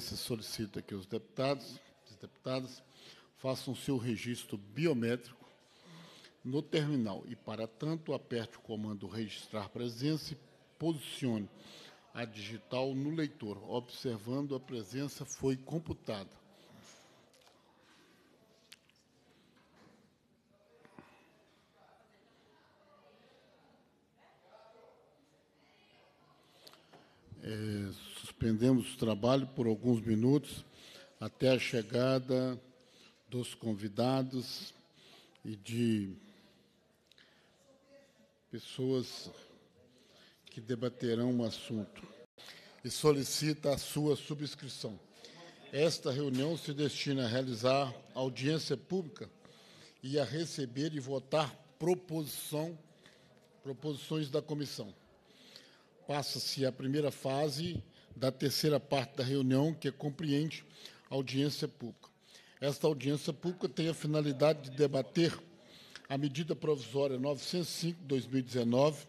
solicita que os deputados e deputadas façam seu registro biométrico no terminal e, para tanto, aperte o comando Registrar Presença e posicione a digital no leitor, observando a presença foi computada. É, Suspendemos o trabalho por alguns minutos até a chegada dos convidados e de pessoas que debaterão o assunto e solicita a sua subscrição. Esta reunião se destina a realizar audiência pública e a receber e votar proposição, proposições da comissão. Passa-se a primeira fase da terceira parte da reunião, que compreende audiência pública. Esta audiência pública tem a finalidade de debater a medida provisória 905/2019,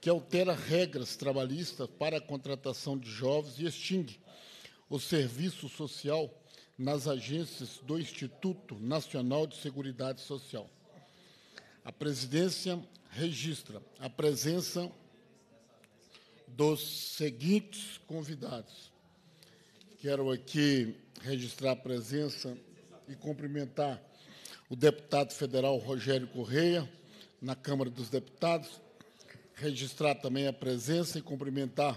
que altera regras trabalhistas para a contratação de jovens e extingue o serviço social nas agências do Instituto Nacional de Seguridade Social. A presidência registra a presença dos seguintes convidados. Quero aqui registrar a presença e cumprimentar o deputado federal Rogério Correia, na Câmara dos Deputados, registrar também a presença e cumprimentar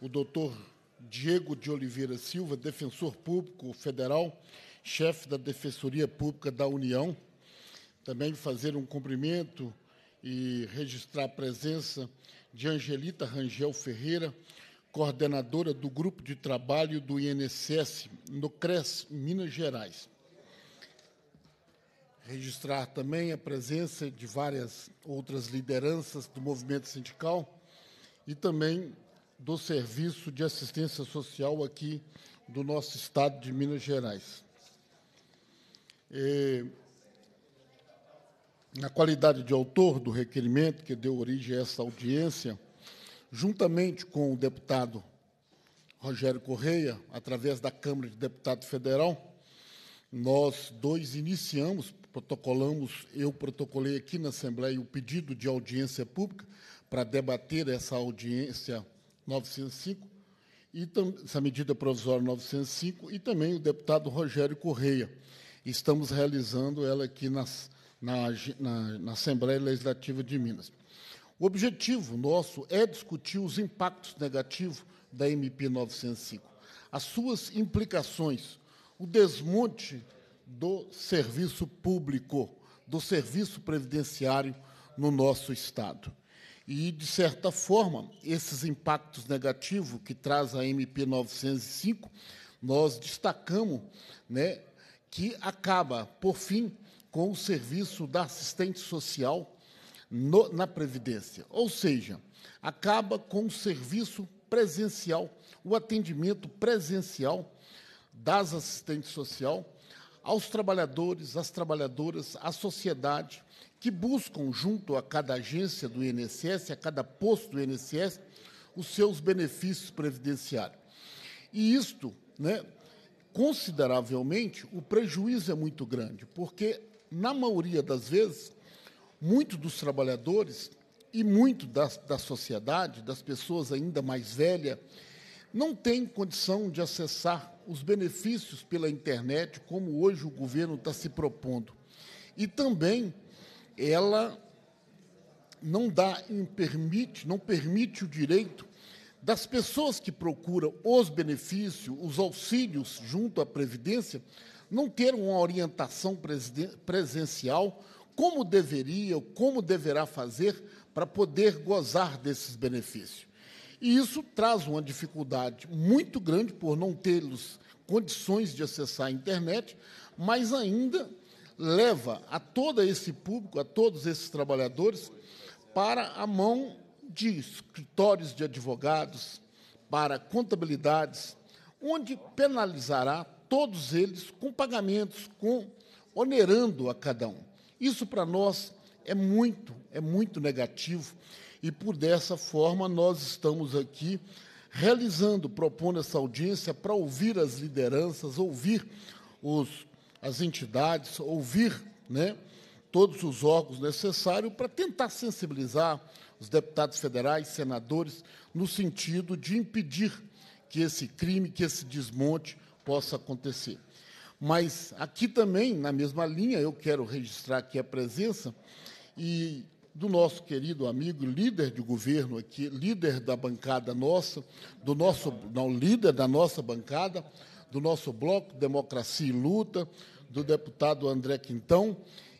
o doutor Diego de Oliveira Silva, defensor público federal, chefe da Defensoria Pública da União. Também fazer um cumprimento e registrar a presença de Angelita Rangel Ferreira, coordenadora do grupo de trabalho do INSS no CRES Minas Gerais. Registrar também a presença de várias outras lideranças do movimento sindical e também do Serviço de Assistência Social aqui do nosso estado de Minas Gerais. É, na qualidade de autor do requerimento que deu origem a essa audiência, juntamente com o deputado Rogério Correia, através da Câmara de Deputado Federal, nós dois iniciamos, protocolamos, eu protocolei aqui na Assembleia o pedido de audiência pública para debater essa audiência 905 e essa medida provisória 905 e também o deputado Rogério Correia. Estamos realizando ela aqui nas na, na, na Assembleia Legislativa de Minas. O objetivo nosso é discutir os impactos negativos da MP 905, as suas implicações, o desmonte do serviço público, do serviço previdenciário no nosso Estado. E, de certa forma, esses impactos negativos que traz a MP 905, nós destacamos né, que acaba, por fim, com o serviço da assistente social no, na Previdência. Ou seja, acaba com o serviço presencial, o atendimento presencial das assistentes social aos trabalhadores, às trabalhadoras, à sociedade que buscam junto a cada agência do INSS, a cada posto do INSS, os seus benefícios previdenciários. E isto, né, consideravelmente, o prejuízo é muito grande, porque na maioria das vezes, muitos dos trabalhadores e muito da, da sociedade, das pessoas ainda mais velhas, não tem condição de acessar os benefícios pela internet, como hoje o governo está se propondo. E também ela não dá, não permite o direito das pessoas que procuram os benefícios, os auxílios junto à Previdência, não ter uma orientação presencial, como deveria ou como deverá fazer para poder gozar desses benefícios. E isso traz uma dificuldade muito grande por não tê-los condições de acessar a internet, mas ainda leva a todo esse público, a todos esses trabalhadores, para a mão de escritórios de advogados, para contabilidades, onde penalizará todos eles com pagamentos, com onerando a cada um. Isso para nós é muito, é muito negativo e por dessa forma nós estamos aqui realizando, propondo essa audiência para ouvir as lideranças, ouvir os, as entidades, ouvir né, todos os órgãos necessários para tentar sensibilizar os deputados federais, senadores, no sentido de impedir que esse crime, que esse desmonte possa acontecer. Mas aqui também, na mesma linha, eu quero registrar aqui a presença e do nosso querido amigo, líder de governo aqui, líder da bancada nossa, do nosso, não, líder da nossa bancada, do nosso bloco Democracia e Luta, do deputado André Quintão,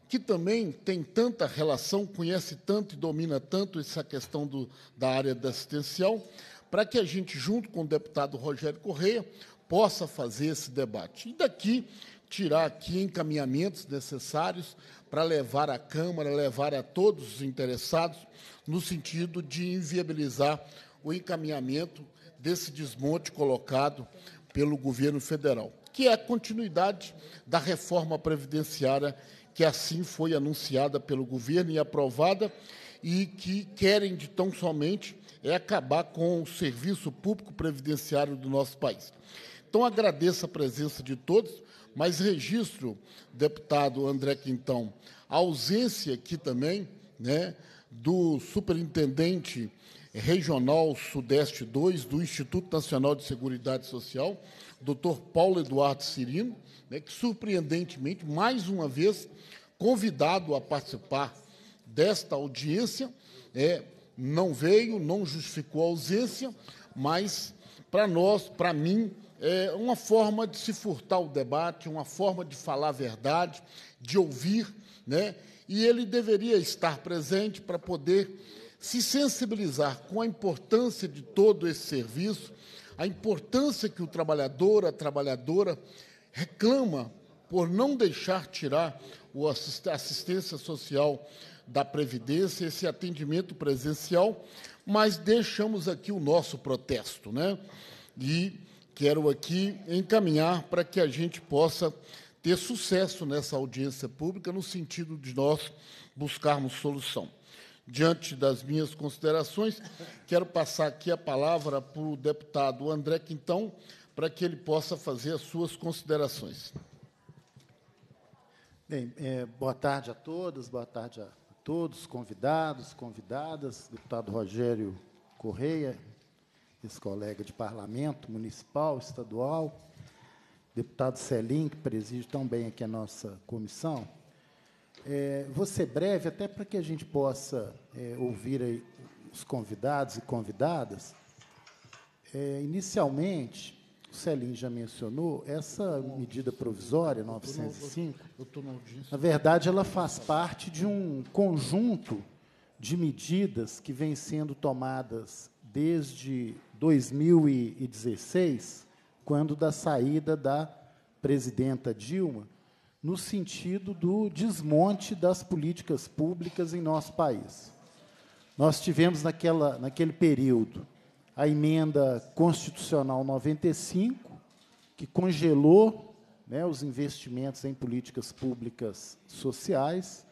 que também tem tanta relação, conhece tanto e domina tanto essa questão do, da área da assistencial, para que a gente, junto com o deputado Rogério Correia, possa fazer esse debate. E daqui tirar aqui encaminhamentos necessários para levar à Câmara, levar a todos os interessados, no sentido de inviabilizar o encaminhamento desse desmonte colocado pelo governo federal, que é a continuidade da reforma previdenciária que assim foi anunciada pelo governo e aprovada, e que querem de tão somente é acabar com o serviço público previdenciário do nosso país. Então, agradeço a presença de todos, mas registro, deputado André Quintão, a ausência aqui também né, do superintendente regional Sudeste 2 do Instituto Nacional de Seguridade Social, doutor Paulo Eduardo Cirino, né, que surpreendentemente, mais uma vez, convidado a participar desta audiência, é, não veio, não justificou a ausência, mas para nós, para mim, é uma forma de se furtar o debate, uma forma de falar a verdade, de ouvir, né? e ele deveria estar presente para poder se sensibilizar com a importância de todo esse serviço, a importância que o trabalhador, a trabalhadora reclama por não deixar tirar a assistência social da Previdência, esse atendimento presencial, mas deixamos aqui o nosso protesto. Né? E quero aqui encaminhar para que a gente possa ter sucesso nessa audiência pública, no sentido de nós buscarmos solução. Diante das minhas considerações, quero passar aqui a palavra para o deputado André Quintão, para que ele possa fazer as suas considerações. Bem, é, boa tarde a todas, boa tarde a todos, convidados, convidadas, deputado Rogério Correia, ex-colega de parlamento municipal, estadual, deputado Celim, que preside tão bem aqui a nossa comissão. É, vou ser breve, até para que a gente possa é, ouvir os convidados e convidadas. É, inicialmente, o Celim já mencionou, essa medida provisória, 905, na verdade, ela faz parte de um conjunto de medidas que vêm sendo tomadas desde 2016, quando da saída da presidenta Dilma, no sentido do desmonte das políticas públicas em nosso país. Nós tivemos naquela, naquele período a emenda constitucional 95, que congelou né, os investimentos em políticas públicas sociais.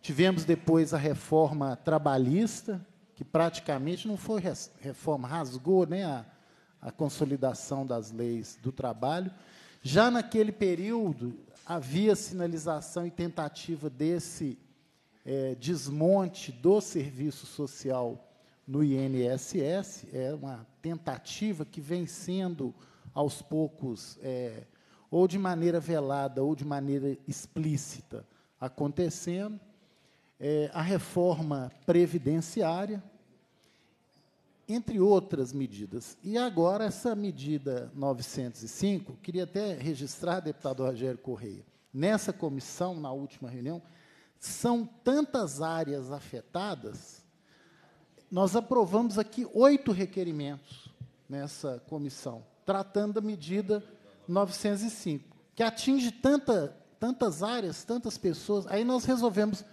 Tivemos depois a reforma trabalhista, que praticamente não foi reforma, rasgou né, a, a consolidação das leis do trabalho. Já naquele período, havia sinalização e tentativa desse é, desmonte do serviço social no INSS, é uma tentativa que vem sendo, aos poucos, é, ou de maneira velada ou de maneira explícita, acontecendo é, a reforma previdenciária, entre outras medidas. E agora, essa medida 905, queria até registrar, deputado Rogério Correia, nessa comissão, na última reunião, são tantas áreas afetadas, nós aprovamos aqui oito requerimentos nessa comissão, tratando da medida 905, que atinge tanta, tantas áreas, tantas pessoas. Aí nós resolvemos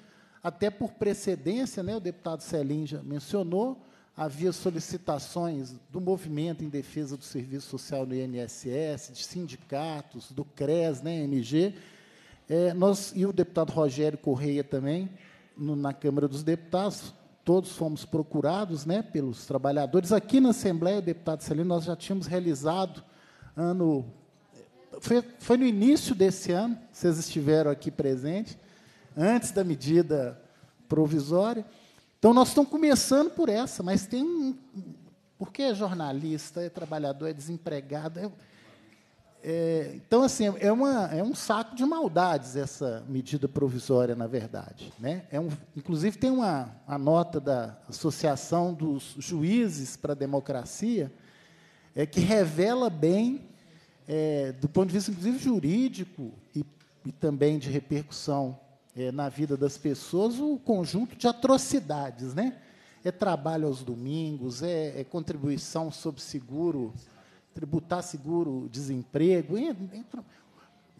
até por precedência, né, o deputado Celim já mencionou, havia solicitações do movimento em defesa do serviço social no INSS, de sindicatos, do CRES, né, MG, é, nós, e o deputado Rogério Correia também, no, na Câmara dos Deputados, todos fomos procurados né, pelos trabalhadores. Aqui na Assembleia, deputado Celino, nós já tínhamos realizado ano. Foi, foi no início desse ano, vocês estiveram aqui presentes, antes da medida provisória. Então, nós estamos começando por essa, mas tem. Um, porque é jornalista, é trabalhador, é desempregado. É, é, então, assim, é, uma, é um saco de maldades essa medida provisória, na verdade. Né? É um, inclusive, tem uma nota da Associação dos Juízes para a Democracia é, que revela bem, é, do ponto de vista, inclusive, jurídico e, e também de repercussão é, na vida das pessoas o conjunto de atrocidades, né? É trabalho aos domingos, é, é contribuição sobre seguro, tributar seguro desemprego. É,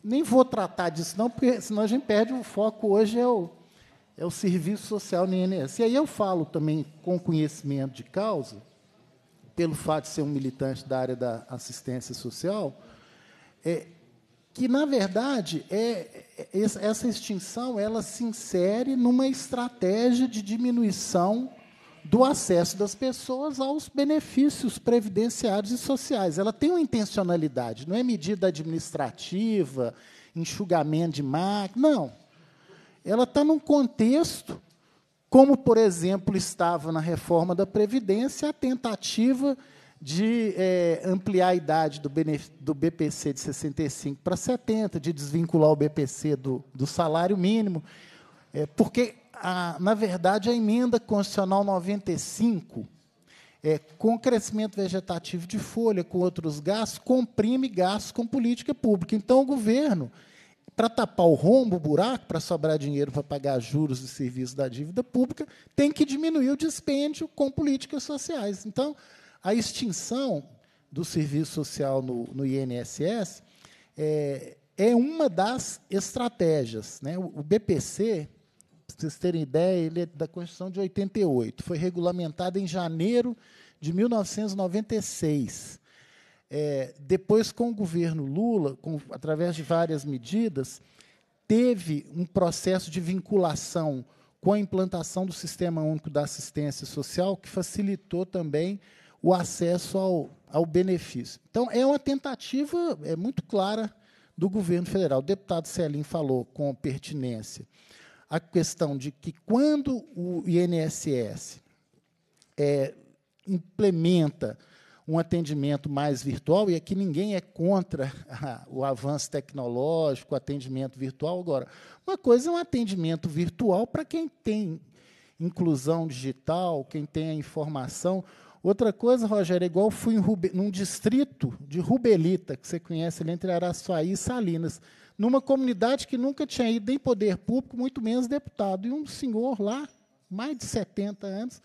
nem vou tratar disso não, porque senão a gente perde o foco hoje é o, é o serviço social no INSS. E aí eu falo também com conhecimento de causa, pelo fato de ser um militante da área da assistência social, é, que na verdade é, é essa extinção ela se insere numa estratégia de diminuição do acesso das pessoas aos benefícios previdenciários e sociais. Ela tem uma intencionalidade, não é medida administrativa, enxugamento de máquina, não. Ela está num contexto, como, por exemplo, estava na reforma da Previdência, a tentativa de é, ampliar a idade do, do BPC de 65 para 70, de desvincular o BPC do, do salário mínimo, é, porque, a, na verdade, a emenda constitucional 95, é, com crescimento vegetativo de folha, com outros gastos, comprime gastos com política pública. Então, o governo, para tapar o rombo, o buraco, para sobrar dinheiro para pagar juros e serviços da dívida pública, tem que diminuir o dispêndio com políticas sociais. Então, a extinção do serviço social no, no INSS é, é, uma das estratégias. Né? O, BPC, para vocês terem ideia, ele é da Constituição de 88, foi regulamentado em janeiro de 1996. É, depois, com o governo Lula, com, através de várias medidas, teve um processo de vinculação com a implantação do Sistema Único da Assistência Social, que facilitou também o acesso ao, ao benefício. Então, é uma tentativa é muito clara do governo federal. O deputado Celim falou com pertinência a questão de que, quando o INSS é, implementa um atendimento mais virtual, e aqui ninguém é contra o avanço tecnológico, o atendimento virtual. Agora, uma coisa é um atendimento virtual para quem tem inclusão digital, quem tem a informação, Outra coisa, Rogério, é igual fui Rube, num distrito de Rubelita, que você conhece ali entre Araçuaí e Salinas, numa comunidade que nunca tinha ido nem poder público, muito menos deputado. E um senhor lá, mais de 70 anos,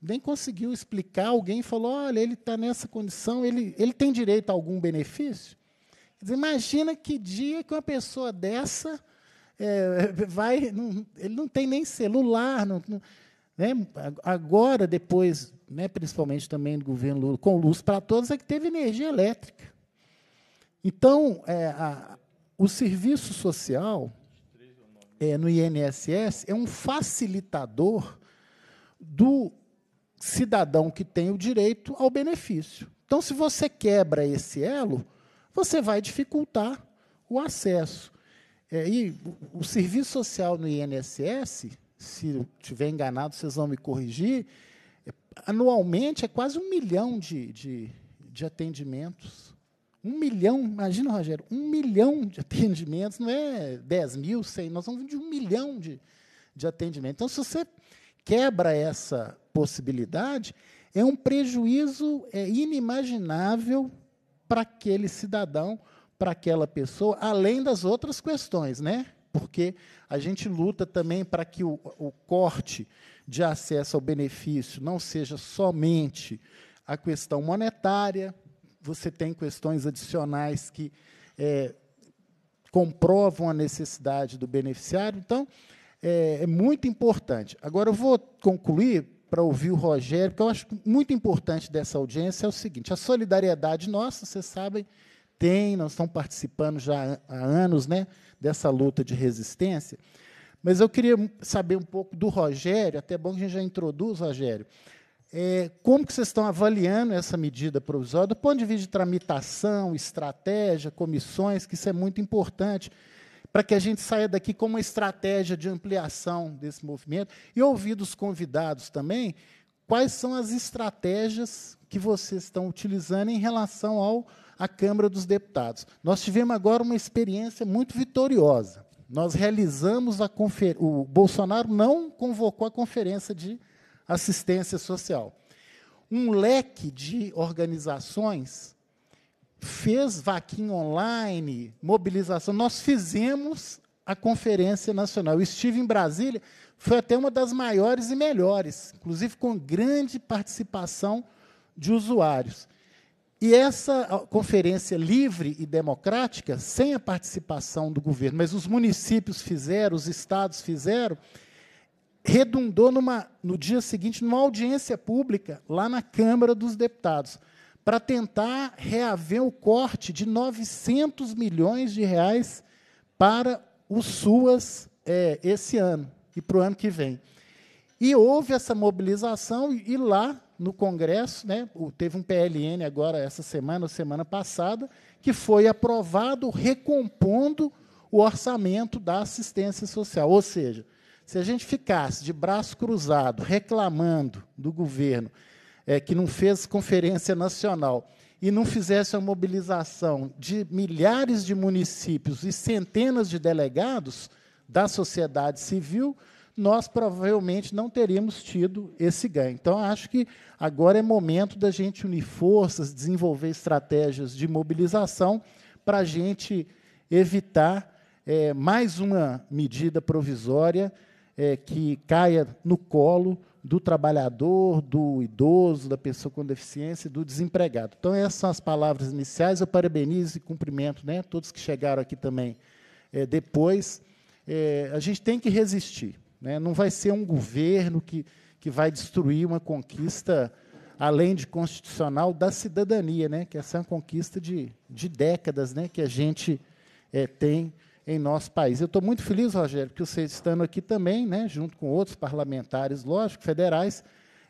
nem conseguiu explicar. Alguém falou: olha, ele está nessa condição, ele, ele tem direito a algum benefício? Dizer, imagina que dia que uma pessoa dessa é, vai. Não, ele não tem nem celular. Não, não, né? Agora, depois né, principalmente também do governo Lula, com luz para todos, é que teve energia elétrica. Então, é, a, o serviço social é, no INSS é um facilitador do cidadão que tem o direito ao benefício. Então, se você quebra esse elo, você vai dificultar o acesso. É, e o, o serviço social no INSS, se tiver enganado, vocês vão me corrigir, anualmente é quase um milhão de, de, de atendimentos. Um milhão, imagina, Rogério, um milhão de atendimentos, não é 10 mil, 100, nós vamos de um milhão de, de atendimentos. Então, se você quebra essa possibilidade, é um prejuízo é, inimaginável para aquele cidadão, para aquela pessoa, além das outras questões, né? porque a gente luta também para que o, o corte de acesso ao benefício não seja somente a questão monetária, você tem questões adicionais que é, comprovam a necessidade do beneficiário. Então, é, é, muito importante. Agora, eu vou concluir para ouvir o Rogério, porque eu acho muito importante dessa audiência é o seguinte: a solidariedade nossa, vocês sabem, tem, nós estamos participando já há anos, né? dessa luta de resistência. Mas eu queria saber um pouco do Rogério, até bom que a gente já introduz, Rogério. É, como que vocês estão avaliando essa medida provisória do ponto de vista de tramitação, estratégia, comissões, que isso é muito importante para que a gente saia daqui com uma estratégia de ampliação desse movimento e ouvir dos convidados também quais são as estratégias que vocês estão utilizando em relação ao à Câmara dos Deputados. Nós tivemos agora uma experiência muito vitoriosa. Nós realizamos a conferência. O Bolsonaro não convocou a conferência de assistência social. Um leque de organizações fez vaquinha online, mobilização. Nós fizemos a Conferência Nacional. Eu estive em Brasília, foi até uma das maiores e melhores, inclusive com grande participação de usuários. E essa conferência livre e democrática, sem a participação do governo, mas os municípios fizeram, os estados fizeram, redundou numa, no dia seguinte numa audiência pública lá na Câmara dos Deputados para tentar reaver o corte de 900 milhões de reais para os SUAS é, esse ano e para o ano que vem. E houve essa mobilização e lá no Congresso, né, teve um PLN agora essa semana, ou semana passada, que foi aprovado recompondo o orçamento da assistência social. Ou seja, se a gente ficasse de braço cruzado reclamando do governo é, que não fez conferência nacional e não fizesse a mobilização de milhares de municípios e centenas de delegados da sociedade civil, nós provavelmente não teríamos tido esse ganho. Então, acho que agora é momento da gente unir forças, desenvolver estratégias de mobilização para a gente evitar é, mais uma medida provisória é, que caia no colo do trabalhador, do idoso, da pessoa com deficiência e do desempregado. Então, essas são as palavras iniciais. Eu parabenizo e cumprimento né, todos que chegaram aqui também é, depois. É, a gente tem que resistir. Né? Não vai ser um governo que, que vai destruir uma conquista, além de constitucional, da cidadania, né? que essa é uma conquista de, de décadas né? que a gente é, tem em nosso país. Eu estou muito feliz, Rogério, que você estando aqui também, né, junto com outros parlamentares, lógico, federais,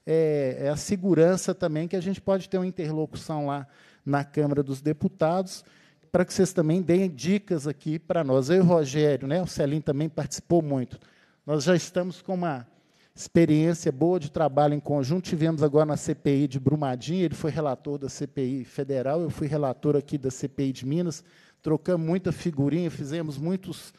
é, é, a segurança também que a gente pode ter uma interlocução lá na Câmara dos Deputados, para que vocês também deem dicas aqui para nós. Eu e o Rogério, né, o Celim também participou muito. Nós já estamos com uma experiência boa de trabalho em conjunto. Tivemos agora na CPI de Brumadinho, ele foi relator da CPI federal, eu fui relator aqui da CPI de Minas. Trocamos muita figurinha, fizemos muitas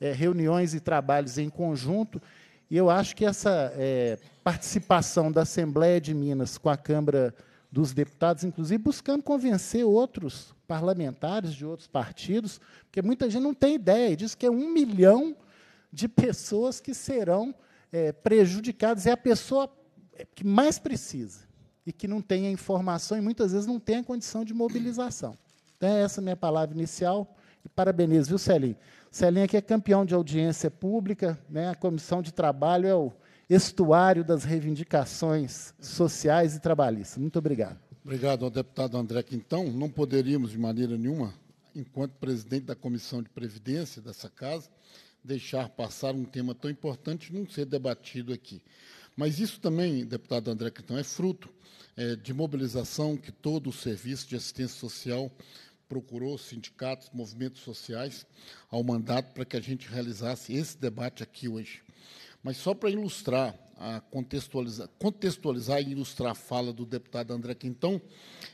é, eh, reuniões e trabalhos em conjunto. E eu acho que essa é, participação da Assembleia de Minas com a Câmara dos Deputados, inclusive buscando convencer outros parlamentares de outros partidos, porque muita gente não tem ideia, diz que é um milhão de pessoas que serão é, prejudicadas. É a pessoa que mais precisa e que não tem a informação e muitas vezes não tem a condição de mobilização. Então, é essa minha palavra inicial. E parabenizo, viu, Celinho? Celinho aqui é campeão de audiência pública, né? a comissão de trabalho é o estuário das reivindicações sociais e trabalhistas. Muito obrigado. Obrigado ao deputado André Quintão. Não poderíamos, de maneira nenhuma, enquanto presidente da Comissão de Previdência dessa casa, deixar passar um tema tão importante não ser debatido aqui. Mas isso também, deputado André Quintão, é fruto é, de mobilização que todo o serviço de assistência social procurou, sindicatos, movimentos sociais, ao mandato para que a gente realizasse esse debate aqui hoje. Mas só para ilustrar, contextualizar, contextualizar e ilustrar a fala do deputado André Quintão,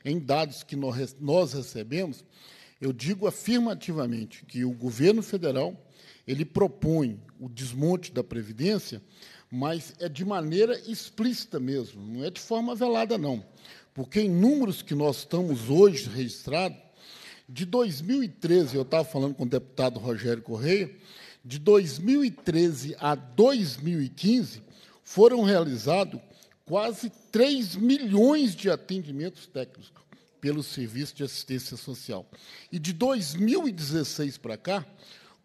em dados que nós recebemos, eu digo afirmativamente que o governo federal ele propõe o desmonte da Previdência, mas é de maneira explícita mesmo, não é de forma velada, não. Porque em números que nós estamos hoje registrados, de 2013, eu estava falando com o deputado Rogério Correia, de 2013 a 2015, foram realizados quase 3 milhões de atendimentos técnicos pelo Serviço de Assistência Social. E de 2016 para cá,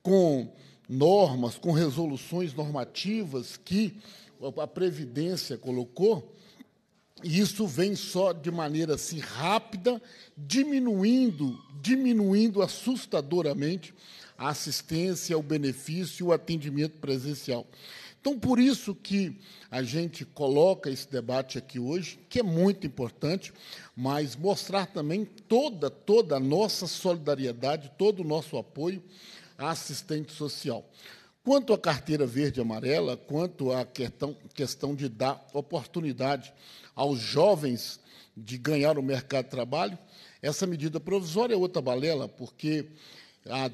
com normas, com resoluções normativas que a Previdência colocou, e isso vem só de maneira assim rápida, diminuindo, diminuindo assustadoramente a assistência, o benefício, e o atendimento presencial. Então, por isso que a gente coloca esse debate aqui hoje, que é muito importante, mas mostrar também toda, toda a nossa solidariedade, todo o nosso apoio assistente social. Quanto à carteira verde e amarela, quanto à questão, questão de dar oportunidade aos jovens de ganhar o mercado de trabalho, essa medida provisória é outra balela, porque há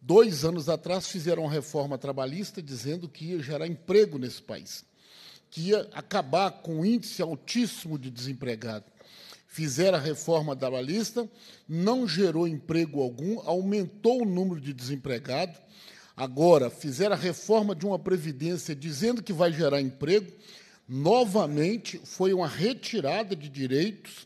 dois anos atrás fizeram uma reforma trabalhista dizendo que ia gerar emprego nesse país, que ia acabar com um índice altíssimo de desempregado fizeram a reforma trabalhista, não gerou emprego algum, aumentou o número de desempregados. Agora, fizeram a reforma de uma previdência dizendo que vai gerar emprego, novamente foi uma retirada de direitos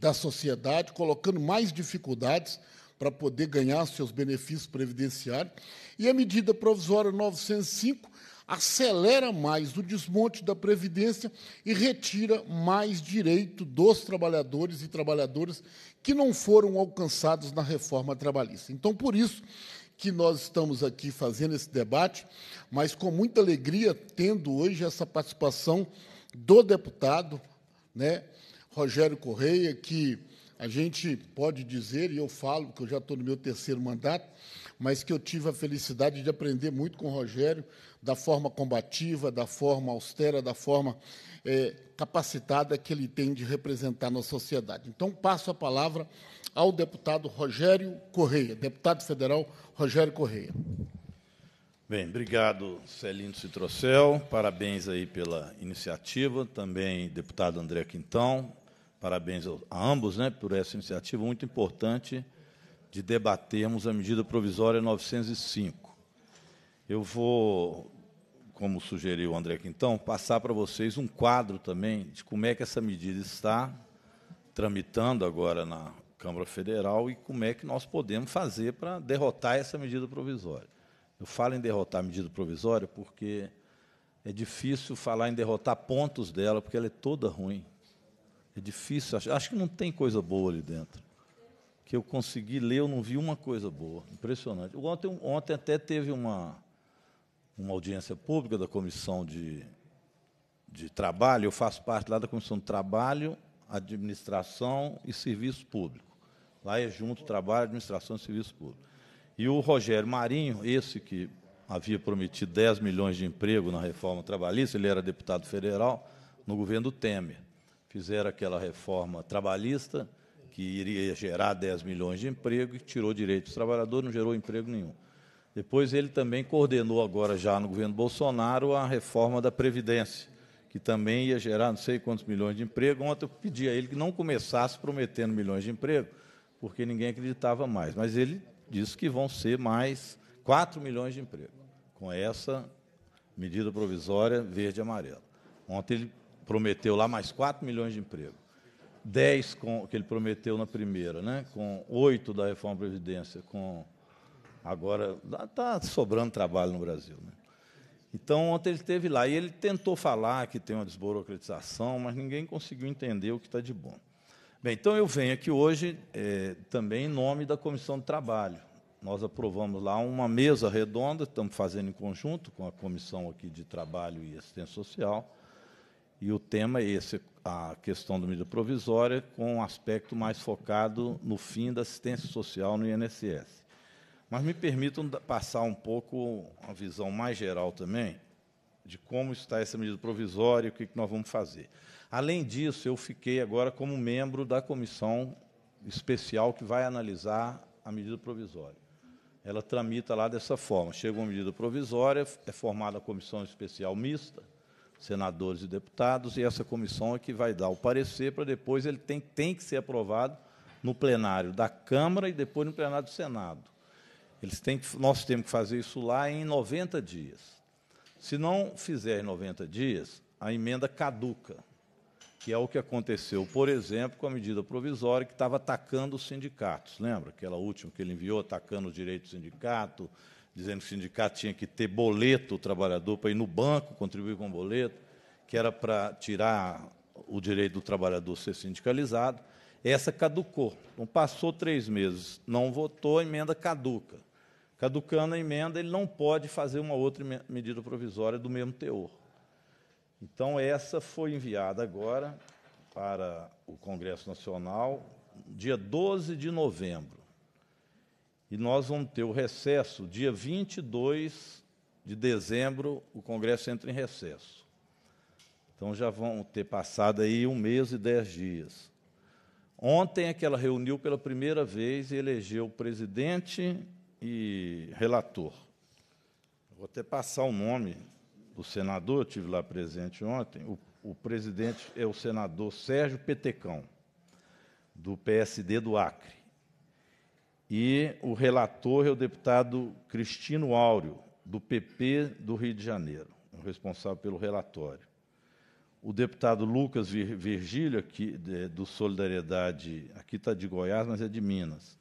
da sociedade, colocando mais dificuldades para poder ganhar seus benefícios previdenciários. E a medida provisória 905 acelera mais o desmonte da Previdência e retira mais direito dos trabalhadores e trabalhadoras que não foram alcançados na reforma trabalhista. Então, por isso que nós estamos aqui fazendo esse debate, mas com muita alegria, tendo hoje essa participação do deputado né, Rogério Correia, que a gente pode dizer, e eu falo, que eu já estou no meu terceiro mandato, mas que eu tive a felicidade de aprender muito com o Rogério, da forma combativa, da forma austera, da forma é, capacitada que ele tem de representar na sociedade. Então, passo a palavra ao deputado Rogério Correia, deputado federal Rogério Correia. Bem, obrigado, Celino Citrocel. Parabéns aí pela iniciativa. Também, deputado André Quintão. Parabéns a ambos né, por essa iniciativa muito importante de debatermos a medida provisória 905. Eu vou como sugeriu o André Quintão, passar para vocês um quadro também de como é que essa medida está tramitando agora na Câmara Federal e como é que nós podemos fazer para derrotar essa medida provisória. Eu falo em derrotar a medida provisória porque é difícil falar em derrotar pontos dela, porque ela é toda ruim. É difícil, acho, acho que não tem coisa boa ali dentro. Que eu consegui ler, eu não vi uma coisa boa. Impressionante. Ontem, ontem até teve uma uma audiência pública da Comissão de, de Trabalho, eu faço parte lá da Comissão de Trabalho, Administração e Serviço Público. Lá é junto Trabalho, Administração e Serviço Público. E o Rogério Marinho, esse que havia prometido 10 milhões de emprego na reforma trabalhista, ele era deputado federal no governo Temer. Fizeram aquela reforma trabalhista, que iria gerar 10 milhões de emprego, e tirou direitos dos trabalhadores, não gerou emprego nenhum. Depois ele também coordenou agora já no governo Bolsonaro a reforma da Previdência, que também ia gerar não sei quantos milhões de emprego. Ontem eu pedi a ele que não começasse prometendo milhões de emprego, porque ninguém acreditava mais. Mas ele disse que vão ser mais 4 milhões de emprego com essa medida provisória verde e amarela. Ontem ele prometeu lá mais 4 milhões de emprego. 10 com, que ele prometeu na primeira, né, com 8 da reforma da Previdência, com Agora, está sobrando trabalho no Brasil. Né? Então, ontem ele esteve lá e ele tentou falar que tem uma desburocratização, mas ninguém conseguiu entender o que está de bom. Bem, então eu venho aqui hoje é, também em nome da Comissão do Trabalho. Nós aprovamos lá uma mesa redonda, estamos fazendo em conjunto com a Comissão aqui de Trabalho e Assistência Social, e o tema é esse, a questão do medida provisória, com um aspecto mais focado no fim da assistência social no INSS. Mas me permitam passar um pouco uma visão mais geral também de como está essa medida provisória e o que nós vamos fazer. Além disso, eu fiquei agora como membro da comissão especial que vai analisar a medida provisória. Ela tramita lá dessa forma: chega uma medida provisória, é formada a comissão especial mista, senadores e deputados, e essa comissão é que vai dar o parecer para depois ele tem, tem que ser aprovado no plenário da Câmara e depois no plenário do Senado. Eles têm que, nós temos que fazer isso lá em 90 dias. Se não fizer em 90 dias, a emenda caduca, que é o que aconteceu, por exemplo, com a medida provisória que estava atacando os sindicatos. Lembra aquela última que ele enviou, atacando o direito do sindicato, dizendo que o sindicato tinha que ter boleto, o trabalhador, para ir no banco contribuir com o boleto, que era para tirar o direito do trabalhador ser sindicalizado. Essa caducou. Não passou três meses, não votou, a emenda caduca caducando a emenda, ele não pode fazer uma outra medida provisória do mesmo teor. Então, essa foi enviada agora para o Congresso Nacional, dia 12 de novembro. E nós vamos ter o recesso, dia 22 de dezembro, o Congresso entra em recesso. Então, já vão ter passado aí um mês e dez dias. Ontem é que ela reuniu pela primeira vez e elegeu o presidente e relator. Vou até passar o nome do senador, eu tive lá presente ontem. O, o presidente é o senador Sérgio Petecão, do PSD do Acre. E o relator é o deputado Cristino Áureo, do PP do Rio de Janeiro, o responsável pelo relatório. O deputado Lucas Virgílio, aqui, do Solidariedade, aqui está de Goiás, mas é de Minas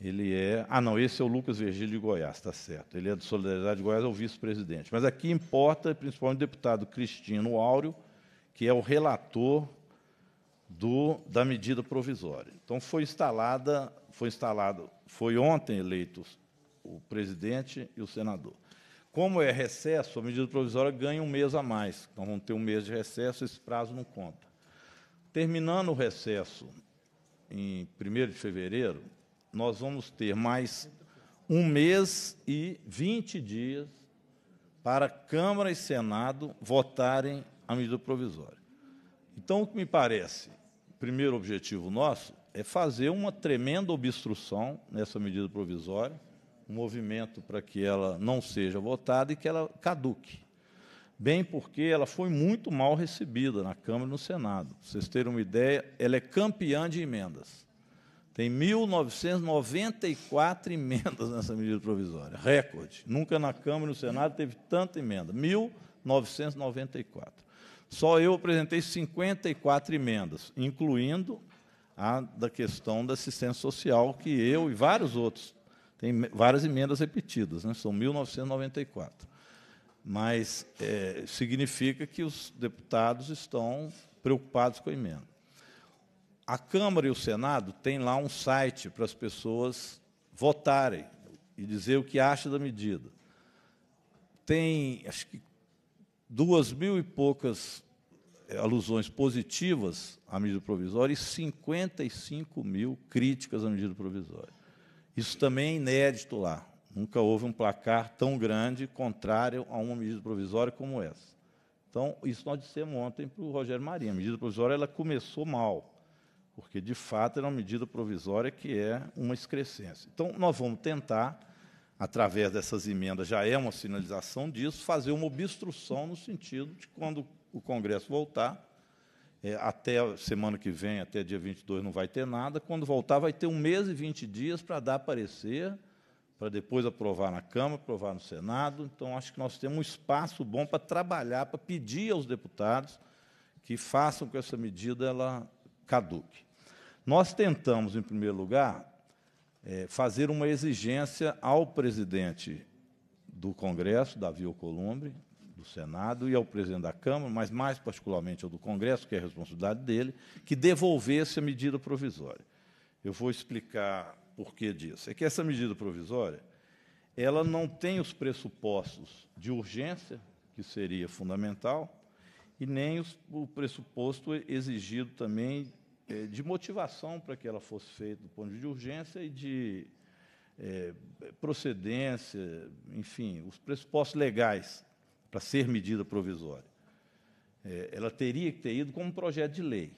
ele é. Ah, não, esse é o Lucas Virgílio de Goiás, está certo. Ele é de Solidariedade de Goiás, é o vice-presidente. Mas aqui importa, principalmente, o deputado Cristino Áureo, que é o relator do, da medida provisória. Então, foi instalada, foi instalado, foi ontem eleitos o presidente e o senador. Como é recesso, a medida provisória ganha um mês a mais. Então, vamos ter um mês de recesso, esse prazo não conta. Terminando o recesso em 1 de fevereiro, nós vamos ter mais um mês e 20 dias para Câmara e Senado votarem a medida provisória. Então, o que me parece, o primeiro objetivo nosso é fazer uma tremenda obstrução nessa medida provisória, um movimento para que ela não seja votada e que ela caduque. Bem porque ela foi muito mal recebida na Câmara e no Senado. Para vocês terem uma ideia, ela é campeã de emendas. Tem 1.994 emendas nessa medida provisória, recorde. Nunca na Câmara e no Senado teve tanta emenda, 1.994. Só eu apresentei 54 emendas, incluindo a da questão da assistência social, que eu e vários outros, tem várias emendas repetidas, né? são 1.994. Mas é, significa que os deputados estão preocupados com a emenda a Câmara e o Senado têm lá um site para as pessoas votarem e dizer o que acha da medida. Tem, acho que, duas mil e poucas é, alusões positivas à medida provisória e 55 mil críticas à medida provisória. Isso também é inédito lá. Nunca houve um placar tão grande contrário a uma medida provisória como essa. Então, isso nós dissemos ontem para o Rogério Marinho. A medida provisória ela começou mal porque de fato era uma medida provisória que é uma excrescência. Então, nós vamos tentar, através dessas emendas, já é uma sinalização disso, fazer uma obstrução no sentido de quando o Congresso voltar, é, até semana que vem, até dia 22, não vai ter nada, quando voltar, vai ter um mês e 20 dias para dar parecer, para depois aprovar na Câmara, aprovar no Senado. Então, acho que nós temos um espaço bom para trabalhar, para pedir aos deputados que façam com que essa medida ela caduque. Nós tentamos, em primeiro lugar, é, fazer uma exigência ao presidente do Congresso, Davi Alcolumbre, do Senado, e ao presidente da Câmara, mas mais particularmente ao do Congresso, que é a responsabilidade dele, que devolvesse a medida provisória. Eu vou explicar por que disso. É que essa medida provisória ela não tem os pressupostos de urgência, que seria fundamental, e nem os, o pressuposto exigido também é, de motivação para que ela fosse feita do ponto de urgência e de é, procedência, enfim, os pressupostos legais para ser medida provisória. É, ela teria que ter ido como projeto de lei.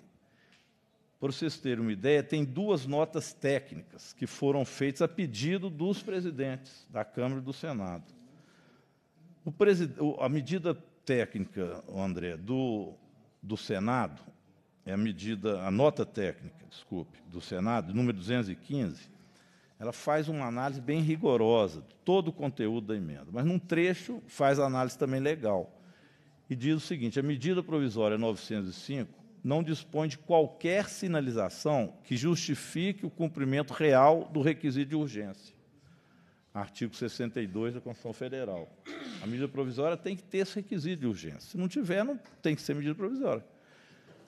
Para vocês terem uma ideia, tem duas notas técnicas que foram feitas a pedido dos presidentes da Câmara e do Senado. a medida técnica, André, do, do Senado é a medida, a nota técnica, desculpe, do Senado, número 215, ela faz uma análise bem rigorosa de todo o conteúdo da emenda, mas num trecho faz a análise também legal. E diz o seguinte: a medida provisória 905 não dispõe de qualquer sinalização que justifique o cumprimento real do requisito de urgência. Artigo 62 da Constituição Federal. A medida provisória tem que ter esse requisito de urgência. Se não tiver, não tem que ser medida provisória.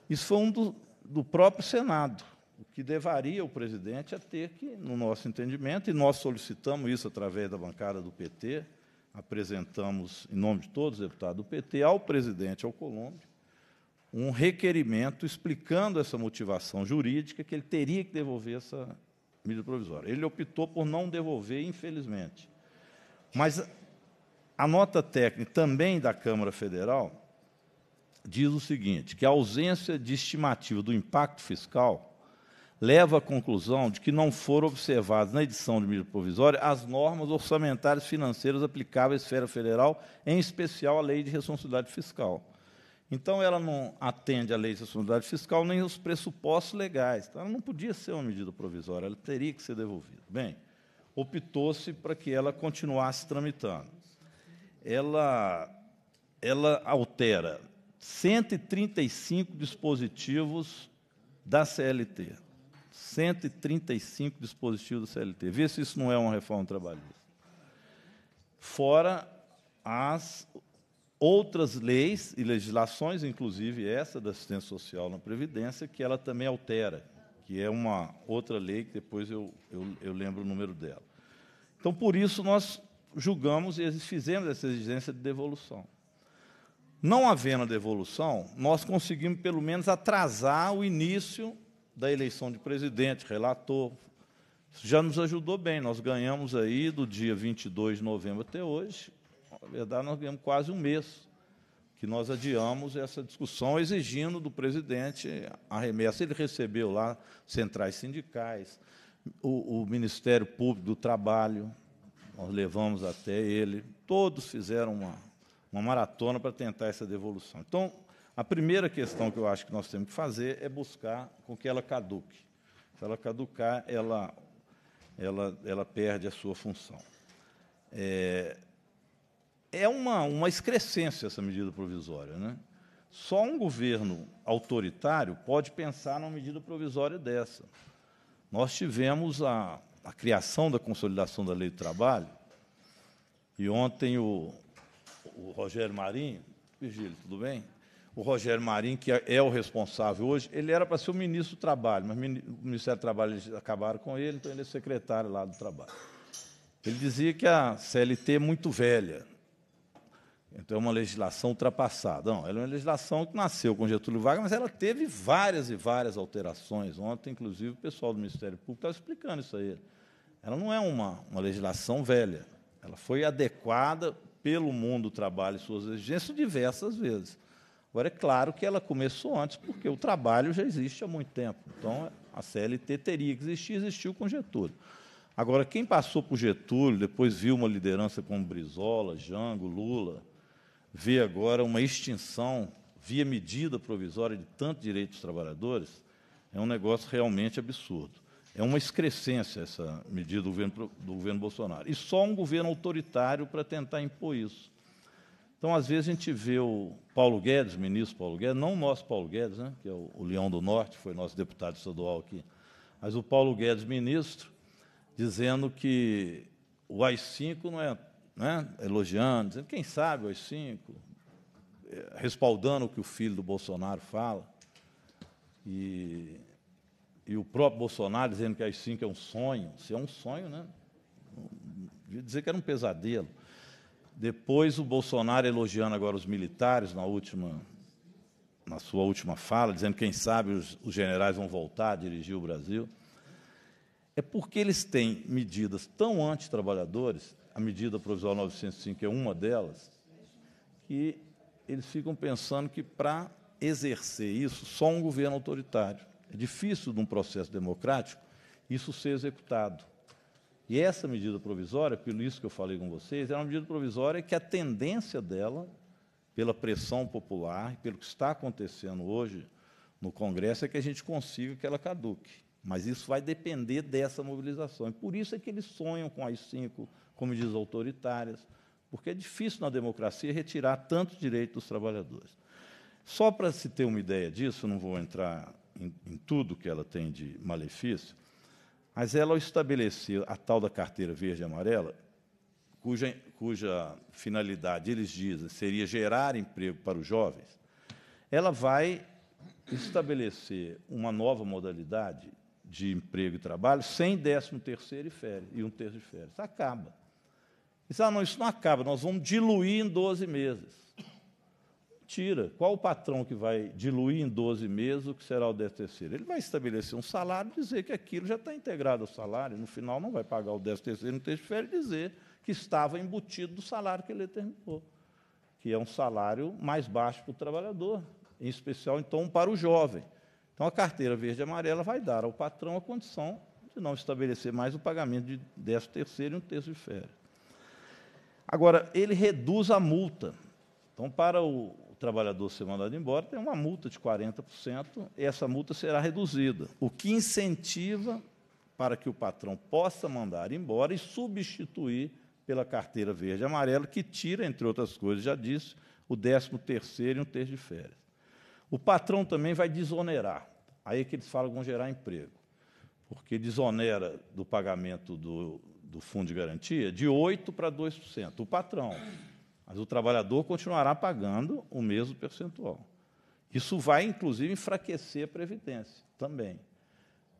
Isso foi um do, do próprio Senado, o que levaria o presidente a ter que, no nosso entendimento, e nós solicitamos isso através da bancada do PT, apresentamos, em nome de todos os deputados do PT, ao presidente, ao Colombo, um requerimento explicando essa motivação jurídica que ele teria que devolver essa medida provisória. Ele optou por não devolver, infelizmente. Mas a nota técnica também da Câmara Federal diz o seguinte: que a ausência de estimativa do impacto fiscal leva à conclusão de que não foram observadas na edição de medida provisória as normas orçamentárias financeiras aplicáveis à esfera federal, em especial a Lei de Responsabilidade Fiscal. Então, ela não atende à Lei de Responsabilidade Fiscal nem aos pressupostos legais. Então, ela não podia ser uma medida provisória, ela teria que ser devolvida. Bem, optou-se para que ela continuasse tramitando. Ela, ela altera 135 dispositivos da CLT. 135 dispositivos da CLT. Vê se isso não é uma reforma trabalhista. Fora as outras leis e legislações, inclusive essa da assistência social na Previdência, que ela também altera, que é uma outra lei que depois eu, eu, eu lembro o número dela. Então, por isso, nós julgamos e fizemos essa exigência de devolução. Não havendo devolução, nós conseguimos pelo menos atrasar o início da eleição de presidente, relator. Isso já nos ajudou bem. Nós ganhamos aí do dia 22 de novembro até hoje, na verdade, nós ganhamos quase um mês que nós adiamos essa discussão, exigindo do presidente a remessa. Ele recebeu lá centrais sindicais, o, o Ministério Público do Trabalho, nós levamos até ele, todos fizeram uma uma maratona para tentar essa devolução. Então, a primeira questão que eu acho que nós temos que fazer é buscar com que ela caduque. Se ela caducar, ela, ela, ela perde a sua função. É, é uma, uma excrescência essa medida provisória. Né? Só um governo autoritário pode pensar numa medida provisória dessa. Nós tivemos a, a criação da consolidação da lei do trabalho, e ontem o, o Rogério Marinho, Virgílio, tudo bem? O Rogério Marinho, que é o responsável hoje, ele era para ser o ministro do Trabalho, mas o Ministério do Trabalho eles acabaram com ele, então ele é secretário lá do Trabalho. Ele dizia que a CLT é muito velha, então é uma legislação ultrapassada. Não, ela é uma legislação que nasceu com Getúlio Vargas, mas ela teve várias e várias alterações. Ontem, inclusive, o pessoal do Ministério Público estava explicando isso aí. Ela não é uma, uma legislação velha, ela foi adequada pelo mundo do trabalho e suas exigências diversas vezes. Agora, é claro que ela começou antes, porque o trabalho já existe há muito tempo. Então, a CLT teria que existir, existiu com Getúlio. Agora, quem passou por Getúlio, depois viu uma liderança como Brizola, Jango, Lula, vê agora uma extinção via medida provisória de tanto direito dos trabalhadores, é um negócio realmente absurdo. É uma excrescência essa medida do governo, do governo Bolsonaro. E só um governo autoritário para tentar impor isso. Então, às vezes, a gente vê o Paulo Guedes, ministro Paulo Guedes, não o nosso Paulo Guedes, né, que é o, o Leão do Norte, foi nosso deputado estadual aqui, mas o Paulo Guedes, ministro, dizendo que o AI-5 não é, né, elogiando, dizendo, quem sabe o AI-5, eh, respaldando o que o filho do Bolsonaro fala. E e o próprio Bolsonaro dizendo que as cinco é um sonho. Se é um sonho, né? Devia dizer que era um pesadelo. Depois o Bolsonaro elogiando agora os militares na última, na sua última fala, dizendo que quem sabe os, os generais vão voltar a dirigir o Brasil. É porque eles têm medidas tão anti-trabalhadores, a medida provisória 905 é uma delas, que eles ficam pensando que para exercer isso só um governo autoritário é difícil, num processo democrático, isso ser executado. E essa medida provisória, pelo isso que eu falei com vocês, é uma medida provisória que a tendência dela, pela pressão popular, pelo que está acontecendo hoje no Congresso, é que a gente consiga que ela caduque. Mas isso vai depender dessa mobilização. E por isso é que eles sonham com as cinco, como diz autoritárias, porque é difícil na democracia retirar tanto direito dos trabalhadores. Só para se ter uma ideia disso, não vou entrar em, em tudo que ela tem de malefício, mas ela, ao estabelecer a tal da carteira verde e amarela, cuja, cuja finalidade, eles dizem, seria gerar emprego para os jovens, ela vai estabelecer uma nova modalidade de emprego e trabalho sem décimo terceiro e férias, e um terço de férias. Acaba. Diz, ah, não, isso não acaba, nós vamos diluir em 12 meses tira. Qual o patrão que vai diluir em 12 meses o que será o 13 terceiro? Ele vai estabelecer um salário e dizer que aquilo já está integrado ao salário, no final não vai pagar o 13 terceiro no texto de e dizer que estava embutido do salário que ele determinou, que é um salário mais baixo para o trabalhador, em especial, então, para o jovem. Então, a carteira verde e amarela vai dar ao patrão a condição de não estabelecer mais o pagamento de 13 terceiro e um terço de férias. Agora, ele reduz a multa. Então, para o, trabalhador ser mandado embora, tem uma multa de 40%, e essa multa será reduzida, o que incentiva para que o patrão possa mandar embora e substituir pela carteira verde e amarela, que tira, entre outras coisas, já disse, o 13 terceiro e um terço de férias. O patrão também vai desonerar, aí é que eles falam que vão gerar emprego, porque desonera do pagamento do, do fundo de garantia de 8% para 2%, o patrão. Mas o trabalhador continuará pagando o mesmo percentual. Isso vai, inclusive, enfraquecer a Previdência também.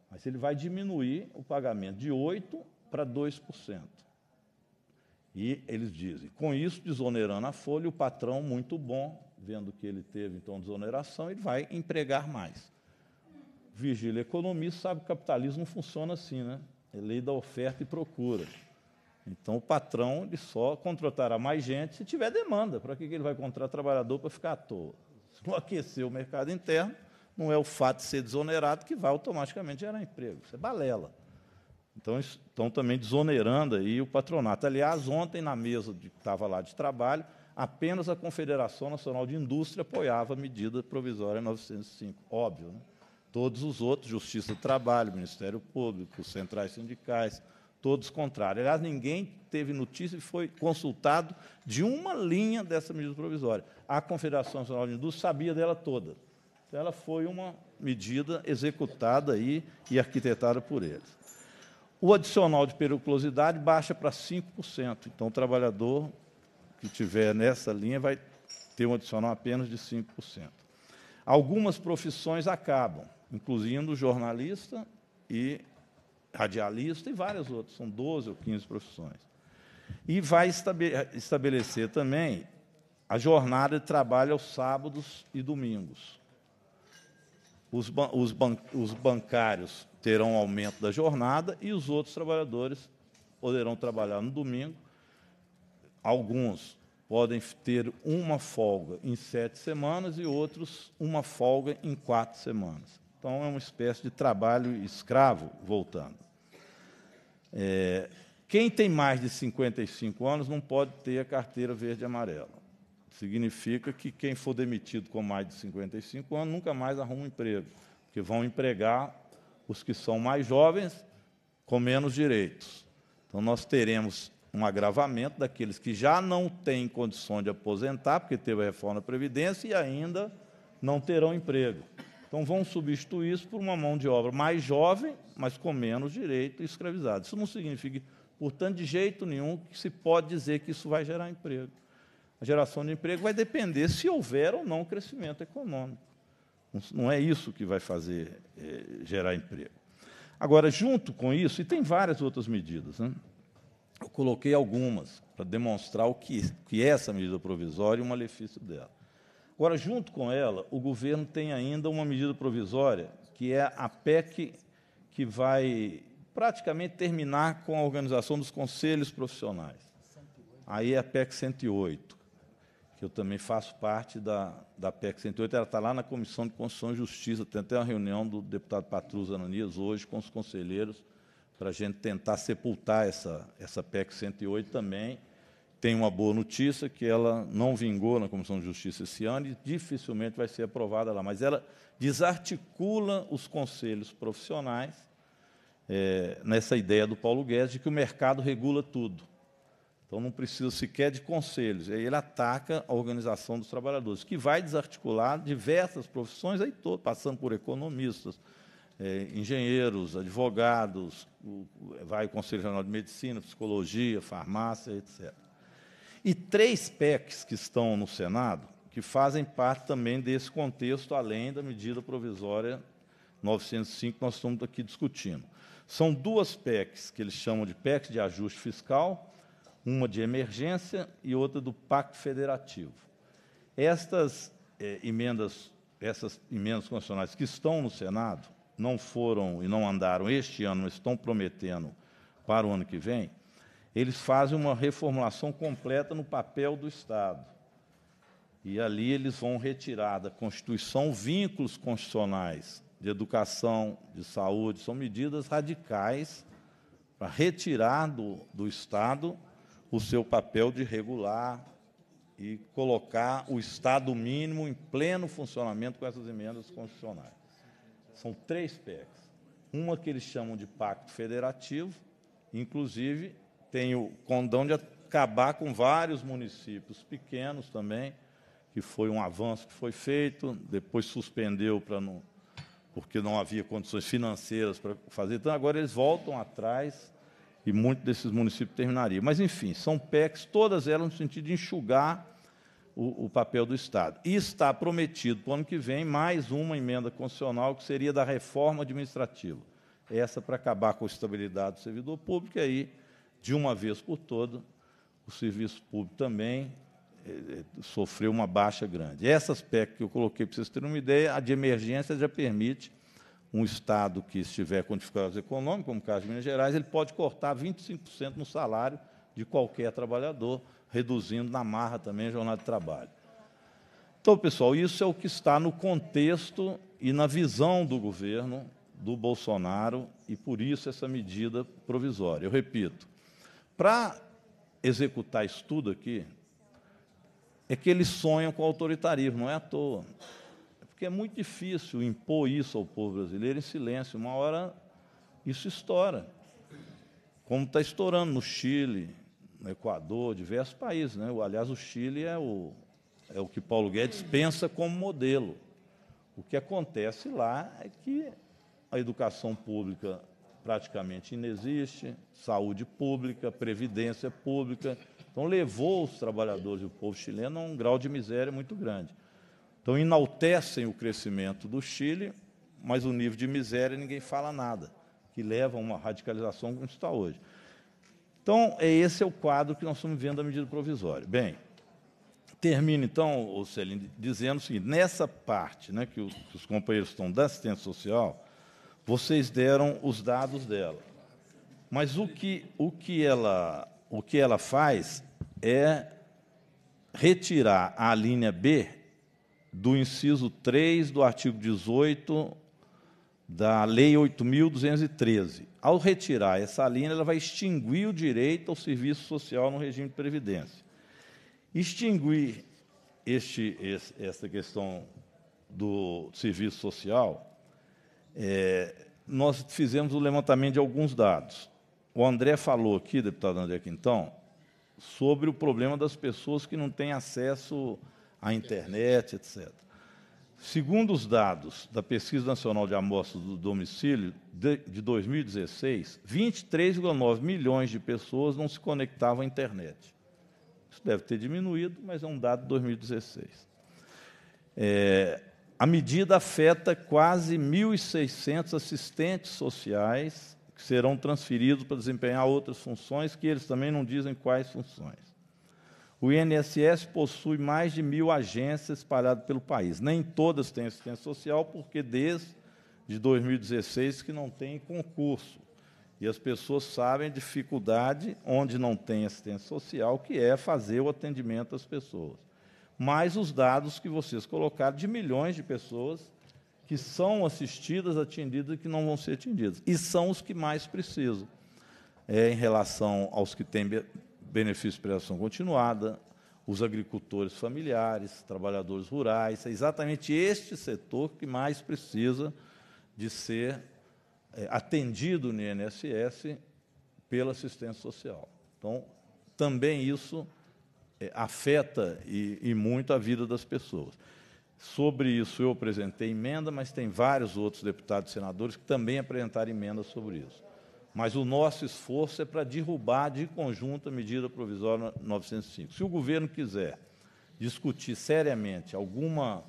Mas ele vai diminuir o pagamento de 8% para 2%. E eles dizem, com isso, desonerando a folha, o patrão, muito bom, vendo que ele teve, então, desoneração, ele vai empregar mais. Virgílio, economista, sabe que o capitalismo funciona assim, né? É lei da oferta e procura. Então, o patrão ele só contratará mais gente se tiver demanda. Para que ele vai contratar trabalhador para ficar à toa? Se não aquecer o mercado interno, não é o fato de ser desonerado que vai automaticamente gerar emprego. Isso é balela. Então, estão também desonerando aí o patronato. Aliás, ontem, na mesa que estava lá de trabalho, apenas a Confederação Nacional de Indústria apoiava a medida provisória 905. Óbvio, né? Todos os outros, Justiça do Trabalho, Ministério Público, centrais sindicais, todos contrários. Aliás, ninguém teve notícia e foi consultado de uma linha dessa medida provisória. A Confederação Nacional de Indústria sabia dela toda. Então, ela foi uma medida executada aí e arquitetada por eles. O adicional de periculosidade baixa para 5%. Então, o trabalhador que tiver nessa linha vai ter um adicional apenas de 5%. Algumas profissões acabam, incluindo jornalista e radialista e várias outras, são 12 ou 15 profissões. E vai estabelecer também a jornada de trabalho aos sábados e domingos. Os, ban os, ban os bancários terão aumento da jornada e os outros trabalhadores poderão trabalhar no domingo. Alguns podem ter uma folga em sete semanas e outros uma folga em quatro semanas. Então, é uma espécie de trabalho escravo voltando. É, quem tem mais de 55 anos não pode ter a carteira verde e amarela. Significa que quem for demitido com mais de 55 anos nunca mais arruma um emprego, porque vão empregar os que são mais jovens com menos direitos. Então, nós teremos um agravamento daqueles que já não têm condição de aposentar, porque teve a reforma da Previdência e ainda não terão emprego. Então vão substituir isso por uma mão de obra mais jovem, mas com menos direito e escravizada. Isso não significa, portanto, de jeito nenhum que se pode dizer que isso vai gerar emprego. A geração de emprego vai depender se houver ou não crescimento econômico. Não é isso que vai fazer é, gerar emprego. Agora, junto com isso, e tem várias outras medidas, né? eu coloquei algumas para demonstrar o que, que é essa medida provisória e o malefício dela. Agora, junto com ela, o governo tem ainda uma medida provisória, que é a PEC, que vai praticamente terminar com a organização dos conselhos profissionais. Aí é a PEC 108, que eu também faço parte da, da PEC 108, ela está lá na Comissão de Constituição e Justiça, tem até uma reunião do deputado Patrus Ananias hoje com os conselheiros, para a gente tentar sepultar essa, essa PEC 108 também, tem uma boa notícia, que ela não vingou na Comissão de Justiça esse ano e dificilmente vai ser aprovada lá, mas ela desarticula os conselhos profissionais é, nessa ideia do Paulo Guedes de que o mercado regula tudo. Então não precisa sequer de conselhos. E aí ele ataca a organização dos trabalhadores, que vai desarticular diversas profissões, aí todo, passando por economistas, é, engenheiros, advogados, o, vai o Conselho Regional de Medicina, Psicologia, Farmácia, etc e três PECs que estão no Senado, que fazem parte também desse contexto, além da medida provisória 905 que nós estamos aqui discutindo. São duas PECs que eles chamam de PECs de ajuste fiscal, uma de emergência e outra do Pacto Federativo. Estas eh, emendas, essas emendas constitucionais que estão no Senado, não foram e não andaram este ano, mas estão prometendo para o ano que vem, eles fazem uma reformulação completa no papel do Estado. E ali eles vão retirar da Constituição vínculos constitucionais de educação, de saúde, são medidas radicais para retirar do, do Estado o seu papel de regular e colocar o Estado mínimo em pleno funcionamento com essas emendas constitucionais. São três PECs. Uma que eles chamam de Pacto Federativo, inclusive tem o condão de acabar com vários municípios pequenos também, que foi um avanço que foi feito, depois suspendeu para não porque não havia condições financeiras para fazer. Então agora eles voltam atrás e muitos desses municípios terminariam. Mas enfim, são PECs todas elas no sentido de enxugar o, o, papel do Estado. E está prometido para o ano que vem mais uma emenda constitucional que seria da reforma administrativa. Essa para acabar com a estabilidade do servidor público e aí de uma vez por todas, o serviço público também eh, eh, sofreu uma baixa grande. Essa aspecto que eu coloquei para vocês terem uma ideia, a de emergência já permite um Estado que estiver com dificuldades econômicas, como o caso de Minas Gerais, ele pode cortar 25% no salário de qualquer trabalhador, reduzindo na marra também a jornada de trabalho. Então, pessoal, isso é o que está no contexto e na visão do governo do Bolsonaro e por isso essa medida provisória. Eu repito, para executar isso tudo aqui, é que eles sonham com autoritarismo, não é à toa. porque é muito difícil impor isso ao povo brasileiro em silêncio. Uma hora isso estoura. Como está estourando no Chile, no Equador, diversos países. Né? Aliás, o Chile é o, é o que Paulo Guedes pensa como modelo. O que acontece lá é que a educação pública praticamente inexiste, saúde pública, previdência pública. Então, levou os trabalhadores e o povo chileno a um grau de miséria muito grande. Então, enaltecem o crescimento do Chile, mas o nível de miséria ninguém fala nada, que leva a uma radicalização como está hoje. Então, é esse é o quadro que nós estamos vendo da medida provisória. Bem, termino então, Celine, dizendo o seguinte: nessa parte né, que os companheiros estão da assistência social, vocês deram os dados dela. Mas o que, o que, ela, o que ela faz é retirar a linha B do inciso 3 do artigo 18 da Lei 8.213. Ao retirar essa linha, ela vai extinguir o direito ao serviço social no regime de previdência. Extinguir este, essa questão do serviço social é, nós fizemos o levantamento de alguns dados. O André falou aqui, deputado André Quintão, sobre o problema das pessoas que não têm acesso à internet, etc. Segundo os dados da Pesquisa Nacional de Amostras do Domicílio, de, de 2016, 23,9 milhões de pessoas não se conectavam à internet. Isso deve ter diminuído, mas é um dado de 2016. É, a medida afeta quase 1.600 assistentes sociais que serão transferidos para desempenhar outras funções, que eles também não dizem quais funções. O INSS possui mais de mil agências espalhadas pelo país. Nem todas têm assistência social, porque desde 2016 que não tem concurso. E as pessoas sabem a dificuldade onde não tem assistência social, que é fazer o atendimento às pessoas mais os dados que vocês colocaram de milhões de pessoas que são assistidas, atendidas e que não vão ser atendidas. E são os que mais precisam, é, em relação aos que têm benefício de prestação continuada, os agricultores familiares, trabalhadores rurais. É exatamente este setor que mais precisa de ser é, atendido no INSS pela assistência social. Então, também isso eh, afeta e, e muito a vida das pessoas. Sobre isso eu apresentei emenda, mas tem vários outros deputados e senadores que também apresentaram emendas sobre isso. Mas o nosso esforço é para derrubar de conjunto a medida provisória 905. Se o governo quiser discutir seriamente alguma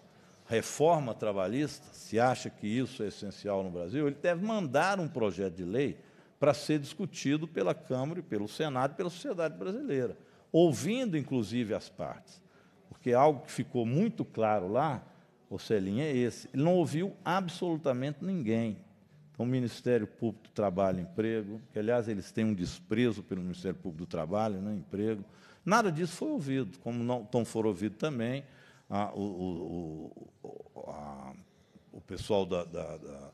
reforma trabalhista, se acha que isso é essencial no Brasil, ele deve mandar um projeto de lei para ser discutido pela Câmara, pelo Senado e pela sociedade brasileira ouvindo inclusive as partes. Porque algo que ficou muito claro lá, o é esse, ele não ouviu absolutamente ninguém. Então, o Ministério Público do Trabalho e Emprego, que, aliás, eles têm um desprezo pelo Ministério Público do Trabalho, né, emprego, nada disso foi ouvido, como não tão foram ouvidos também a, o, o, a, o pessoal da, da, da,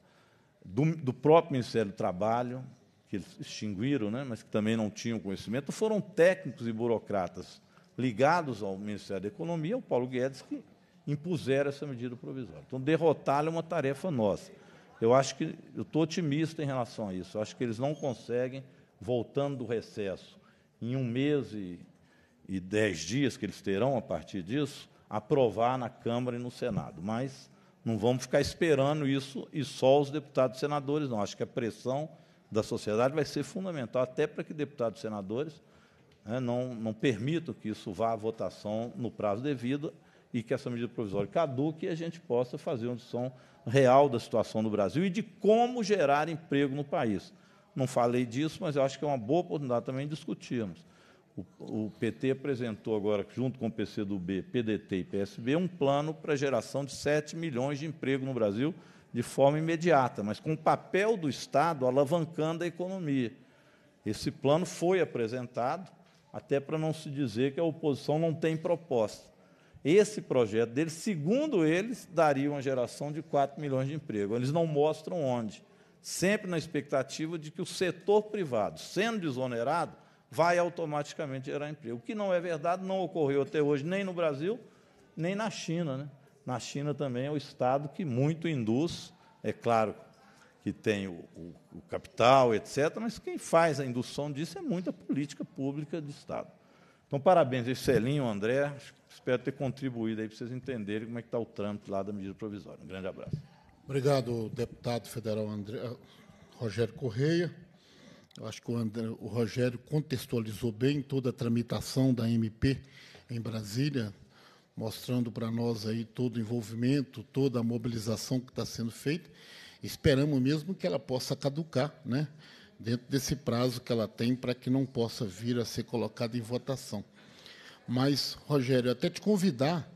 do, do próprio Ministério do Trabalho, que eles extinguiram, né, mas que também não tinham conhecimento, foram técnicos e burocratas ligados ao Ministério da Economia, o Paulo Guedes, que impuseram essa medida provisória. Então, derrotá-la é uma tarefa nossa. Eu acho que, eu estou otimista em relação a isso, eu acho que eles não conseguem, voltando do recesso, em um mês e, e dez dias que eles terão a partir disso, aprovar na Câmara e no Senado. Mas não vamos ficar esperando isso e só os deputados e senadores, não. Acho que a pressão da sociedade vai ser fundamental, até para que deputados e senadores né, não, não permitam que isso vá à votação no prazo devido e que essa medida provisória caduque e a gente possa fazer uma discussão real da situação no Brasil e de como gerar emprego no país. Não falei disso, mas eu acho que é uma boa oportunidade também de discutirmos. O, o PT apresentou agora, junto com o PCdoB, PDT e PSB, um plano para a geração de 7 milhões de emprego no Brasil, de forma imediata, mas com o papel do Estado alavancando a economia. Esse plano foi apresentado, até para não se dizer que a oposição não tem proposta. Esse projeto deles, segundo eles, daria uma geração de 4 milhões de empregos. Eles não mostram onde. Sempre na expectativa de que o setor privado, sendo desonerado, vai automaticamente gerar emprego. O que não é verdade, não ocorreu até hoje, nem no Brasil, nem na China. Né? na China também é o Estado que muito induz, é claro que tem o, o, o capital, etc., mas quem faz a indução disso é muita política pública de Estado. Então, parabéns, Excelinho, André. Espero ter contribuído aí para vocês entenderem como é que está o trâmite lá da medida provisória. Um grande abraço. Obrigado, deputado federal André, ah, Rogério Correia. Eu acho que o, André, o Rogério contextualizou bem toda a tramitação da MP em Brasília, mostrando para nós aí todo o envolvimento, toda a mobilização que está sendo feita. Esperamos mesmo que ela possa caducar, né? dentro desse prazo que ela tem para que não possa vir a ser colocada em votação. Mas, Rogério, até te convidar,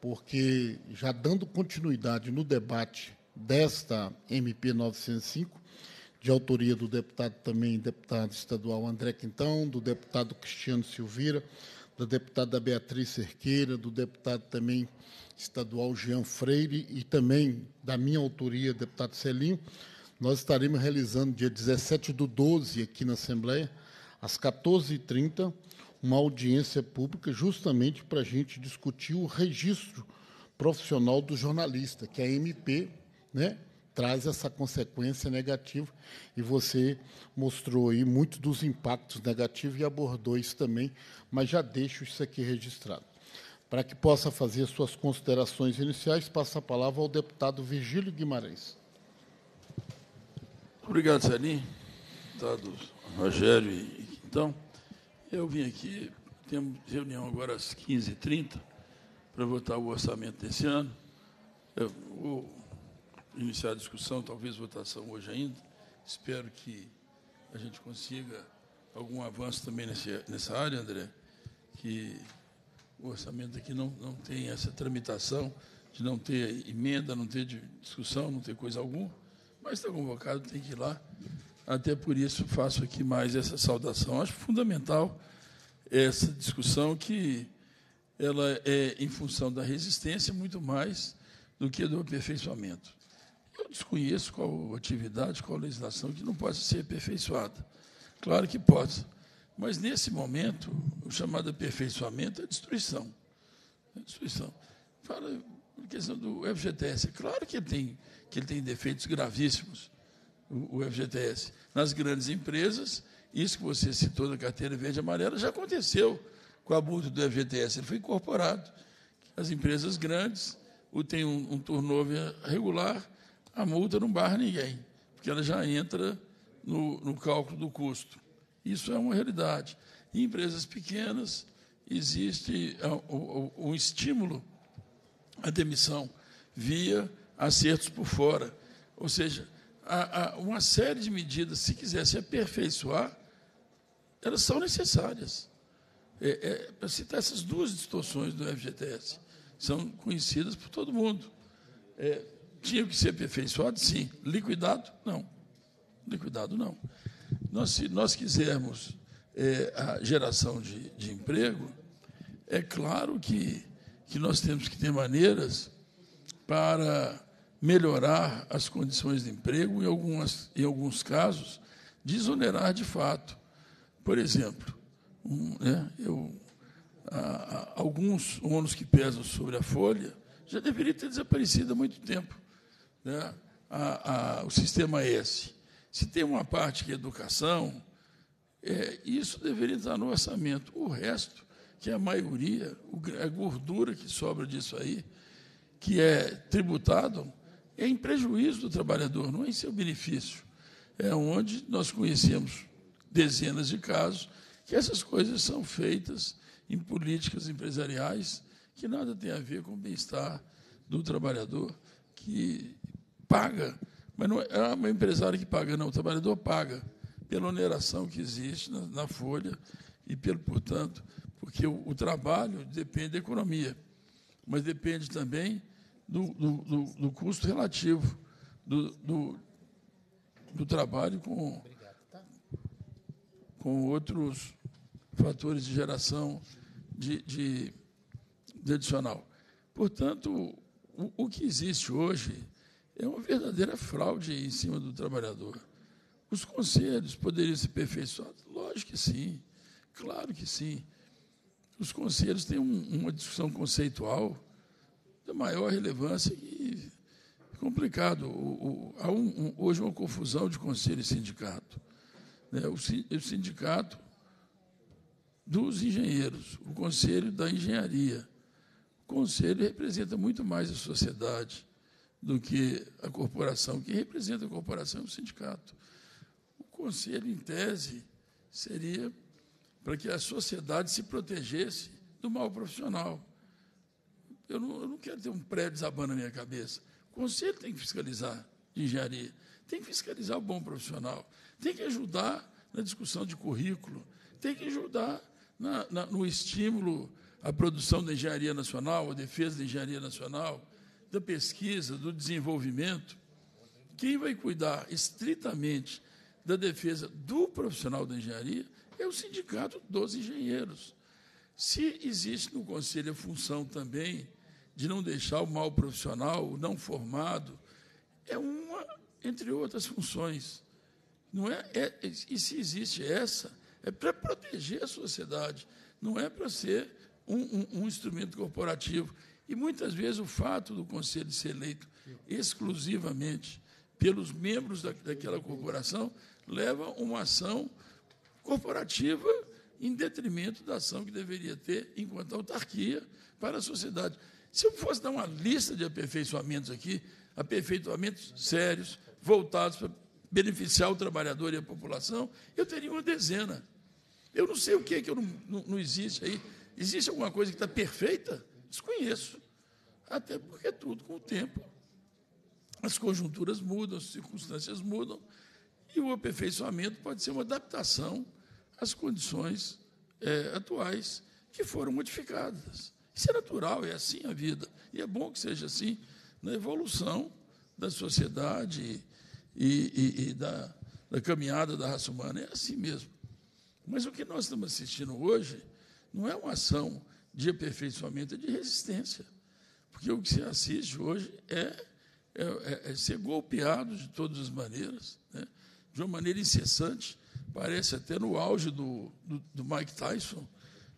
porque já dando continuidade no debate desta MP 905, de autoria do deputado também, deputado estadual André Quintão, do deputado Cristiano Silveira, da deputada Beatriz Cerqueira, do deputado também estadual Jean Freire e também da minha autoria, deputado Celinho, nós estaremos realizando, dia 17 do 12, aqui na Assembleia, às 14h30, uma audiência pública justamente para a gente discutir o registro profissional do jornalista, que é a MP né, traz essa consequência negativa e você mostrou aí muito dos impactos negativos e abordou isso também, mas já deixo isso aqui registrado. Para que possa fazer suas considerações iniciais, passo a palavra ao deputado Virgílio Guimarães. Obrigado, Salim. Deputado Rogério, então, eu vim aqui, temos reunião agora às 15h30 para votar o orçamento desse ano. Eu, o iniciar a discussão, talvez votação hoje ainda. Espero que a gente consiga algum avanço também nesse, nessa área, André, que o orçamento aqui não, não tem essa tramitação de não ter emenda, não ter discussão, não ter coisa alguma, mas está convocado, tem que ir lá. Até por isso faço aqui mais essa saudação. Acho fundamental essa discussão que ela é em função da resistência muito mais do que do aperfeiçoamento. Eu desconheço qual atividade, qual legislação que não possa ser aperfeiçoada. Claro que pode. Mas, nesse momento, o chamado aperfeiçoamento é destruição. É destruição. Fala a questão do FGTS. É claro que ele tem, que ele tem defeitos gravíssimos, o, o FGTS. Nas grandes empresas, isso que você citou na carteira verde e amarela já aconteceu com o abuso do FGTS. Ele foi incorporado. As empresas grandes têm um, um turnover regular a multa não barra ninguém, porque ela já entra no, no cálculo do custo. Isso é uma realidade. Em empresas pequenas, existe um é, estímulo à demissão via acertos por fora. Ou seja, há, há uma série de medidas, se quiser se aperfeiçoar, elas são necessárias. É, é, para citar essas duas distorções do FGTS, são conhecidas por todo mundo. É, tinha que ser aperfeiçoado? Sim. Liquidado? Não. Liquidado, não. Nós, se nós quisermos é, a geração de, de emprego, é claro que, que nós temos que ter maneiras para melhorar as condições de emprego, em, algumas, em alguns casos, desonerar de fato. Por exemplo, um, né, eu, a, a, alguns ônus que pesam sobre a folha já deveriam ter desaparecido há muito tempo né, a, a, o sistema é esse. Se tem uma parte que é educação, é, isso deveria estar no orçamento. O resto, que é a maioria, a gordura que sobra disso aí, que é tributado, é em prejuízo do trabalhador, não é em seu benefício. É onde nós conhecemos dezenas de casos que essas coisas são feitas em políticas empresariais que nada tem a ver com o bem-estar do trabalhador, que paga. Mas não é, é ah, o empresário que paga, não, o trabalhador paga pela oneração que existe na, na folha e pelo, portanto, porque o, o, trabalho depende da economia, mas depende também do, do, do, do custo relativo do, do, trabalho com, com outros fatores de geração de, de, de adicional. Portanto, o, o que existe hoje é uma verdadeira fraude em cima do trabalhador. Os conselhos poderiam ser aperfeiçoados? Lógico que sim, claro que sim. Os conselhos têm um, uma discussão conceitual da maior relevância e é complicado. O, o, há um, um, hoje uma confusão de conselho e sindicato. Né? O, o sindicato dos engenheiros, o conselho da engenharia. O conselho representa muito mais a sociedade do que a corporação, que representa a corporação e é o sindicato. O conselho, em tese, seria para que a sociedade se protegesse do mal profissional. Eu não, eu não quero ter um prédio desabando na minha cabeça. O conselho tem que fiscalizar de engenharia, tem que fiscalizar o bom profissional, tem que ajudar na discussão de currículo, tem que ajudar na, na, no estímulo à produção da engenharia nacional, à defesa da engenharia nacional, da pesquisa, do desenvolvimento, quem vai cuidar estritamente da defesa do profissional da engenharia é o sindicato dos engenheiros. Se existe no conselho a função também de não deixar o mal profissional, o não formado, é uma entre outras funções. Não é, é e se existe essa, é para proteger a sociedade, não é para ser um, um, um instrumento corporativo e muitas vezes o fato do conselho ser eleito exclusivamente pelos membros da, daquela corporação leva a uma ação corporativa em detrimento da ação que deveria ter enquanto autarquia para a sociedade. Se eu fosse dar uma lista de aperfeiçoamentos aqui, aperfeiçoamentos sérios, voltados para beneficiar o trabalhador e a população, eu teria uma dezena. Eu não sei o que, é que eu não, não, não existe aí. Existe alguma coisa que está perfeita? Desconheço. Até porque é tudo com o tempo. As conjunturas mudam, as circunstâncias mudam, e o aperfeiçoamento pode ser uma adaptação às condições é, atuais que foram modificadas. Isso é natural, é assim a vida. E é bom que seja assim na evolução da sociedade e, e, e da, da caminhada da raça humana. É assim mesmo. Mas o que nós estamos assistindo hoje não é uma ação de aperfeiçoamento é de resistência. Porque o que se assiste hoje é, é, é, é ser golpeado de todas as maneiras, né? de uma maneira incessante. Parece até no auge do, do, do Mike Tyson,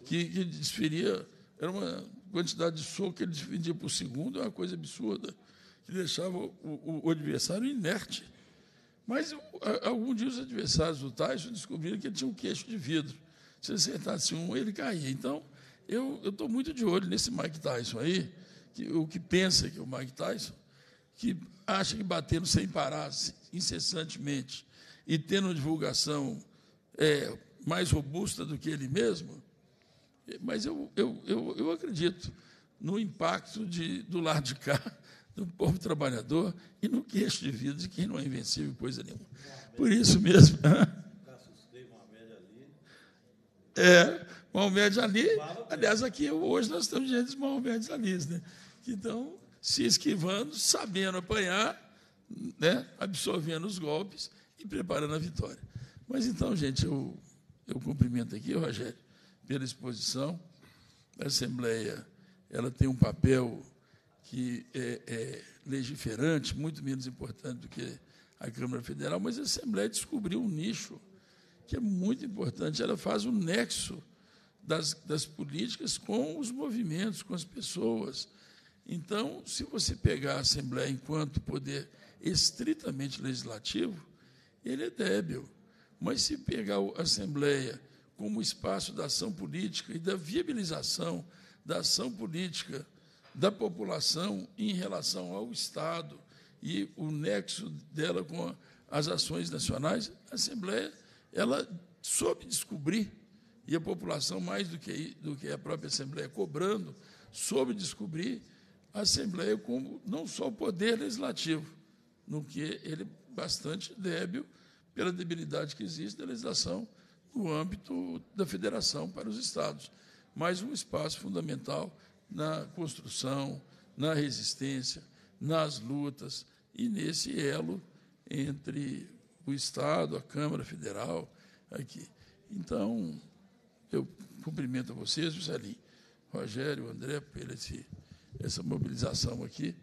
que, que desferia, era uma quantidade de soco que ele desferia por segundo, é uma coisa absurda, que deixava o, o, o adversário inerte. Mas algum dia os adversários do Tyson descobriram que ele tinha um queixo de vidro. Se acertasse um, ele caía. Então, eu estou muito de olho nesse Mike Tyson aí, que, o que pensa que é o Mike Tyson, que acha que batendo sem parar, incessantemente, e tendo uma divulgação é, mais robusta do que ele mesmo, mas eu, eu, eu, eu acredito no impacto de, do lado de cá, do povo trabalhador, e no queixo de vida de quem não é invencível coisa nenhuma. Por isso mesmo. Né? Né? É, Mohamed Ali. Aliás, aqui hoje nós estamos diante de Mohamed Ali, né? que estão se esquivando, sabendo apanhar, né? absorvendo os golpes e preparando a vitória. Mas então, gente, eu, eu cumprimento aqui, Rogério, pela exposição. A Assembleia ela tem um papel que é, é legiferante, muito menos importante do que a Câmara Federal, mas a Assembleia descobriu um nicho que é muito importante. Ela faz um nexo das, das políticas com os movimentos, com as pessoas. Então, se você pegar a Assembleia enquanto poder estritamente legislativo, ele é débil. Mas se pegar a Assembleia como espaço da ação política e da viabilização da ação política da população em relação ao Estado e o nexo dela com as ações nacionais, a Assembleia ela soube descobrir e a população, mais do que, do que a própria Assembleia, cobrando, soube descobrir a Assembleia como não só o poder legislativo, no que ele bastante débil pela debilidade que existe da legislação no âmbito da federação para os estados, mas um espaço fundamental na construção, na resistência, nas lutas e nesse elo entre o Estado, a Câmara Federal aqui. Então, eu cumprimento a vocês, Juscelino, Rogério, André, por esse, essa mobilização aqui.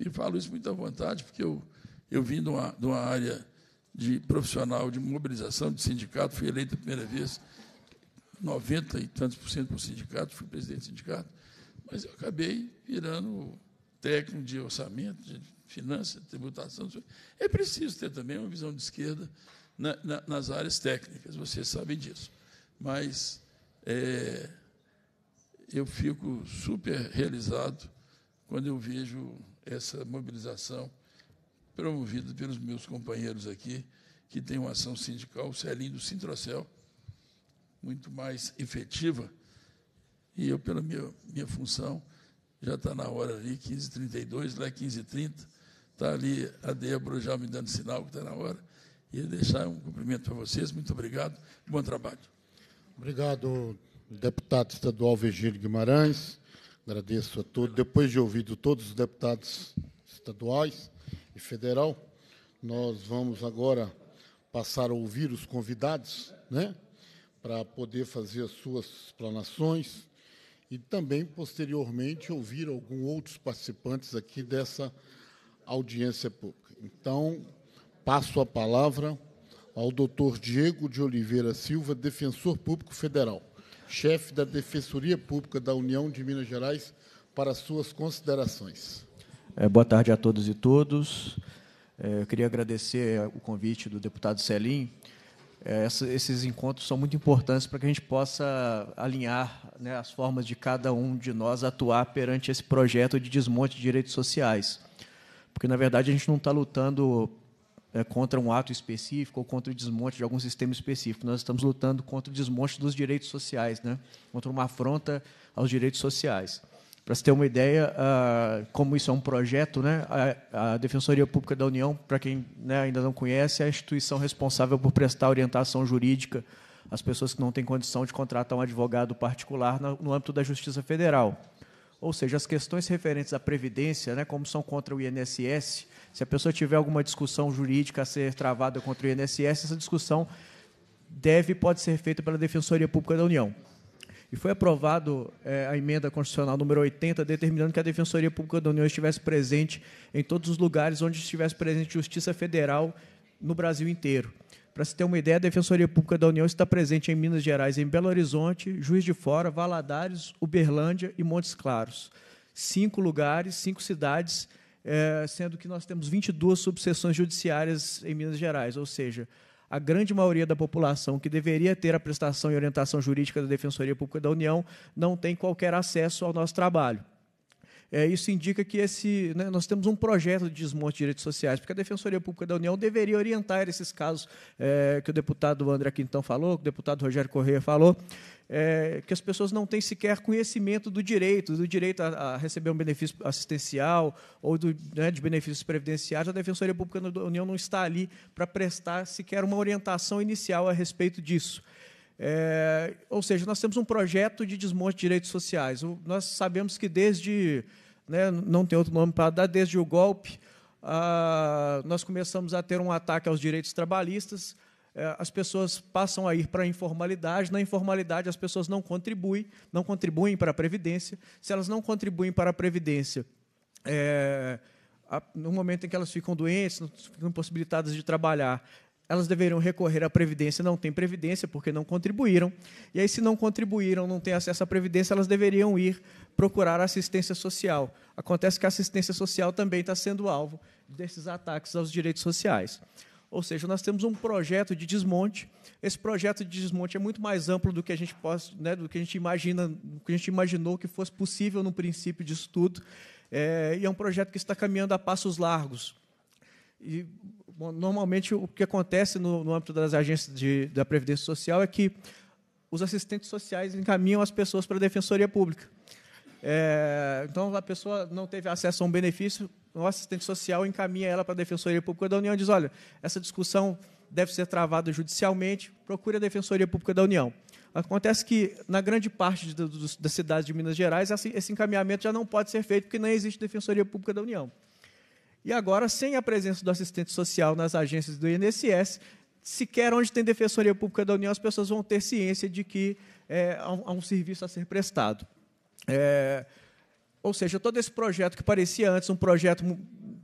E falo isso muito à vontade, porque eu, eu vim de uma, de uma área de profissional de mobilização, de sindicato, fui eleito a primeira vez, 90 e tantos por cento por sindicato, fui presidente do sindicato, mas eu acabei virando técnico de orçamento, de finanças, tributação. É preciso ter também uma visão de esquerda na, na, nas áreas técnicas, vocês sabem disso. Mas é, eu fico super realizado quando eu vejo essa mobilização promovida pelos meus companheiros aqui, que tem uma ação sindical, o Celinho do Sintrocel, muito mais efetiva. E eu, pela minha, minha função, já está na hora ali, 15h32, lá é 15h30, está ali a Débora já me dando sinal que está na hora. E deixar um cumprimento para vocês. Muito obrigado. Bom trabalho. Obrigado, deputado estadual Virgílio Guimarães. Agradeço a todos. Depois de ouvido todos os deputados estaduais e federal, nós vamos agora passar a ouvir os convidados, né, para poder fazer as suas explanações e também, posteriormente, ouvir alguns outros participantes aqui dessa audiência pública. Então, passo a palavra ao Dr. Diego de Oliveira Silva, defensor público federal, chefe da Defensoria Pública da União de Minas Gerais, para suas considerações. É, boa tarde a todos e todos. É, eu queria agradecer é, o convite do deputado Celim. É, esses encontros são muito importantes para que a gente possa alinhar né, as formas de cada um de nós atuar perante esse projeto de desmonte de direitos sociais. Porque, na verdade, a gente não está lutando é, contra um ato específico ou contra o desmonte de algum sistema específico. Nós estamos lutando contra o desmonte dos direitos sociais, né? contra uma afronta aos direitos sociais. Para se ter uma ideia, ah, como isso é um projeto, né? a, Defensoria Pública da União, para quem né, ainda não conhece, é a instituição responsável por prestar orientação jurídica às pessoas que não têm condição de contratar um advogado particular no âmbito da Justiça Federal ou seja, as questões referentes à previdência, né, como são contra o INSS, se a pessoa tiver alguma discussão jurídica a ser travada contra o INSS, essa discussão deve e pode ser feita pela Defensoria Pública da União. E foi aprovado é, a emenda constitucional número 80, determinando que a Defensoria Pública da União estivesse presente em todos os lugares onde estivesse presente Justiça Federal no Brasil inteiro. Para se ter uma ideia, a Defensoria Pública da União está presente em Minas Gerais, em Belo Horizonte, Juiz de Fora, Valadares, Uberlândia e Montes Claros. Cinco lugares, cinco cidades, é, sendo que nós temos 22 subseções judiciárias em Minas Gerais, ou seja, a grande maioria da população que deveria ter a prestação e orientação jurídica da Defensoria Pública da União não tem qualquer acesso ao nosso trabalho é, isso indica que esse, né, nós temos um projeto de desmonte de direitos sociais, porque a Defensoria Pública da União deveria orientar esses casos é, que o deputado André Quintão falou, que o deputado Rogério Correia falou, é, que as pessoas não têm sequer conhecimento do direito, do direito a, a receber um benefício assistencial ou do, né, de benefícios previdenciários, a Defensoria Pública da União não está ali para prestar sequer uma orientação inicial a respeito disso. É, ou seja, nós temos um projeto de desmonte de direitos sociais. O, nós sabemos que desde né, não tem outro nome para dar, desde o golpe, ah, nós começamos a ter um ataque aos direitos trabalhistas, eh, as pessoas passam a ir para a informalidade, na informalidade as pessoas não contribuem, não contribuem para a Previdência, se elas não contribuem para é, a Previdência, eh, no momento em que elas ficam doentes, ficam impossibilitadas de trabalhar, elas deveriam recorrer à previdência, não tem previdência porque não contribuíram. E aí, se não contribuíram, não têm acesso à previdência, elas deveriam ir procurar assistência social. Acontece que a assistência social também está sendo alvo desses ataques aos direitos sociais. Ou seja, nós temos um projeto de desmonte. Esse projeto de desmonte é muito mais amplo do que a gente pode, né, do que a gente imagina, do que a gente imaginou que fosse possível no princípio disso tudo. É, e é um projeto que está caminhando a passos largos. E Normalmente, o que acontece no, no âmbito das agências de, da Previdência Social é que os assistentes sociais encaminham as pessoas para a Defensoria Pública. É, então, a pessoa não teve acesso a um benefício, o assistente social encaminha ela para a Defensoria Pública da União e diz: olha, essa discussão deve ser travada judicialmente, procure a Defensoria Pública da União. Acontece que, na grande parte das cidades de Minas Gerais, esse encaminhamento já não pode ser feito, porque nem existe Defensoria Pública da União. E agora, sem a presença do assistente social nas agências do INSS, sequer onde tem Defensoria Pública da União, as pessoas vão ter ciência de que é, há, um, há um serviço a ser prestado. É, ou seja, todo esse projeto que parecia antes um projeto hum,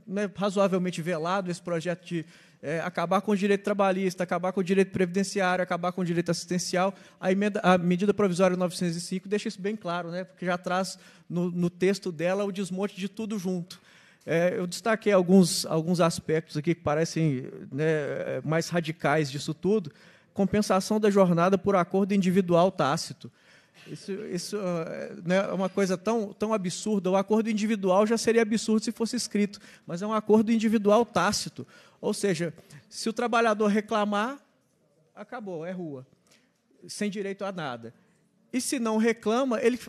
né, razoavelmente velado, esse projeto de é, acabar com o direito trabalhista, acabar com o direito previdenciário, acabar com o direito assistencial, a, emenda, a medida provisória 905 deixa isso bem claro, né, porque já traz no, no texto dela o desmonte de tudo junto. É, eu destaquei alguns, alguns aspectos aqui que parecem né, é, mais radicais disso tudo. Compensação da jornada por acordo individual tácito. Isso, isso é, né, é uma coisa tão, tão absurda. O acordo individual já seria absurdo se fosse escrito, mas é um acordo individual tácito. Ou seja, se o trabalhador reclamar, acabou, é rua, sem direito a nada. E se não reclama, ele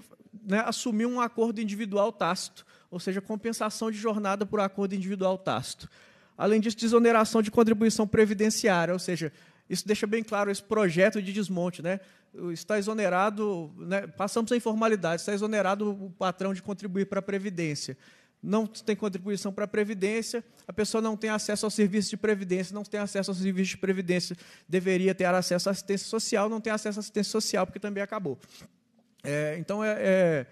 né, assumiu um acordo individual tácito ou seja, compensação de jornada por acordo individual tácito. Além disso, desoneração de contribuição previdenciária, ou seja, isso deixa bem claro esse projeto de desmonte, né? Está exonerado, né? passamos a informalidade, está exonerado o patrão de contribuir para a previdência. Não tem contribuição para a previdência, a pessoa não tem acesso ao serviço de previdência, não tem acesso ao serviço de previdência, deveria ter acesso à assistência social, não tem acesso à assistência social porque também acabou. É, então, é, é,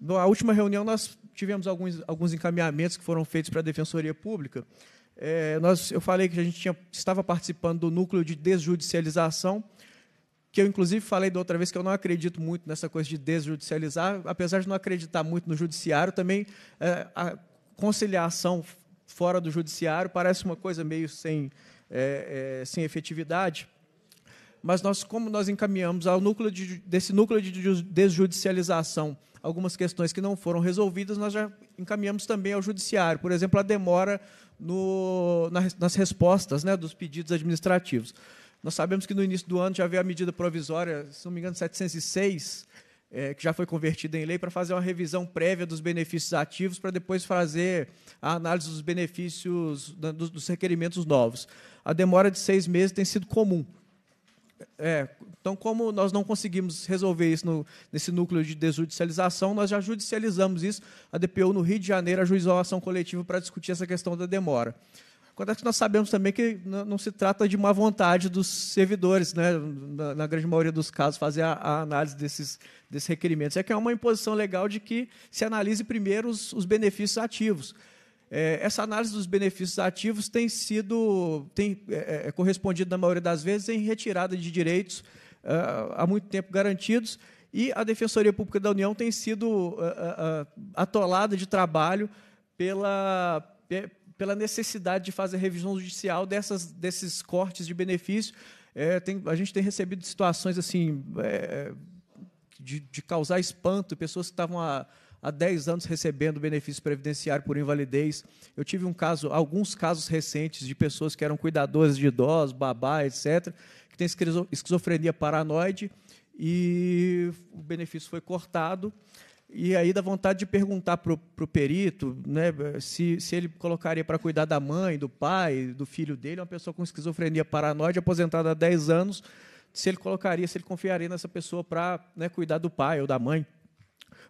na última reunião nós tivemos alguns, alguns encaminhamentos que foram feitos para a Defensoria Pública. É, nós, eu falei que a gente tinha, estava participando do núcleo de desjudicialização, que eu, inclusive, falei da outra vez que eu não acredito muito nessa coisa de desjudicializar, apesar de não acreditar muito no judiciário, também é, a conciliação fora do judiciário parece uma coisa meio sem, é, é sem efetividade mas nós, como nós encaminhamos ao núcleo de, desse núcleo de desjudicialização algumas questões que não foram resolvidas, nós já encaminhamos também ao judiciário. Por exemplo, a demora no, nas, nas respostas né, dos pedidos administrativos. Nós sabemos que no início do ano já havia a medida provisória, se não me engano, 706, é, que já foi convertida em lei, para fazer uma revisão prévia dos benefícios ativos, para depois fazer a análise dos benefícios, dos requerimentos novos. A demora de seis meses tem sido comum. É, então, como nós não conseguimos resolver isso no, nesse núcleo de desjudicialização, nós já judicializamos isso. A DPU no Rio de Janeiro ajuizou a ação coletiva para discutir essa questão da demora. Acontece que nós sabemos também que não se trata de má vontade dos servidores, né? na, na grande maioria dos casos, fazer a, a, análise desses, desses requerimentos. É que é uma imposição legal de que se analise primeiro os, os benefícios ativos. É, essa análise dos benefícios ativos tem sido tem é, é, é correspondido na maioria das vezes em retirada de direitos é, há muito tempo garantidos e a Defensoria Pública da União tem sido atolada de trabalho pela pela necessidade de fazer revisão judicial dessas, desses cortes de benefício. É, tem, a gente tem recebido situações assim de, de causar espanto, pessoas que estavam a, há 10 anos recebendo benefício previdenciário por invalidez. Eu tive um caso, alguns casos recentes de pessoas que eram cuidadoras de idosos, babá, etc., que têm esquizofrenia paranoide e o benefício foi cortado. E aí dá vontade de perguntar para o perito né, se, se ele colocaria para cuidar da mãe, do pai, do filho dele, uma pessoa com esquizofrenia paranoide, aposentada há 10 anos, se ele colocaria, se ele confiaria nessa pessoa para né, cuidar do pai ou da mãe.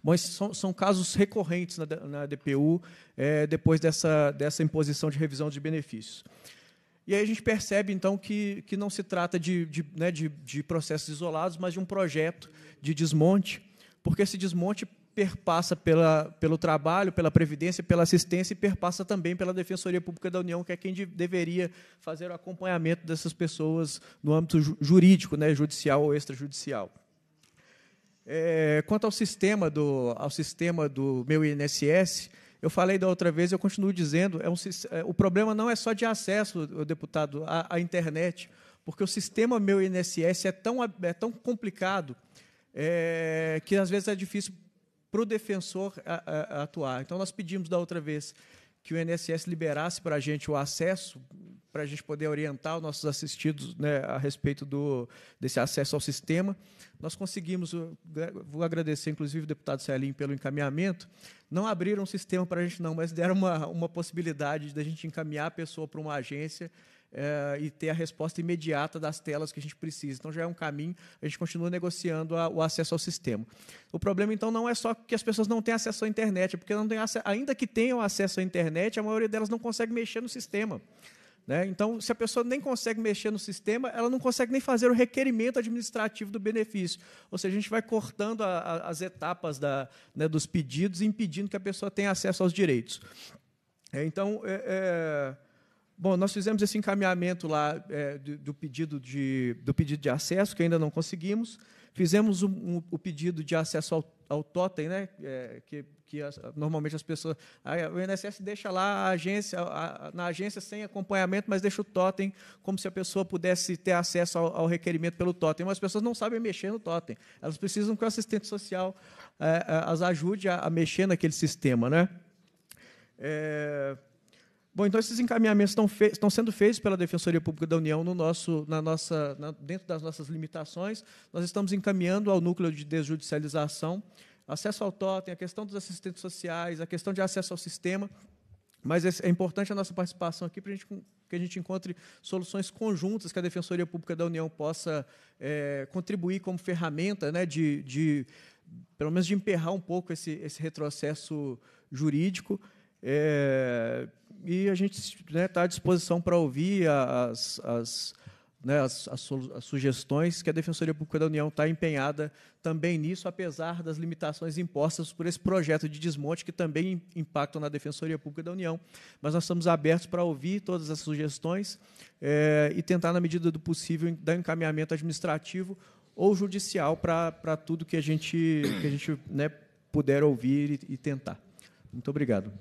Mas são, são casos recorrentes na, na DPU é, eh, depois dessa, dessa imposição de revisão de benefícios. E aí a gente percebe, então, que, que não se trata de, de, né, de, de processos isolados, mas de um projeto de desmonte, porque esse desmonte perpassa pela, pelo trabalho, pela previdência, pela assistência e perpassa também pela Defensoria Pública da União, que é quem de, deveria fazer o acompanhamento dessas pessoas no âmbito ju, jurídico, né, judicial ou extrajudicial. É, quanto ao sistema, do, ao sistema do meu INSS, eu falei da outra vez, eu continuo dizendo, é um, é, o problema não é só de acesso, deputado, à, à, internet, porque o sistema meu INSS é tão, é tão complicado é, que às vezes é difícil para o defensor a, a, a atuar. Então nós pedimos da outra vez que o INSS liberasse para a gente o acesso para a gente poder orientar os nossos assistidos né, a respeito do, desse acesso ao sistema. Nós conseguimos, né, vou agradecer inclusive o deputado Celim pelo encaminhamento, não abriram um sistema para a gente não, mas deram uma, uma possibilidade da gente encaminhar a pessoa para uma agência é, e ter a resposta imediata das telas que a gente precisa. Então já é um caminho, a gente continua negociando a, o acesso ao sistema. O problema, então, não é só que as pessoas não têm acesso à internet, porque não têm, ainda que tenham acesso à internet, a maioria delas não consegue mexer no sistema. Né? Então, se a pessoa nem consegue mexer no sistema, ela não consegue nem fazer o requerimento administrativo do benefício. Ou seja, a gente vai cortando a, a, as etapas da, né, dos pedidos e impedindo que a pessoa tenha acesso aos direitos. É, então, é, é, bom, nós fizemos esse encaminhamento lá é, do, do, pedido de, do pedido de acesso, que ainda não conseguimos. Fizemos um, um, o pedido de acesso ao ao totem, né? É, que, que as, normalmente as pessoas. Ah, o INSS deixa lá a agência, a, a, na agência sem acompanhamento, mas deixa o totem como se a pessoa pudesse ter acesso ao, ao requerimento pelo totem. Mas as pessoas não sabem mexer no totem. Elas precisam que o assistente social é, é as ajude a, mexer naquele sistema. Né? É, Bom, então esses encaminhamentos estão, estão, sendo feitos pela Defensoria Pública da União no nosso, na nossa, na, dentro das nossas limitações. Nós estamos encaminhando ao núcleo de desjudicialização, acesso ao totem, a questão dos assistentes sociais, a questão de acesso ao sistema. Mas é importante a nossa participação aqui para gente que a gente encontre soluções conjuntas que a Defensoria Pública da União possa é, contribuir como ferramenta né, de, de, pelo menos, de emperrar um pouco esse, esse retrocesso jurídico. É, e a gente está né, tá à disposição para ouvir as, as, né, as, as, sugestões que a Defensoria Pública da União está empenhada também nisso, apesar das limitações impostas por esse projeto de desmonte, que também impactam na Defensoria Pública da União. Mas nós estamos abertos para ouvir todas as sugestões é, e tentar, na medida do possível, dar encaminhamento administrativo ou judicial para tudo que a gente, que a gente né, puder ouvir e, e tentar. Muito obrigado.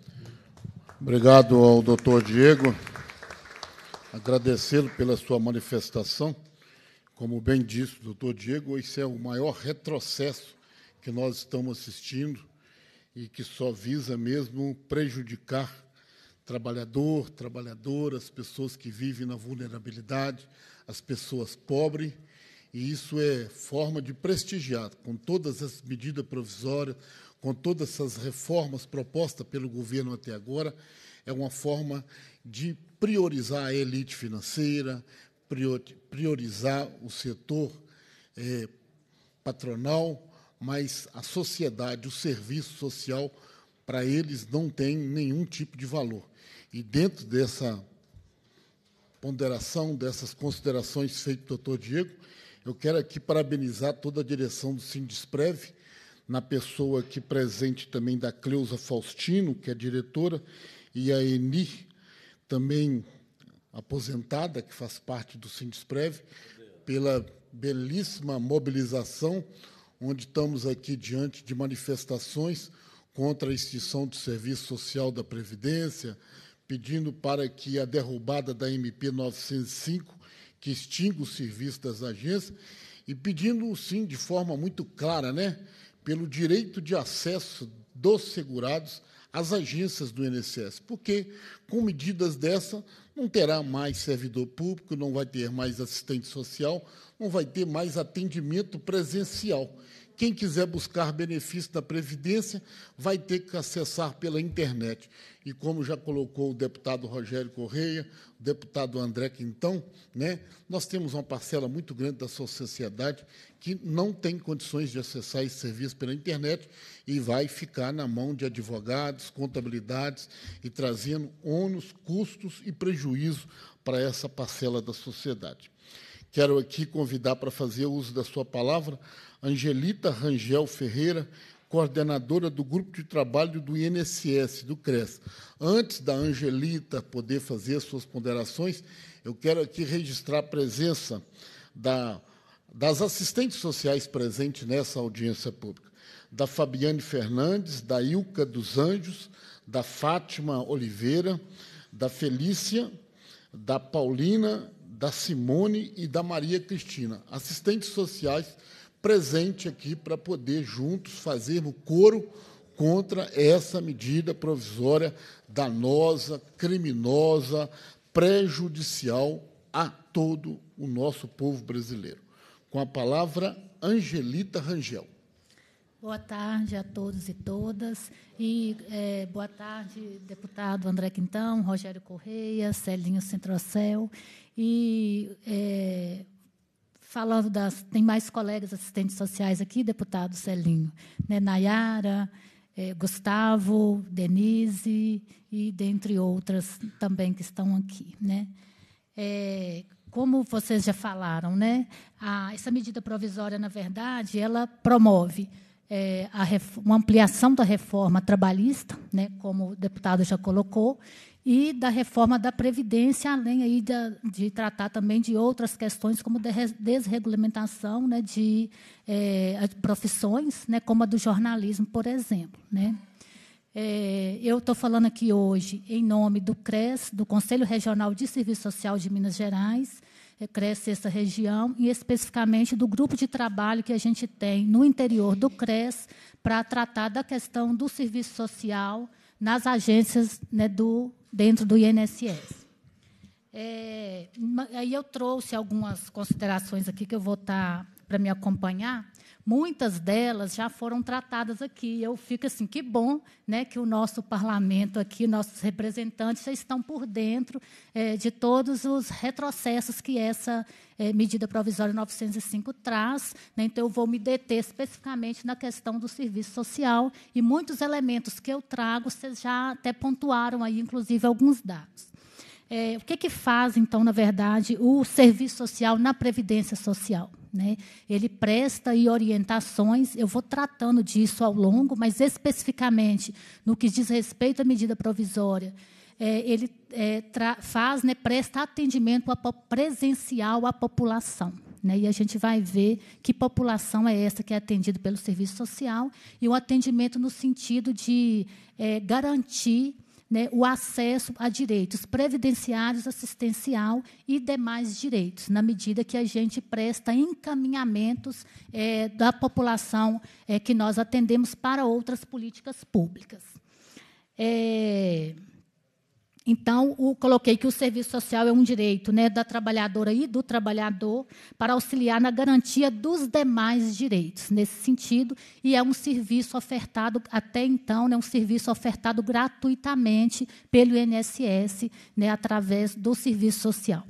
Obrigado ao doutor Diego. Agradecê-lo pela sua manifestação. Como bem disse o doutor Diego, esse é o maior retrocesso que nós estamos assistindo e que só visa mesmo prejudicar trabalhador, trabalhadoras, pessoas que vivem na vulnerabilidade, as pessoas pobres, e isso é forma de prestigiar, com todas as medidas provisórias, com todas essas reformas propostas pelo governo até agora, é uma forma de priorizar a elite financeira, priorizar o setor é, patronal, mas a sociedade, o serviço social, para eles não tem nenhum tipo de valor. E dentro dessa ponderação, dessas considerações feitas pelo doutor Diego, eu quero aqui parabenizar toda a direção do Sindesprev, na pessoa aqui presente também da Cleusa Faustino, que é diretora, e a Eni, também aposentada, que faz parte do Sindesprev, pela belíssima mobilização, onde estamos aqui diante de manifestações contra a extinção do Serviço Social da Previdência, pedindo para que a derrubada da MP 905, que extinga o serviço das agências, e pedindo, sim, de forma muito clara, né, pelo direito de acesso dos segurados às agências do INSS, porque com medidas dessa não terá mais servidor público, não vai ter mais assistente social, não vai ter mais atendimento presencial. Quem quiser buscar benefício da Previdência vai ter que acessar pela internet. E como já colocou o deputado Rogério Correia, o deputado André Quintão, né, nós temos uma parcela muito grande da sua sociedade que não tem condições de acessar esse serviço pela internet e vai ficar na mão de advogados, contabilidades e trazendo ônus, custos e prejuízo para essa parcela da sociedade. Quero aqui convidar para fazer uso da sua palavra Angelita Rangel Ferreira, coordenadora do grupo de trabalho do INSS, do CRES. Antes da Angelita poder fazer suas ponderações, eu quero aqui registrar a presença da, das assistentes sociais presentes nessa audiência pública, da Fabiane Fernandes, da Ilka dos Anjos, da Fátima Oliveira, da Felícia, da Paulina, da Simone e da Maria Cristina, assistentes sociais presentes presente aqui para poder juntos fazermos coro contra essa medida provisória danosa, criminosa, prejudicial a todo o nosso povo brasileiro. Com a palavra Angelita Rangel. Boa tarde a todos e todas. E é, boa tarde, deputado André Quintão, Rogério Correia, Celinho Centrocel. E é, falando das. Tem mais colegas assistentes sociais aqui, deputado Celinho. Né? Nayara, é, Gustavo, Denise e dentre outras também que estão aqui. Né? É, como vocês já falaram, né? A, essa medida provisória, na verdade, ela promove. É, a, uma ampliação da reforma trabalhista, né, como o deputado já colocou, e da reforma da Previdência, além aí de, de tratar também de outras questões, como de desregulamentação né, de é, profissões, né, como a do jornalismo, por exemplo. Né? É, eu estou falando aqui hoje em nome do CRES, do Conselho Regional de Serviço Social de Minas Gerais, é, CRES Sexta Região, e especificamente do grupo de trabalho que a gente tem no interior do CRES para tratar da questão do serviço social nas agências né, do dentro do INSS. É, aí eu trouxe algumas considerações aqui que eu vou estar tá, para me acompanhar. Muitas delas já foram tratadas aqui. Eu fico assim, que bom né, que o nosso parlamento aqui, nossos representantes, já estão por dentro é, de todos os retrocessos que essa é, medida provisória 905 traz. Né? Então, eu vou me deter especificamente na questão do serviço social e muitos elementos que eu trago, vocês já até pontuaram aí, inclusive, alguns dados. É, o que, que faz, então, na verdade, o serviço social na Previdência Social? Né? Ele presta e orientações, eu vou tratando disso ao longo, mas especificamente no que diz respeito à medida provisória, é, ele é, faz, né, presta atendimento presencial à população. Né? E a gente vai ver que população é essa que é atendida pelo serviço social e o atendimento no sentido de é, garantir né, o acesso a direitos previdenciários, assistencial e demais direitos, na medida que a gente presta encaminhamentos é, da população é, que nós atendemos para outras políticas públicas. É... Então, o, coloquei que o serviço social é um direito né, da trabalhadora e do trabalhador para auxiliar na garantia dos demais direitos, nesse sentido, e é um serviço ofertado, até então, né, um serviço ofertado gratuitamente pelo INSS, né, através do serviço social.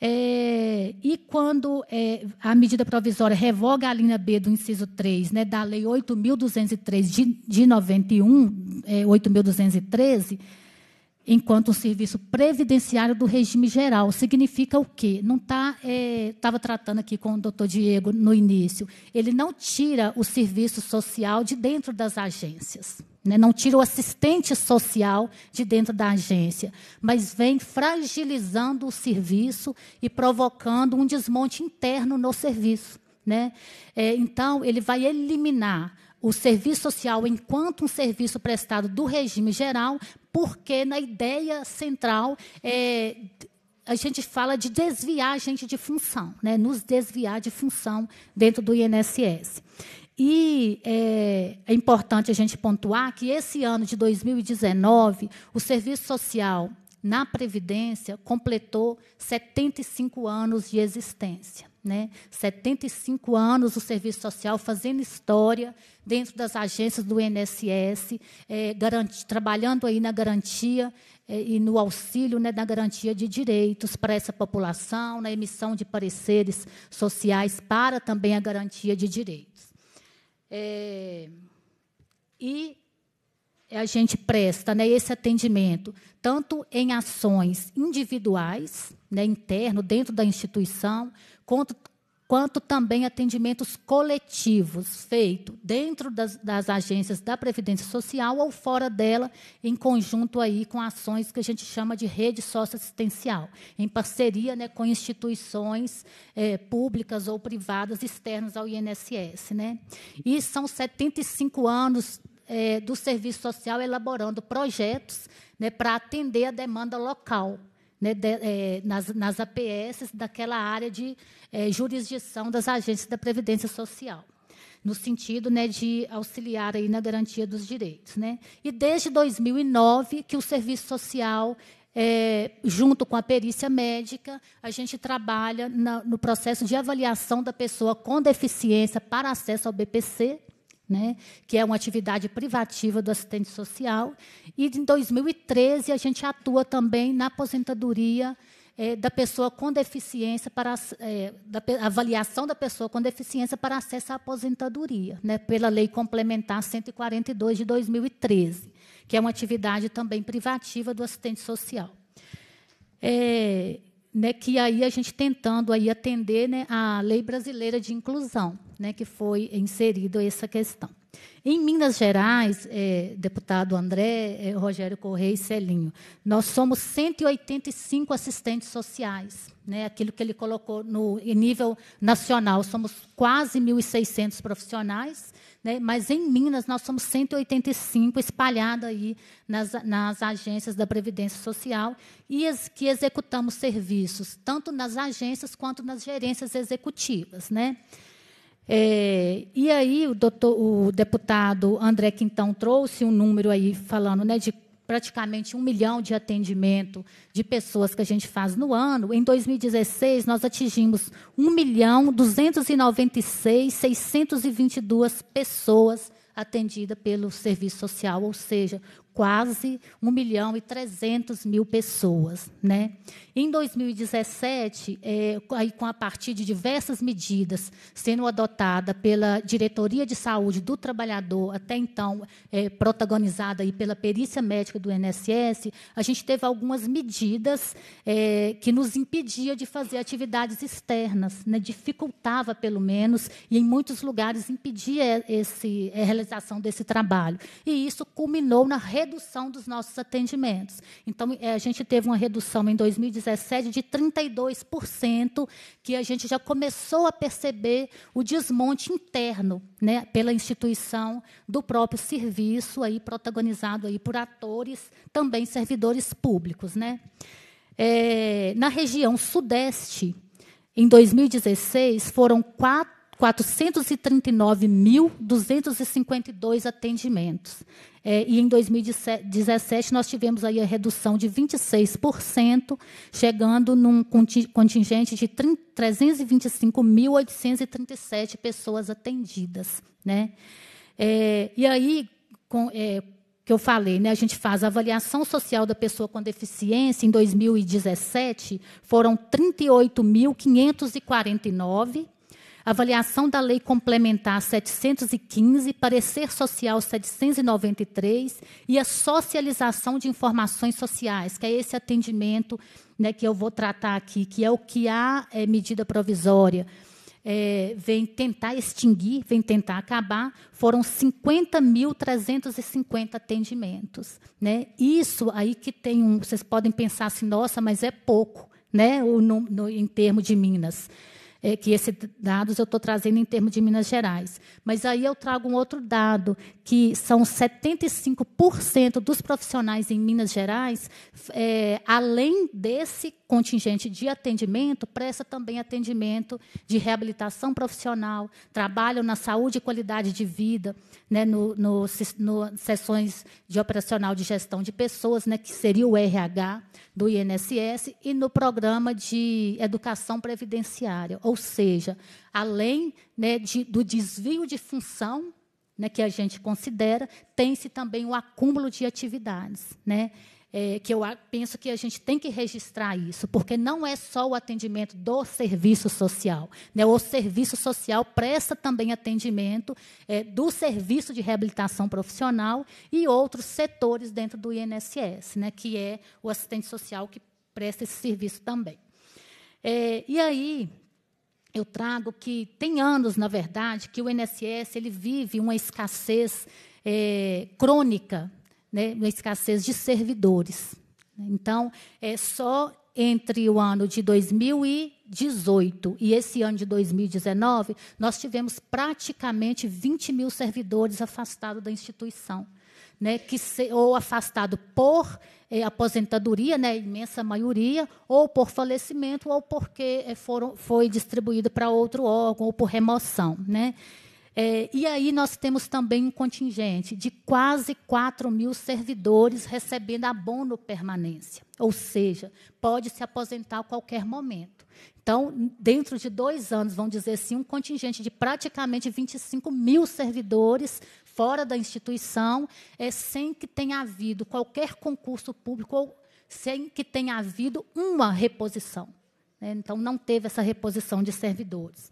É, e quando é, a medida provisória revoga a linha B do inciso 3 né, da Lei 8.203 de, de 91, é, 8.213 enquanto um serviço previdenciário do regime geral. Significa o quê? Não está. Estava é, tratando aqui com o doutor Diego no início. Ele não tira o serviço social de dentro das agências. Né? Não tira o assistente social de dentro da agência, mas vem fragilizando o serviço e provocando um desmonte interno no serviço. Né? É, então, ele vai eliminar o serviço social enquanto um serviço prestado do regime geral, porque na ideia central é, a gente fala de desviar a gente de função, né? nos desviar de função dentro do INSS. E é, é importante a gente pontuar que esse ano de 2019, o serviço social na Previdência completou 75 anos de existência né? 75 anos do serviço social, fazendo história dentro das agências do INSS, é, eh, trabalhando aí na garantia é, e no auxílio, né, na garantia de direitos para essa população, na emissão de pareceres sociais para também a garantia de direitos. É, e a gente presta né, esse atendimento tanto em ações individuais, né, interno, dentro da instituição, quanto, quanto também atendimentos coletivos feitos dentro das, das, agências da Previdência Social ou fora dela, em conjunto aí com ações que a gente chama de rede socioassistencial, em parceria né, com instituições é, públicas ou privadas externas ao INSS. Né? E são 75 anos é, do Serviço Social elaborando projetos né, para atender a demanda local né, de, é, nas, nas, APS daquela área de é, jurisdição das agências da Previdência Social, no sentido né, de auxiliar aí na garantia dos direitos. Né? E desde 2009 que o serviço social, é, junto com a perícia médica, a gente trabalha na, no processo de avaliação da pessoa com deficiência para acesso ao BPC, né, que é uma atividade privativa do assistente social. E em 2013 a gente atua também na aposentadoria é, da pessoa com deficiência para é, da avaliação da pessoa com deficiência para acesso à aposentadoria, né, pela Lei Complementar 142 de 2013, que é uma atividade também privativa do assistente social. É, né, que aí a gente tentando aí atender né, a lei brasileira de inclusão né, que foi inserida essa questão. Em Minas Gerais, é, deputado André, é, Rogério Correia e Celinho, nós somos 185 assistentes sociais, né, aquilo que ele colocou no em nível nacional, somos quase 1.600 profissionais, né, mas em Minas nós somos 185 espalhados aí nas, nas agências da Previdência Social e as, que executamos serviços, tanto nas agências quanto nas gerências executivas. Né? É, e aí o, doutor, o, deputado André Quintão trouxe um número aí falando né, de praticamente um milhão de atendimento de pessoas que a gente faz no ano. Em 2016, nós atingimos 1 milhão 296 622 pessoas atendidas pelo serviço social, ou seja, quase 1 milhão e 300 mil pessoas. Né? Em 2017, é, aí com a partir de diversas medidas sendo adotada pela Diretoria de Saúde do Trabalhador, até então é, protagonizada aí pela perícia médica do INSS, a gente teve algumas medidas é, que nos impedia de fazer atividades externas, né? dificultava pelo menos, e em muitos lugares impedia esse, a é, realização desse trabalho. E isso culminou na redução redução dos nossos atendimentos. Então, é, a gente teve uma redução em 2017 de 32%, que a gente já começou a perceber o desmonte interno né, pela instituição do próprio serviço, aí, protagonizado aí por atores, também servidores públicos. Né? É, na região sudeste, em 2016, foram 4. 439.252 atendimentos. É, e em 2017 nós tivemos aí a redução de 26%, chegando num contingente de 325.837 pessoas atendidas. Né? É, e aí, com, é, que eu falei, né, a gente faz a avaliação social da pessoa com deficiência em 2017, foram 38.549 avaliação da Lei Complementar 715, parecer social 793 e a socialização de informações sociais, que é esse atendimento né, que eu vou tratar aqui, que é o que a é, medida provisória é, vem tentar extinguir, vem tentar acabar, foram 50.350 atendimentos. Né? Isso aí que tem um. Vocês podem pensar assim, nossa, mas é pouco né? o, no, no, em termos de Minas é, que esses dados eu estou trazendo em termos de Minas Gerais. Mas aí eu trago um outro dado, que são 75% dos profissionais em Minas Gerais, é, além desse contingente de atendimento, presta também atendimento de reabilitação profissional, trabalham na saúde e qualidade de vida, né, no, no, no sessões de operacional de gestão de pessoas, né, que seria o RH do INSS, e no programa de educação previdenciária, ou seja, além né, de, do desvio de função né, que a gente considera, tem-se também o acúmulo de atividades, né? É, que eu penso que a gente tem que registrar isso, porque não é só o atendimento do serviço social. Né? O serviço social presta também atendimento é, do serviço de reabilitação profissional e outros setores dentro do INSS, né? que é o assistente social que presta esse serviço também. É, e aí, eu trago que tem anos, na verdade, que o INSS ele vive uma escassez é, crônica, né, uma escassez de servidores. Então, é só entre o ano de 2018 e esse ano de 2019, nós tivemos praticamente 20 mil servidores afastados da instituição né, que se, ou afastado por eh, aposentadoria, né, imensa maioria, ou por falecimento, ou porque eh, foram, foi distribuído para outro órgão, ou por remoção. Né? É, e aí nós temos também um contingente de quase 4 mil servidores recebendo abono permanência, ou seja, pode se aposentar a qualquer momento. Então, dentro de dois anos, vão dizer assim, um contingente de praticamente 25 mil servidores fora da instituição, é, sem que tenha havido qualquer concurso público ou sem que tenha havido uma reposição. Né? Então, não teve essa reposição de servidores.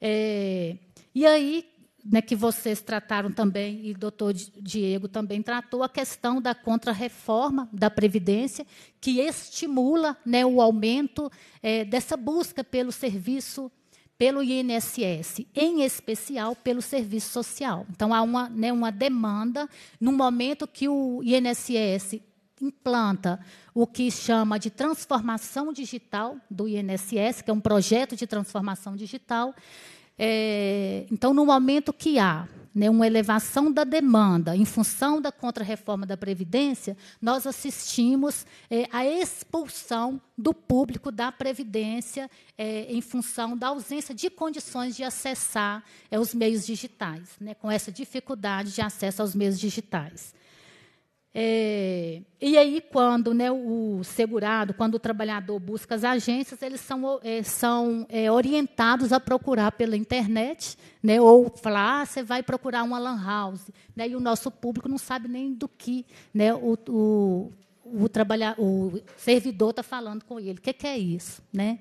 É, e aí, né, que vocês trataram também, e o doutor Diego também tratou, a questão da contrarreforma da Previdência, que estimula né, o aumento é, dessa busca pelo serviço pelo INSS, em especial pelo serviço social. Então, há uma, né, uma demanda no momento que o INSS implanta o que chama de transformação digital do INSS, que é um projeto de transformação digital, é, então, no momento que há né, uma elevação da demanda em função da contrarreforma da Previdência, nós assistimos é, à expulsão do público da Previdência é, em função da ausência de condições de acessar é, os meios digitais, né, com essa dificuldade de acesso aos meios digitais. É, e aí, quando né, o segurado, quando o trabalhador busca as agências, eles são, é, são é, orientados a procurar pela internet, né, ou falar, ah, você vai procurar uma lan house. Né, e o nosso público não sabe nem do que né, o, o, o, o servidor está falando com ele. O que, que é isso? Né?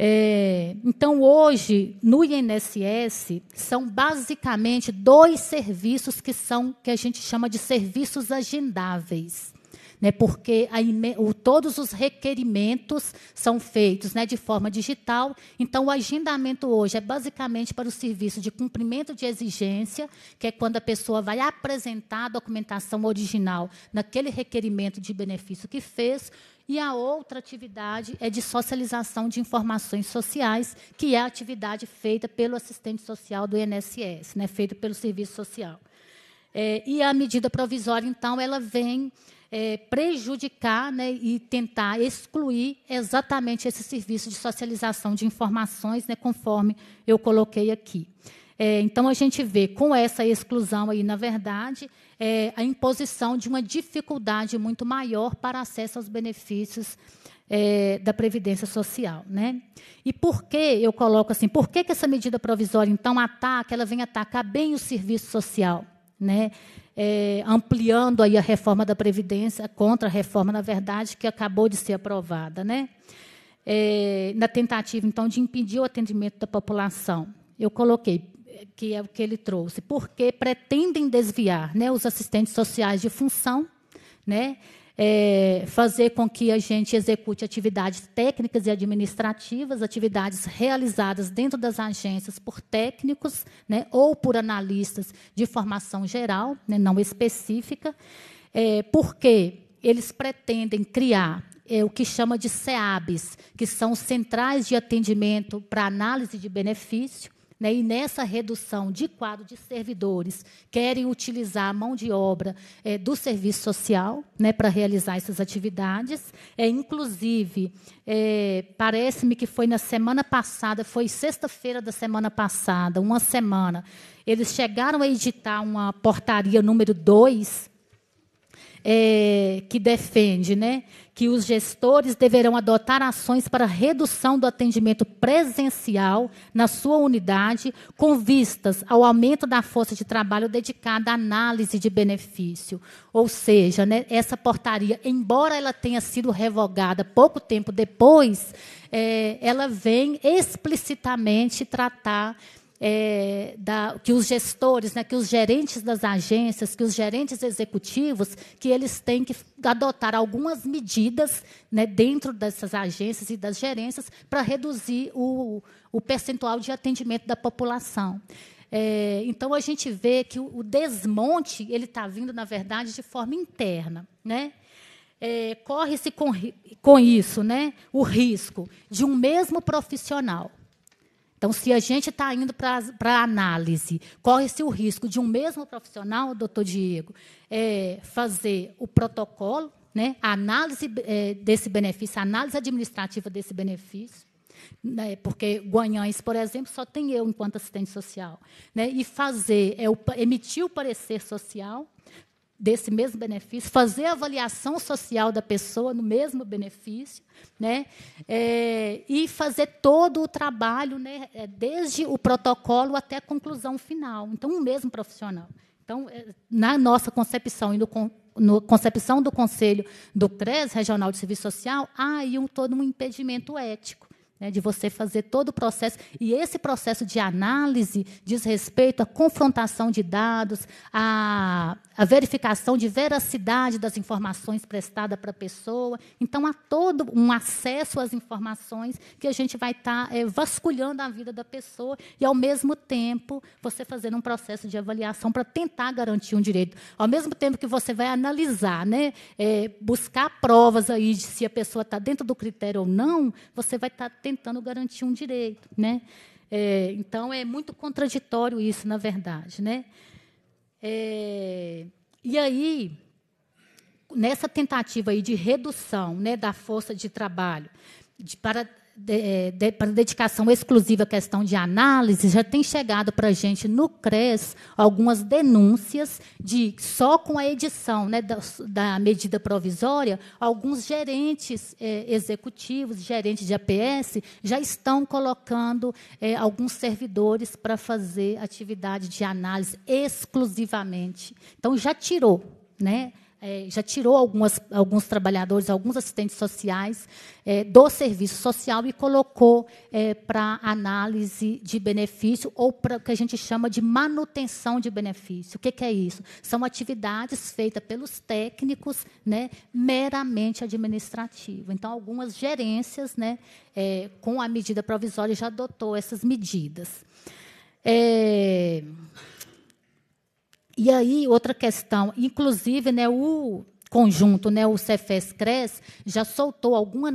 É, então, hoje, no INSS, são basicamente dois serviços que são que a gente chama de serviços agendáveis né, porque a, o, todos os requerimentos são feitos né, de forma digital. Então, o agendamento hoje é basicamente para o serviço de cumprimento de exigência, que é quando a pessoa vai apresentar a documentação original naquele requerimento de benefício que fez, e a outra atividade é de socialização de informações sociais, que é a atividade feita pelo assistente social do INSS, né, feito pelo Serviço Social. É, e a medida provisória, então, ela vem é, prejudicar né, e tentar excluir exatamente esse serviço de socialização de informações, né, conforme eu coloquei aqui. É, então, a gente vê com essa exclusão aí, na verdade, é, a imposição de uma dificuldade muito maior para acesso aos benefícios é, da Previdência Social. Né? E por que eu coloco assim, por que, que essa medida provisória, então, ataca, ela vem atacar bem o serviço social? Né? é, ampliando aí a reforma da Previdência, contra a reforma, na verdade, que acabou de ser aprovada, né? É, na tentativa, então, de impedir o atendimento da população. Eu coloquei é, que é o que ele trouxe, porque pretendem desviar né, os assistentes sociais de função, né, é, fazer com que a gente execute atividades técnicas e administrativas, atividades realizadas dentro das agências por técnicos né, ou por analistas de formação geral, né, não específica, é, porque eles pretendem criar é, o que chama de CEABs, que são centrais de atendimento para análise de benefício, né? E nessa redução de quadro de servidores, querem utilizar a mão de obra é, do serviço social né, para realizar essas atividades. É, inclusive, é, parece-me que foi na semana passada, foi sexta-feira da semana passada, uma semana, eles chegaram a editar uma portaria número 2 é, que defende né, que os gestores deverão adotar ações para redução do atendimento presencial na sua unidade, com vistas ao aumento da força de trabalho dedicada à análise de benefício. Ou seja, né, essa portaria, embora ela tenha sido revogada pouco tempo depois, é, ela vem explicitamente tratar é, da, que os gestores, né, que os gerentes das agências, que os gerentes executivos, que eles têm que adotar algumas medidas né, dentro dessas agências e das gerências para reduzir o, o percentual de atendimento da população. É, então a gente vê que o, desmonte ele está vindo na verdade de forma interna, né? É, corre-se com, com isso, né? O risco de um mesmo profissional então, se a gente está indo para análise, corre-se o risco de um mesmo profissional, doutor Diego, é, fazer o protocolo, né, a análise é, desse benefício, a análise administrativa desse benefício, né, porque Guanhães, por exemplo, só tem eu enquanto assistente social, né, e fazer, é, o, emitir o parecer social, desse mesmo benefício, fazer a avaliação social da pessoa no mesmo benefício, né? É, e fazer todo o trabalho, né? É, desde o protocolo até a conclusão final. Então, o mesmo profissional. Então, é, na nossa concepção e no, no concepção do Conselho do CRES, Regional de Serviço Social, há aí um, todo um impedimento ético né, de você fazer todo o processo. E esse processo de análise diz respeito à confrontação de dados, à, à verificação de veracidade das informações prestadas para a pessoa. Então, há todo um acesso às informações que a gente vai estar tá, é, vasculhando a vida da pessoa e, ao mesmo tempo, você fazendo um processo de avaliação para tentar garantir um direito. Ao mesmo tempo que você vai analisar, né, é, buscar provas aí de se a pessoa está dentro do critério ou não, você vai estar tá tentando garantir um direito, né? É, então é muito contraditório isso, na verdade, né? É, e aí nessa tentativa aí de redução, né, da força de trabalho de, para de, é, de, para dedicação exclusiva à questão de análise, já tem chegado para a gente no CRES algumas denúncias de só com a edição né, da, da, medida provisória, alguns gerentes é, executivos, gerentes de APS, já estão colocando é, alguns servidores para fazer atividade de análise exclusivamente. Então já tirou, né? é, já tirou algumas, alguns trabalhadores, alguns assistentes sociais é, do serviço social e colocou é, para análise de benefício ou para o que a gente chama de manutenção de benefício. O que, que é isso? São atividades feitas pelos técnicos, né, meramente administrativas. Então, algumas gerências, né, é, com a medida provisória, já adotou essas medidas. É... E aí, outra questão, inclusive, né, o, conjunto, né, o Cefes Cres, já soltou alguma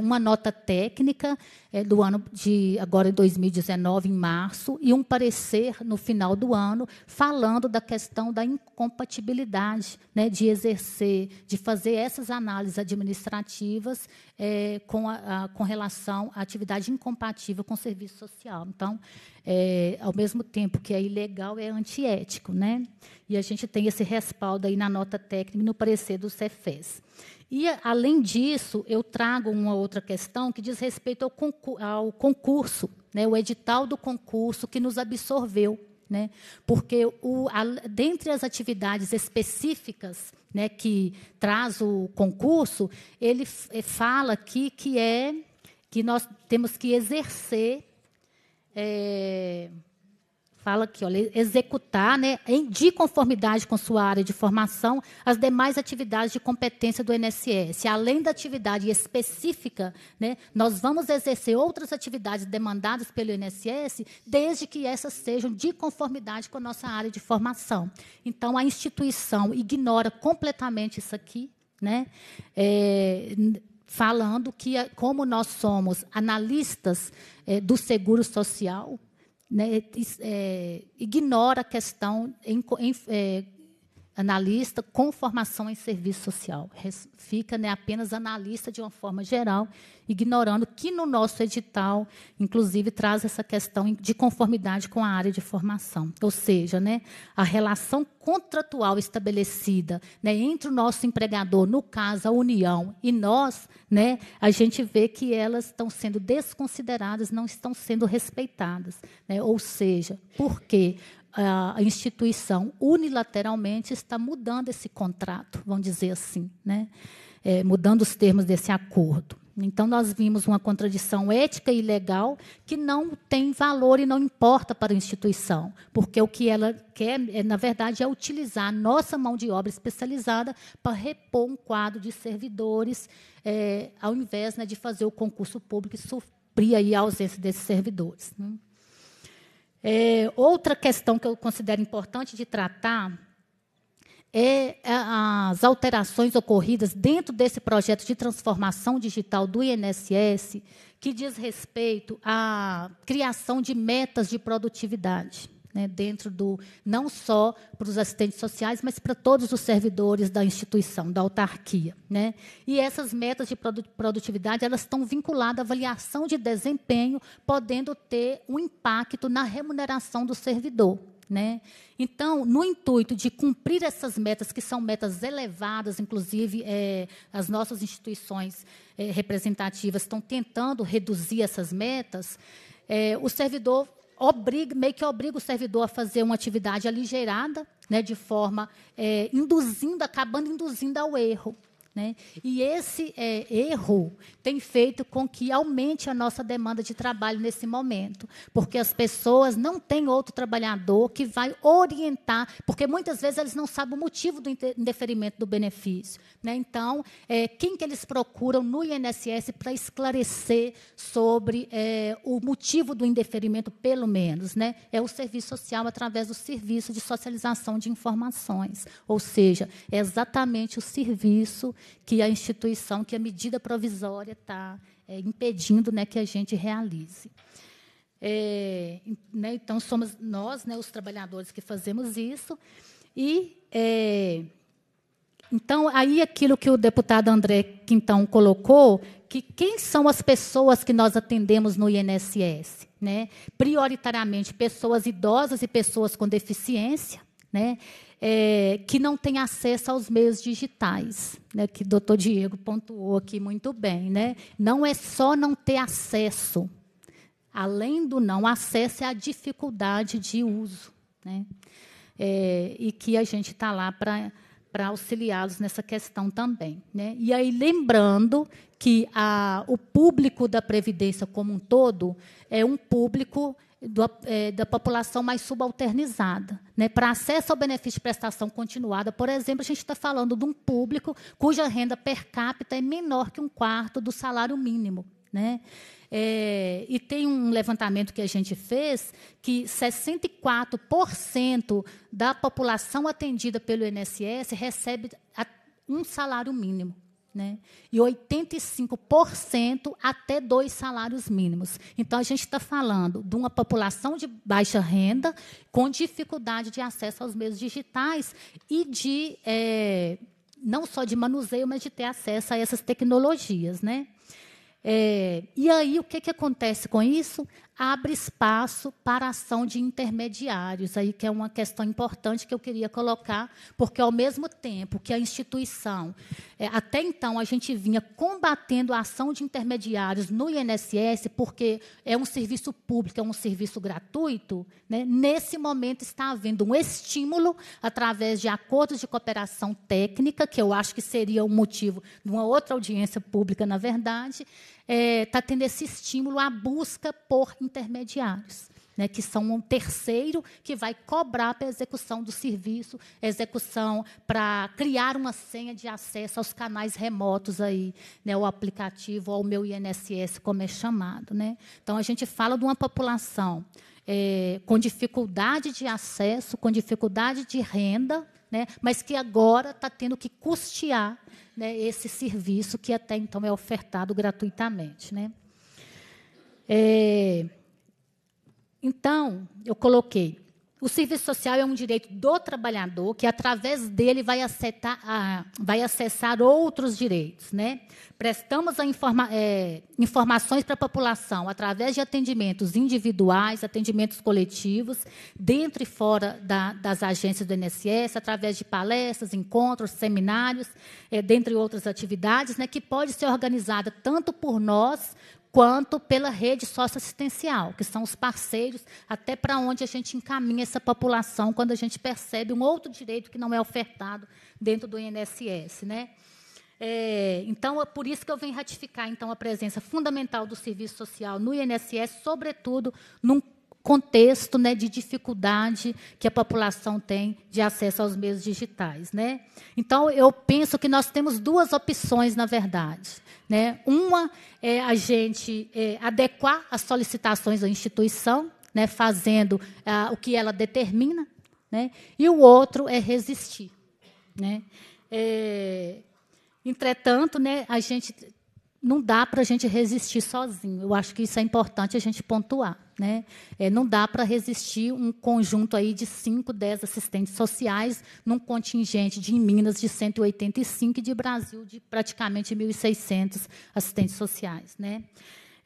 uma nota técnica é, do ano de agora em 2019 em março e um parecer no final do ano falando da questão da incompatibilidade, né, de exercer, de fazer essas análises administrativas é, com a, a, com relação à atividade incompatível com o serviço social. Então, é, ao mesmo tempo que é ilegal, é antiético, né? E a gente tem esse respaldo aí na nota técnica e no parecer do Cefes. E, além disso, eu trago uma outra questão que diz respeito ao, concurso, ao concurso né, o edital do concurso que nos absorveu. Né, porque, o, a, dentre as atividades específicas né, que traz o concurso, ele eh, fala aqui que é que nós temos que exercer é, fala aqui, olha, executar, né, de conformidade com sua área de formação, as demais atividades de competência do INSS. Além da atividade específica, né, nós vamos exercer outras atividades demandadas pelo INSS, desde que essas sejam de conformidade com a nossa área de formação. Então, a instituição ignora completamente isso aqui, né? É, falando que, é, como nós somos analistas é, do seguro social, né, é, ignora a questão em, em, é, analista com formação em serviço social. Fica né, apenas analista de uma forma geral, ignorando que no nosso edital, inclusive, traz essa questão de conformidade com a área de formação. Ou seja, né, a relação contratual estabelecida né, entre o nosso empregador, no caso, a União, e nós, né, a gente vê que elas estão sendo desconsideradas, não estão sendo respeitadas. Né? Ou seja, por quê? a instituição unilateralmente está mudando esse contrato, vamos dizer assim, né? É, mudando os termos desse acordo. Então, nós vimos uma contradição ética e legal que não tem valor e não importa para a instituição, porque o que ela quer, é, na verdade, é utilizar a nossa mão de obra especializada para repor um quadro de servidores, é, ao invés né, de fazer o concurso público e suprir a ausência desses servidores. Né? É, outra questão que eu considero importante de tratar é, é as alterações ocorridas dentro desse projeto de transformação digital do INSS, que diz respeito à criação de metas de produtividade né, dentro do não só para os assistentes sociais, mas para todos os servidores da instituição, da autarquia, né? E essas metas de produtividade elas estão vinculadas à avaliação de desempenho, podendo ter um impacto na remuneração do servidor. Né? Então, no intuito de cumprir essas metas, que são metas elevadas, inclusive é, as nossas instituições é, representativas estão tentando reduzir essas metas, é, o servidor obriga, meio que obriga o servidor a fazer uma atividade aligeirada, né, de forma é, induzindo, acabando induzindo ao erro. Né? E esse é, erro tem feito com que aumente a nossa demanda de trabalho nesse momento, porque as pessoas não têm outro trabalhador que vai orientar, porque muitas vezes eles não sabem o motivo do indeferimento do benefício. Né? Então, é, quem que eles procuram no INSS para esclarecer sobre é, o motivo do indeferimento, pelo menos? Né? É o serviço social através do serviço de socialização de informações, ou seja, é exatamente o serviço que a instituição, que a medida provisória está é, impedindo né, que a gente realize. É, né, então, somos nós, né, os trabalhadores, que fazemos isso. E, é, então, aí aquilo que o deputado André Quintão colocou, que quem são as pessoas que nós atendemos no INSS? Né? Prioritariamente, pessoas idosas e pessoas com deficiência, né? É, que não tem acesso aos meios digitais, né, que o doutor Diego pontuou aqui muito bem. Né? Não é só não ter acesso. Além do não acesso, é a dificuldade de uso. Né? É, e que a gente está lá para para auxiliá-los nessa questão também. Né? E aí, lembrando que a, o público da Previdência como um todo é um público do, é, da população mais subalternizada. Né? Para acesso ao benefício de prestação continuada, por exemplo, a gente está falando de um público cuja renda per capita é menor que um quarto do salário mínimo. Né? É, e tem um levantamento que a gente fez que 64% da população atendida pelo INSS recebe um salário mínimo. Né? E 85% até dois salários mínimos. Então, a gente está falando de uma população de baixa renda com dificuldade de acesso aos meios digitais e de. É, não só de manuseio, mas de ter acesso a essas tecnologias. Né? É, e aí, o que, que acontece com isso? abre espaço para a ação de intermediários, aí que é uma questão importante que eu queria colocar, porque ao mesmo tempo que a instituição, é, até então a gente vinha combatendo a ação de intermediários no INSS, porque é um serviço público, é um serviço gratuito, né? nesse momento está havendo um estímulo através de acordos de cooperação técnica, que eu acho que seria um motivo de uma outra audiência pública, na verdade, está é, tá tendo esse estímulo à busca por intermediários. Né, que são um terceiro que vai cobrar para a execução do serviço, execução para criar uma senha de acesso aos canais remotos aí, né, o aplicativo ou o meu INSS, como é chamado, né? Então a gente fala de uma população é, com dificuldade de acesso, com dificuldade de renda, né, mas que agora está tendo que custear né, esse serviço que até então é ofertado gratuitamente. Né. É, então, eu coloquei o serviço social é um direito do trabalhador que, através dele, vai, vai acessar outros direitos. Né? Prestamos informa é, informações para a população através de atendimentos individuais, atendimentos coletivos, dentro e fora da, das agências do INSS, através de palestras, encontros, seminários, é, dentre outras atividades, né, que pode ser organizada tanto por nós quanto pela rede socioassistencial, que são os parceiros, até para onde a gente encaminha essa população quando a gente percebe um outro direito que não é ofertado dentro do INSS. Né? É, então, é por isso que eu venho ratificar então, a presença fundamental do serviço social no INSS, sobretudo num contexto né, de dificuldade que a população tem de acesso aos meios digitais. Né? Então, eu penso que nós temos duas opções, na verdade. Né? Uma é a gente é, adequar as solicitações à instituição, né, fazendo ah, o que ela determina, né? e o outro é resistir. Né? É, entretanto, né, a gente não dá para a gente resistir sozinho. Eu acho que isso é importante a gente pontuar. Né? É, não dá para resistir um conjunto aí de 5, 10 assistentes sociais num contingente de Minas de 185 e de Brasil de praticamente 1.600 assistentes sociais. Né?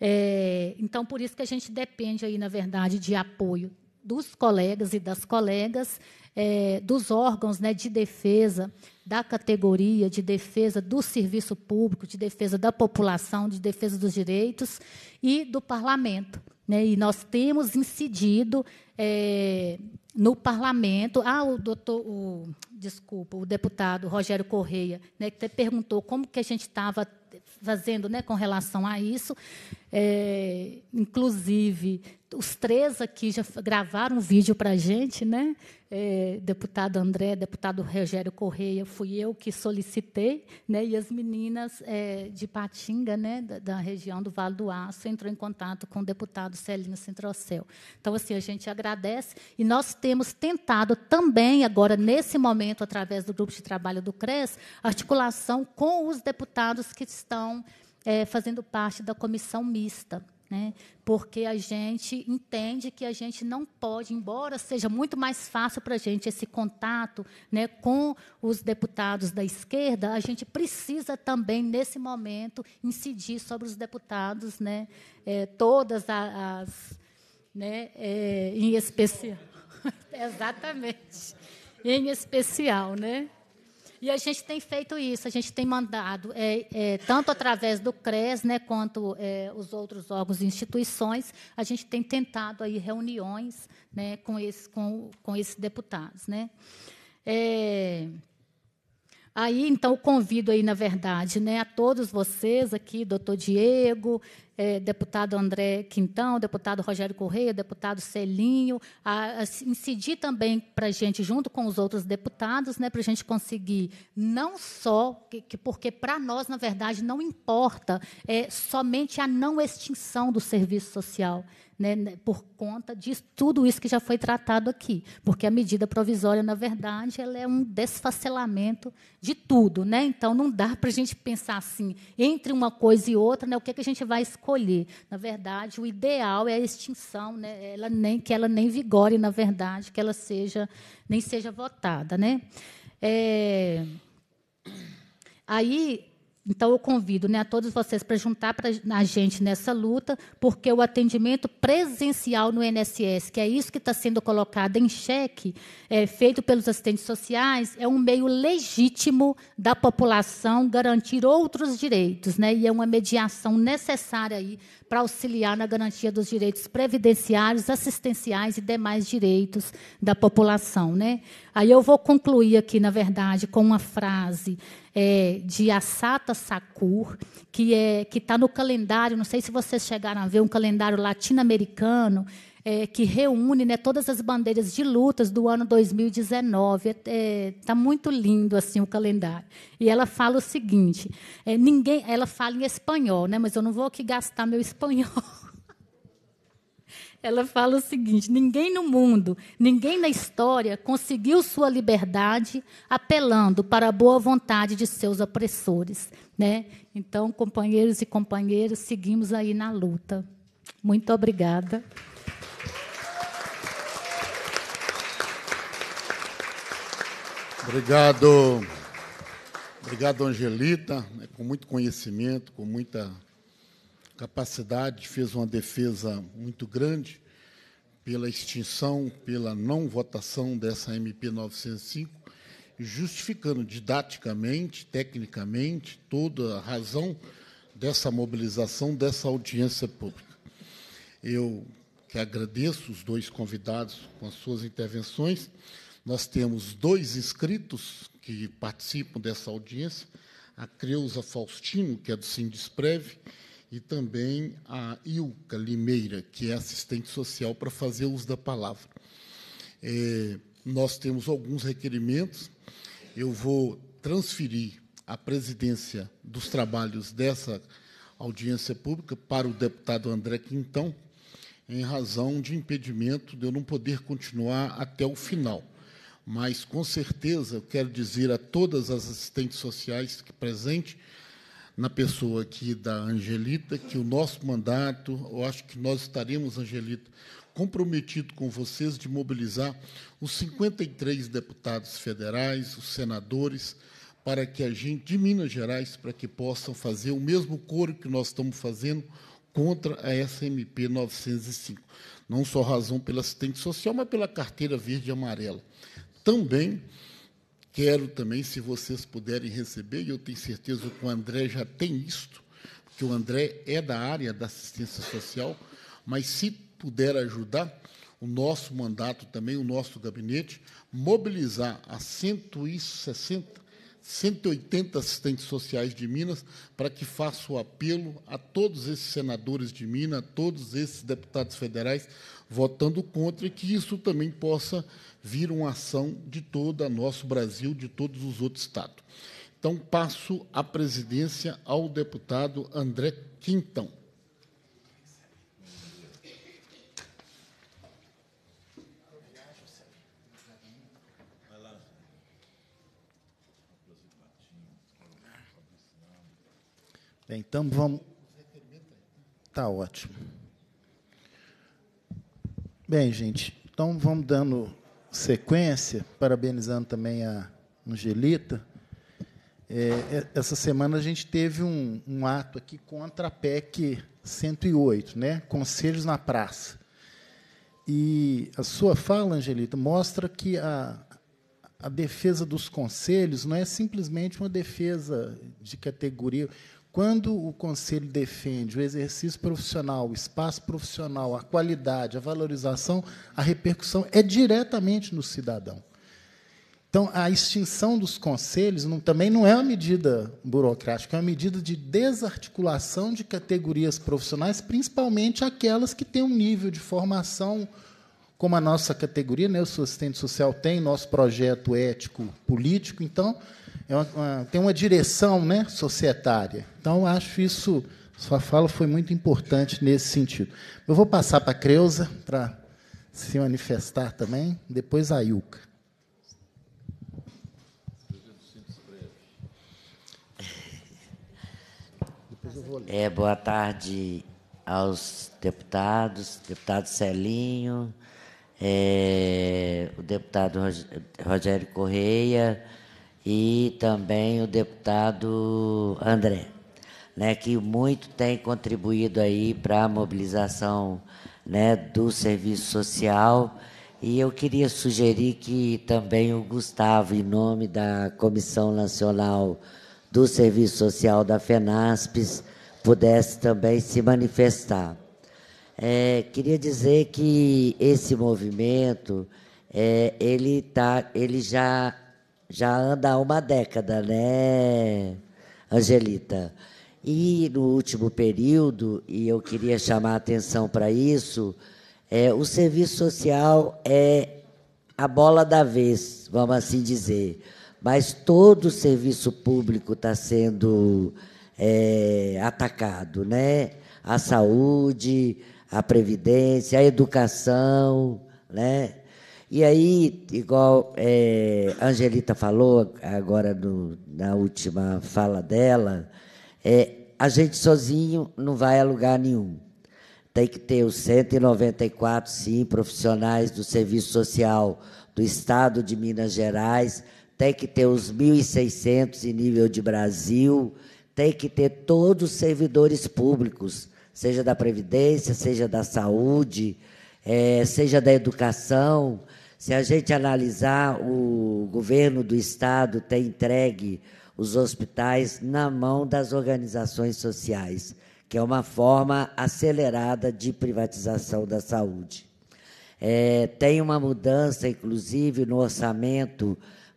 É, então, por isso que a gente depende, aí, na verdade, de apoio dos colegas e das colegas, é, dos órgãos né, de defesa, da categoria de defesa do serviço público, de defesa da população, de defesa dos direitos e do parlamento. Né? E nós temos incidido é, no parlamento. Ah, o doutor, o, desculpa, o deputado Rogério Correia, né, que até perguntou como que a gente estava fazendo né, com relação a isso. É, inclusive, os três aqui já gravaram um vídeo para a gente, né? É, deputado André, deputado Rogério Correia, fui eu que solicitei, né? E as meninas é, de Patinga, né, da, da, região do Vale do Aço, entrou em contato com o deputado Celino Centrocel. Então, assim, a gente agradece e nós temos tentado também agora nesse momento, através do grupo de trabalho do CRES, articulação com os deputados que estão é, fazendo parte da comissão mista né? Porque a gente entende que a gente não pode, embora seja muito mais fácil para a gente esse contato né, com os deputados da esquerda, a gente precisa também, nesse momento, incidir sobre os deputados, né, é, todas as. Né, é, em especial. Exatamente. Em especial, né? E a gente tem feito isso, a gente tem mandado, é, é, tanto através do CRES, né, quanto é, os outros órgãos e instituições, a gente tem tentado aí reuniões né, com, esse, com, com esses deputados. Né. É, aí, então, convido aí, na verdade, né, a todos vocês aqui, doutor Diego, é, deputado André Quintão, deputado Rogério Correia, deputado Celinho, a, a incidir também para a gente, junto com os outros deputados, né, para a gente conseguir não só, que, que porque para nós, na verdade, não importa é, somente a não extinção do serviço social. Né, né, por conta de tudo isso que já foi tratado aqui, porque a medida provisória, na verdade, ela é um desfacelamento de tudo, né? Então não dá para a gente pensar assim entre uma coisa e outra, né? O que, é que a gente vai escolher? acolher. Na verdade, o ideal é a extinção, né? ela nem, que ela nem vigore, na verdade, que ela seja nem seja votada. Né? É... Aí então, eu convido né, a todos vocês para juntar pra, a gente nessa luta, porque o atendimento presencial no INSS, que é isso que está sendo colocado em xeque, é, feito pelos assistentes sociais, é um meio legítimo da população garantir outros direitos, né, e é uma mediação necessária para auxiliar na garantia dos direitos previdenciários, assistenciais e demais direitos da população. Né. Aí eu vou concluir aqui, na verdade, com uma frase é, de Asata Sakur, que é, está no calendário, não sei se vocês chegaram a ver, um calendário latino-americano, é, que reúne né, todas as bandeiras de lutas do ano 2019. Está é, é tá muito lindo assim o calendário. E ela fala o seguinte: é, ninguém, ela fala em espanhol, né, mas eu não vou aqui gastar meu espanhol. Ela fala o seguinte: ninguém no mundo, ninguém na história conseguiu sua liberdade apelando para a boa vontade de seus opressores. Né? Então, companheiros e companheiras, seguimos aí na luta. Muito obrigada. Obrigado. Obrigado, Angelita, né, com muito conhecimento, com muita capacidade, fez uma defesa muito grande pela extinção, pela não votação dessa MP 905, justificando didaticamente, tecnicamente, toda a razão dessa mobilização, dessa audiência pública. Eu que agradeço os dois convidados com as suas intervenções. Nós temos dois inscritos que participam dessa audiência, a Creuza Faustino, que é do Sindesprev, e também a Ilka Limeira, que é assistente social, para fazer uso da palavra. É, nós temos alguns requerimentos. Eu vou transferir a presidência dos trabalhos dessa audiência pública para o deputado André Quintão, em razão de impedimento de eu não poder continuar até o final. Mas, com certeza, eu quero dizer a todas as assistentes sociais que presentes na pessoa aqui da Angelita, que o nosso mandato, eu acho que nós estaremos, Angelita, comprometido com vocês de mobilizar os 53 deputados federais, os senadores, para que a gente, de Minas Gerais, para que possam fazer o mesmo coro que nós estamos fazendo contra a SMP 905. Não só razão pela assistente social, mas pela carteira verde e amarela. Também Quero também, se vocês puderem receber, e eu tenho certeza que o André já tem isto, porque o André é da área da assistência social, mas se puder ajudar, o nosso mandato também, o nosso gabinete, mobilizar a 160, 180 assistentes sociais de Minas para que faça o apelo a todos esses senadores de Minas, a todos esses deputados federais, votando contra e que isso também possa vir uma ação de todo o nosso Brasil, de todos os outros estados. Então, passo a presidência ao deputado André Quintão. Bem, então vamos. Está ótimo. Bem, gente, então vamos dando sequência, parabenizando também a Angelita. É, é, essa semana a gente teve um, um, ato aqui contra a PEC 108, né? Conselhos na Praça. E a sua fala, Angelita, mostra que a, a defesa dos conselhos não é simplesmente uma defesa de categoria. Quando o Conselho defende o exercício profissional, o espaço profissional, a qualidade, a valorização, a repercussão é diretamente no cidadão. Então, a extinção dos conselhos não, também não é uma medida burocrática, é uma medida de desarticulação de categorias profissionais, principalmente aquelas que têm um nível de formação, como a nossa categoria, né, o assistente social tem, nosso projeto ético-político. Então, é uma, uma, tem uma direção né, societária. Então, acho isso, sua fala foi muito importante nesse sentido. Eu vou passar para a Creuza, para se manifestar também, depois a Ilka. É, boa tarde aos deputados, deputado Celinho, é, o deputado Rogério Correia, e também o deputado André, né, que muito tem contribuído aí para a mobilização né, do serviço social. E eu queria sugerir que também o Gustavo, em nome da Comissão Nacional do Serviço Social da FENASPES, pudesse também se manifestar. É, queria dizer que esse movimento, é, ele, tá, ele já já anda há uma década, né, Angelita? E no último período, e eu queria chamar a atenção para isso, é, o serviço social é a bola da vez, vamos assim dizer. Mas todo o serviço público está sendo é, atacado, né? A saúde, a previdência, a educação, né? E aí, igual é, a Angelita falou agora no, na última fala dela, é, a gente sozinho não vai a lugar nenhum. Tem que ter os 194, sim, profissionais do Serviço Social do Estado de Minas Gerais, tem que ter os 1.600 em nível de Brasil, tem que ter todos os servidores públicos, seja da Previdência, seja da Saúde, é, seja da Educação, se a gente analisar, o governo do estado tem entregue os hospitais na mão das organizações sociais, que é uma forma acelerada de privatização da saúde. É, tem uma mudança, inclusive, no orçamento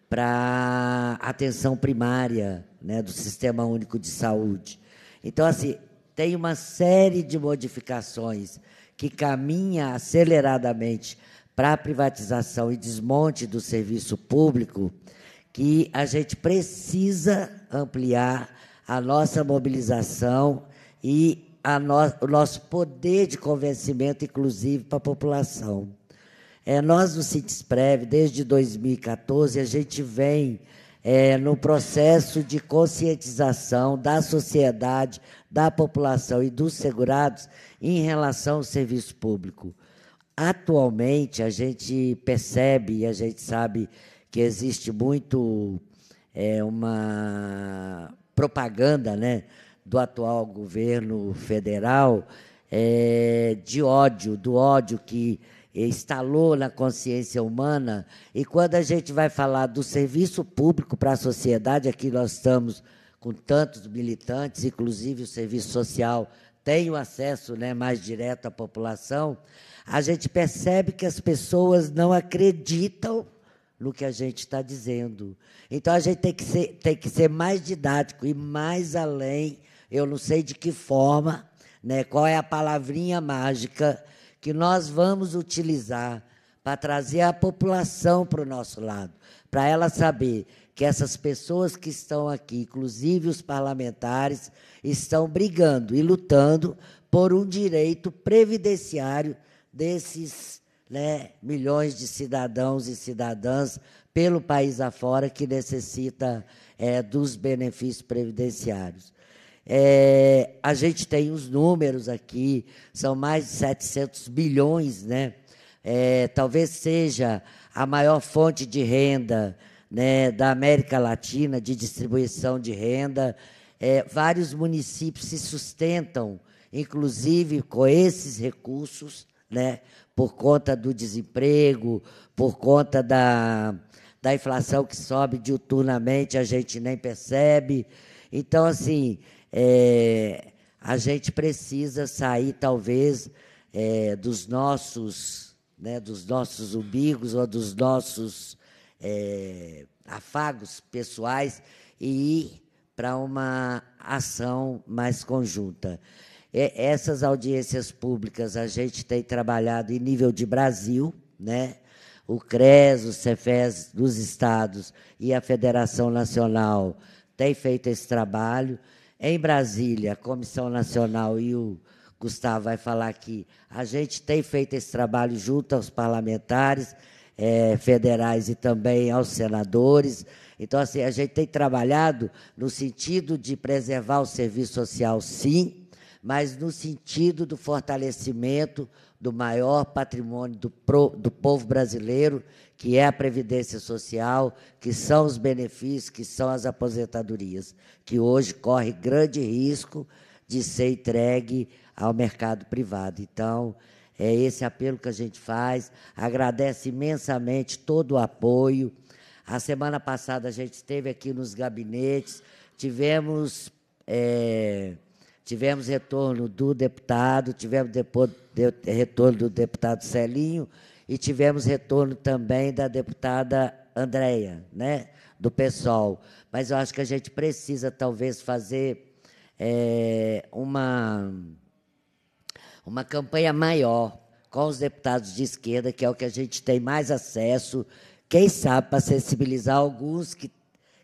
para atenção primária né, do Sistema Único de Saúde. Então, assim, tem uma série de modificações que caminha aceleradamente para a privatização e desmonte do serviço público que a gente precisa ampliar a nossa mobilização e no, o nosso poder de convencimento, inclusive, para a população. É, nós, no CITESPREV, desde 2014, a gente vem é, no processo de conscientização da sociedade, da população e dos segurados em relação ao serviço público. Atualmente, a gente percebe e a gente sabe que existe muito é, uma propaganda né, do atual governo federal é, de ódio, do ódio que instalou na consciência humana. E quando a gente vai falar do serviço público para a sociedade, aqui nós estamos com tantos militantes, inclusive o serviço social tem o acesso né, mais direto à população a gente percebe que as pessoas não acreditam no que a gente está dizendo. Então a gente tem que, ser, tem que ser mais didático e mais além. Eu não sei de que forma, né, qual é a palavrinha mágica que nós vamos utilizar para trazer a população para o nosso lado, para ela saber que essas pessoas que estão aqui, inclusive os parlamentares, estão brigando e lutando por um direito previdenciário desses né, milhões de cidadãos e cidadãs pelo país afora que necessita é, dos benefícios previdenciários. É, a gente tem os números aqui, são mais de 700 bilhões, né? É, talvez seja a maior fonte de renda né, da América Latina, de distribuição de renda. É, vários municípios se sustentam, inclusive com esses recursos né? por conta do desemprego, por conta da, da inflação que sobe diuturnamente, a gente nem percebe. Então, assim, é, a gente precisa sair, talvez, é, dos nossos né, dos nossos umbigos ou dos nossos é, afagos pessoais e ir para uma ação mais conjunta. É, essas audiências públicas a gente tem trabalhado em nível de Brasil, né? o CRES, o CEFES dos estados e a Federação Nacional têm feito esse trabalho. Em Brasília, a Comissão Nacional e o Gustavo vai falar aqui, a gente tem feito esse trabalho junto aos parlamentares é, federais e também aos senadores. Então, assim, a gente tem trabalhado no sentido de preservar o serviço social, sim, mas no sentido do fortalecimento do maior patrimônio do, pro, do povo brasileiro, que é a Previdência Social, que são os benefícios, que são as aposentadorias, que hoje corre grande risco de ser entregue ao mercado privado. Então, é esse apelo que a gente faz. Agradece imensamente todo o apoio. A semana passada a gente esteve aqui nos gabinetes, tivemos. É, Tivemos retorno do deputado, tivemos depois, de, retorno do deputado Celinho e tivemos retorno também da deputada Andréia, né, do PSOL. Mas eu acho que a gente precisa, talvez, fazer é, uma, uma campanha maior com os deputados de esquerda, que é o que a gente tem mais acesso, quem sabe para sensibilizar alguns que,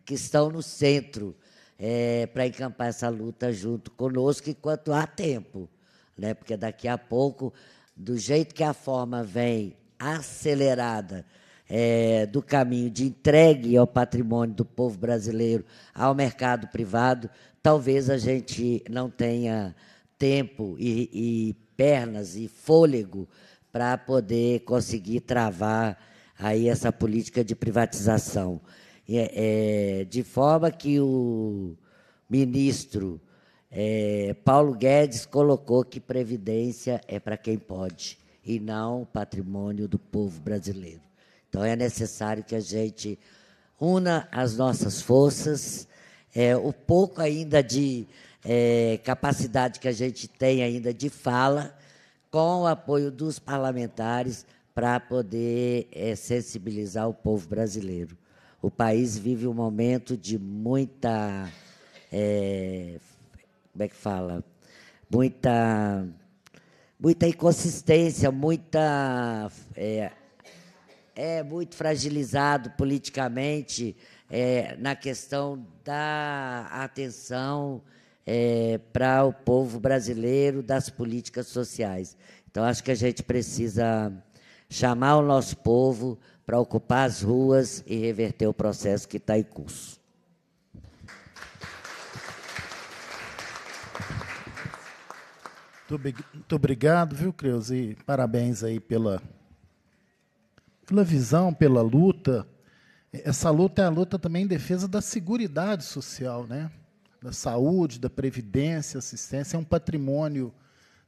que estão no centro é, para encampar essa luta junto conosco enquanto há tempo, né? Porque daqui a pouco, do jeito que a forma vem acelerada é, do caminho de entregue ao patrimônio do povo brasileiro ao mercado privado, talvez a gente não tenha tempo e, e pernas e fôlego para poder conseguir travar aí essa política de privatização. É, é, de forma que o ministro é, Paulo Guedes colocou que previdência é para quem pode e não patrimônio do povo brasileiro. Então é necessário que a gente una as nossas forças, é, o pouco ainda de é, capacidade que a gente tem ainda de fala, com o apoio dos parlamentares para poder é, sensibilizar o povo brasileiro o país vive um momento de muita. É, como é que fala? Muita. Muita inconsistência, muita. É, é muito fragilizado politicamente é, na questão da atenção é, para o povo brasileiro das políticas sociais. Então, acho que a gente precisa chamar o nosso povo para ocupar as ruas e reverter o processo que está em curso. Muito obrigado, viu, Creuze? Parabéns aí pela, pela visão, pela luta. Essa luta é a luta também em defesa da segurança social, né? da saúde, da previdência, assistência, é um patrimônio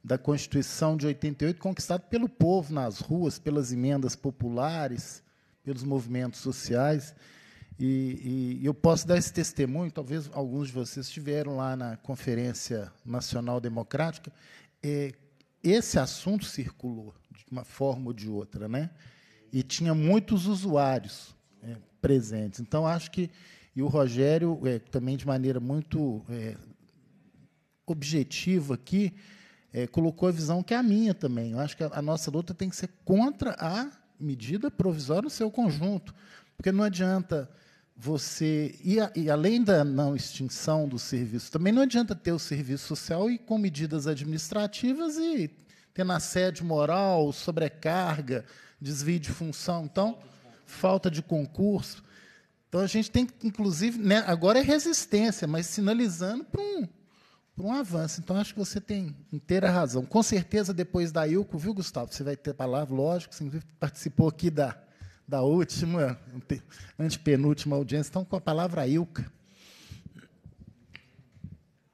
da Constituição de 88 conquistado pelo povo nas ruas, pelas emendas populares, pelos movimentos sociais. E, e, eu posso dar esse testemunho, talvez alguns de vocês estiveram lá na Conferência Nacional Democrática, é, esse assunto circulou de uma forma ou de outra, né? E tinha muitos usuários é, presentes. Então, acho que. E o Rogério, é, também de maneira muito é, objetiva aqui, é, colocou a visão que é a minha também. Eu acho que a, a nossa luta tem que ser contra a medida provisória no seu conjunto, porque não adianta você e, a, e, além da não extinção do serviço, também não adianta ter o serviço social e com medidas administrativas e tendo assédio moral, sobrecarga, desvio de função, então falta de concurso. Então a gente tem que, inclusive, né, agora é resistência, mas sinalizando para um por um avanço. Então, acho que você tem inteira razão. Com certeza, depois da Ilco, viu, Gustavo? Você vai ter palavra, lógico, você participou aqui da, da última, antepenúltima audiência. Então, com a palavra Ilka.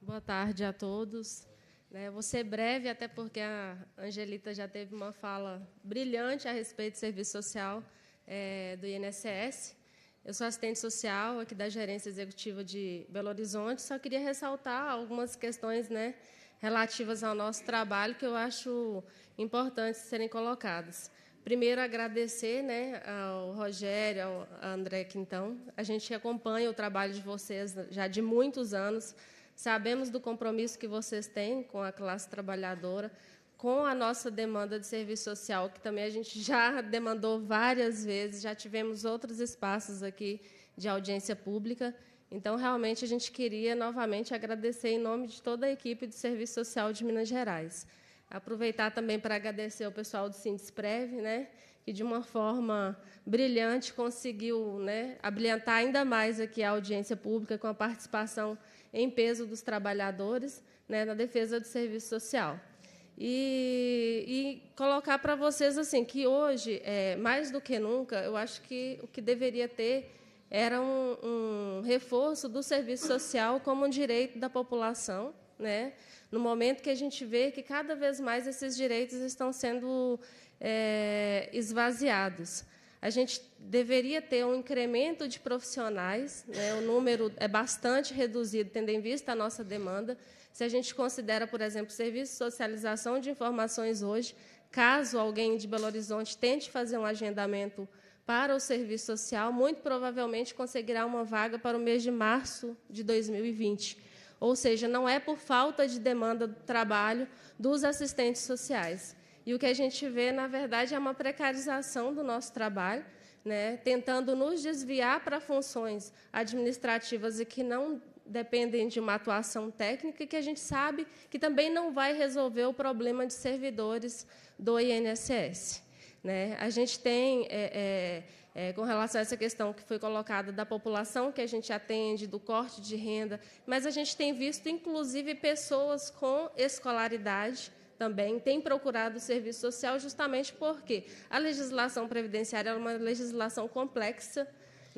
Boa tarde a todos. Né, vou ser breve, até porque a Angelita já teve uma fala brilhante a respeito do serviço social eh, do INSS. Eu sou assistente social aqui da Gerência Executiva de Belo Horizonte, só queria ressaltar algumas questões né, relativas ao nosso trabalho que eu acho importantes serem colocadas. Primeiro, agradecer né, ao Rogério, ao André Quintão. A gente acompanha o trabalho de vocês já de muitos anos, sabemos do compromisso que vocês têm com a classe trabalhadora, com a nossa demanda de serviço social, que também a gente já demandou várias vezes, já tivemos outros espaços aqui de audiência pública. Então, realmente, a gente queria novamente agradecer em nome de toda a equipe do Serviço Social de Minas Gerais. Aproveitar também para agradecer ao pessoal do Sindesprev, né, que de uma forma brilhante conseguiu né, abrilhantar ainda mais aqui a audiência pública com a participação em peso dos trabalhadores né, na defesa do serviço social. E, e colocar para vocês assim que hoje, é, mais do que nunca, eu acho que o que deveria ter era um, um reforço do serviço social como um direito da população, né? no momento que a gente vê que cada vez mais esses direitos estão sendo é, esvaziados. A gente deveria ter um incremento de profissionais, né? o número é bastante reduzido, tendo em vista a nossa demanda, se a gente considera, por exemplo, o serviço de socialização de informações hoje, caso alguém de Belo Horizonte tente fazer um agendamento para o serviço social, muito provavelmente conseguirá uma vaga para o mês de março de 2020. Ou seja, não é por falta de demanda do trabalho dos assistentes sociais. E o que a gente vê, na verdade, é uma precarização do nosso trabalho, né, tentando nos desviar para funções administrativas e que não dependem de uma atuação técnica que a gente sabe que também não vai resolver o problema de servidores do INSS. Né? A gente tem, é, é, é, com relação a essa questão que foi colocada da população que a gente atende, do corte de renda, mas a gente tem visto, inclusive, pessoas com escolaridade também tem procurado o serviço social justamente porque a legislação previdenciária é uma legislação complexa,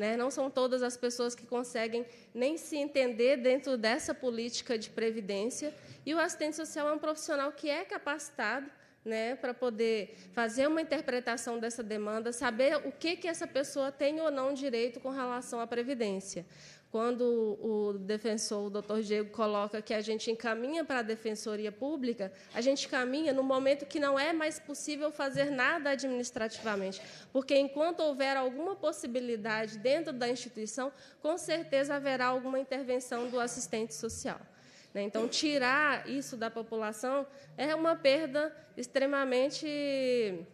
né? Não são todas as pessoas que conseguem nem se entender dentro dessa política de previdência. E o assistente social é um profissional que é capacitado né, para poder fazer uma interpretação dessa demanda, saber o que, que essa pessoa tem ou não direito com relação à previdência quando o defensor, o doutor Diego, coloca que a gente encaminha para a defensoria pública, a gente caminha no momento que não é mais possível fazer nada administrativamente. Porque enquanto houver alguma possibilidade dentro da instituição, com certeza haverá alguma intervenção do assistente social. Né? Então, tirar isso da população é uma perda extremamente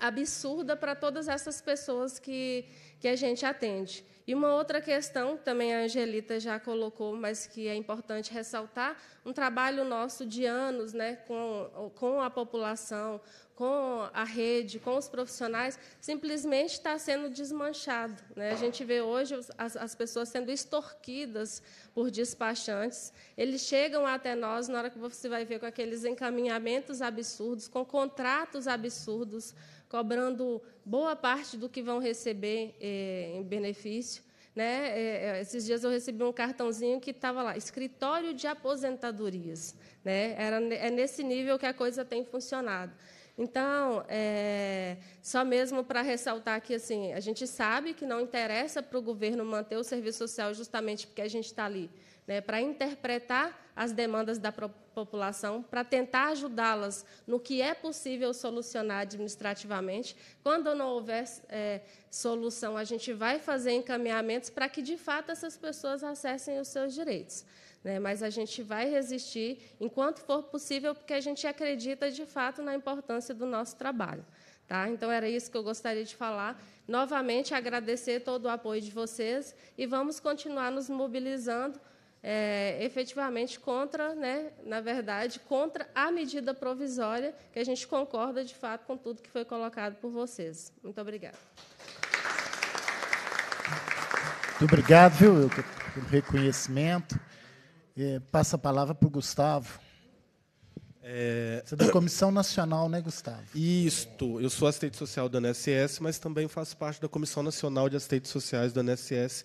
absurda para todas essas pessoas que, que a gente atende. E uma outra questão, também a Angelita já colocou, mas que é importante ressaltar, um trabalho nosso de anos né, com, com a população, com a rede, com os profissionais, simplesmente está sendo desmanchado. Né? A gente vê hoje as, as, pessoas sendo extorquidas por despachantes. Eles chegam até nós, na hora que você vai ver, com aqueles encaminhamentos absurdos, com contratos absurdos, cobrando boa parte do que vão receber eh, em benefício. Né? Eh, eh, esses dias eu recebi um cartãozinho que estava lá, escritório de aposentadorias. Né? Era, é nesse nível que a coisa tem funcionado. Então, é, só mesmo para ressaltar que assim, a gente sabe que não interessa para o governo manter o serviço social justamente porque a gente está ali né, para interpretar as demandas da população para tentar ajudá-las no que é possível solucionar administrativamente. Quando não houver é, solução, a gente vai fazer encaminhamentos para que, de fato, essas pessoas acessem os seus direitos. Né? Mas a gente vai resistir enquanto for possível, porque a gente acredita, de fato, na importância do nosso trabalho. Tá? Então, era isso que eu gostaria de falar. Novamente, agradecer todo o apoio de vocês e vamos continuar nos mobilizando é, efetivamente contra, né, na verdade, contra a medida provisória, que a gente concorda de fato com tudo que foi colocado por vocês. Muito obrigada. Muito obrigado, viu, pelo reconhecimento. É, passa a palavra para o Gustavo. É... Você é da Comissão Nacional, né, Gustavo? Isto. Eu sou assistente social do NSS, mas também faço parte da Comissão Nacional de Assistentes Sociais do NSS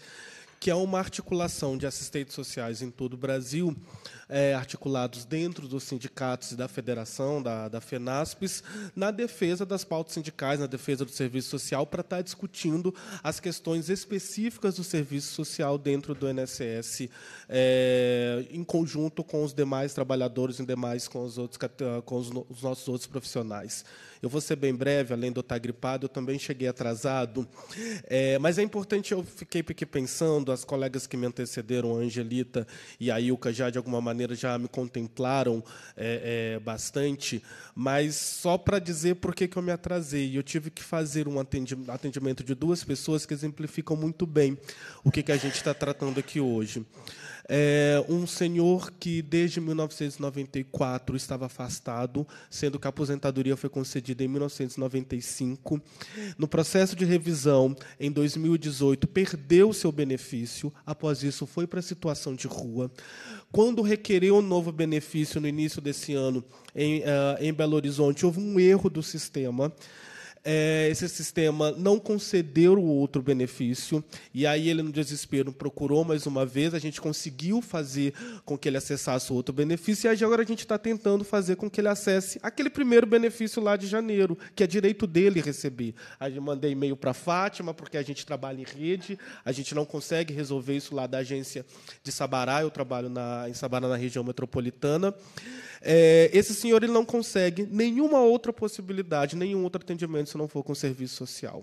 que é uma articulação de assistentes sociais em todo o Brasil, é, articulados dentro dos sindicatos e da federação, da, da FENASPES, na defesa das pautas sindicais, na defesa do serviço social, para estar tá discutindo as questões específicas do serviço social dentro do NSS, é, em conjunto com os demais trabalhadores, em demais com os, outros, com os, os nossos outros profissionais. Eu vou ser bem breve, além de eu estar tá gripado, eu também cheguei atrasado, é, mas é importante, eu fiquei pensando as colegas que me antecederam, a Angelita e a Ilka, já de alguma maneira já me contemplaram é, é, bastante, mas só para dizer por que eu me atrasei. Eu tive que fazer um atendimento de duas pessoas que exemplificam muito bem o que, que a gente está tratando aqui hoje. É, um senhor que desde 1994 estava afastado, sendo que a aposentadoria foi concedida em 1995. No processo de revisão, em 2018, perdeu seu benefício, após isso, foi para a situação de rua. Quando requereu um novo benefício no início desse ano, em, uh, em Belo Horizonte, houve um erro do sistema é, esse sistema não concedeu o outro benefício, e aí ele, no desespero, procurou mais uma vez, a gente conseguiu fazer com que ele acessasse o outro benefício, e agora a gente está tentando fazer com que ele acesse aquele primeiro benefício lá de janeiro, que é direito dele receber. Aí mandei e-mail para a Fátima, porque a gente trabalha em rede, a gente não consegue resolver isso lá da agência de Sabará, eu trabalho na, em Sabará, na região metropolitana. É, esse senhor ele não consegue nenhuma outra possibilidade, nenhum outro atendimento se não for com serviço social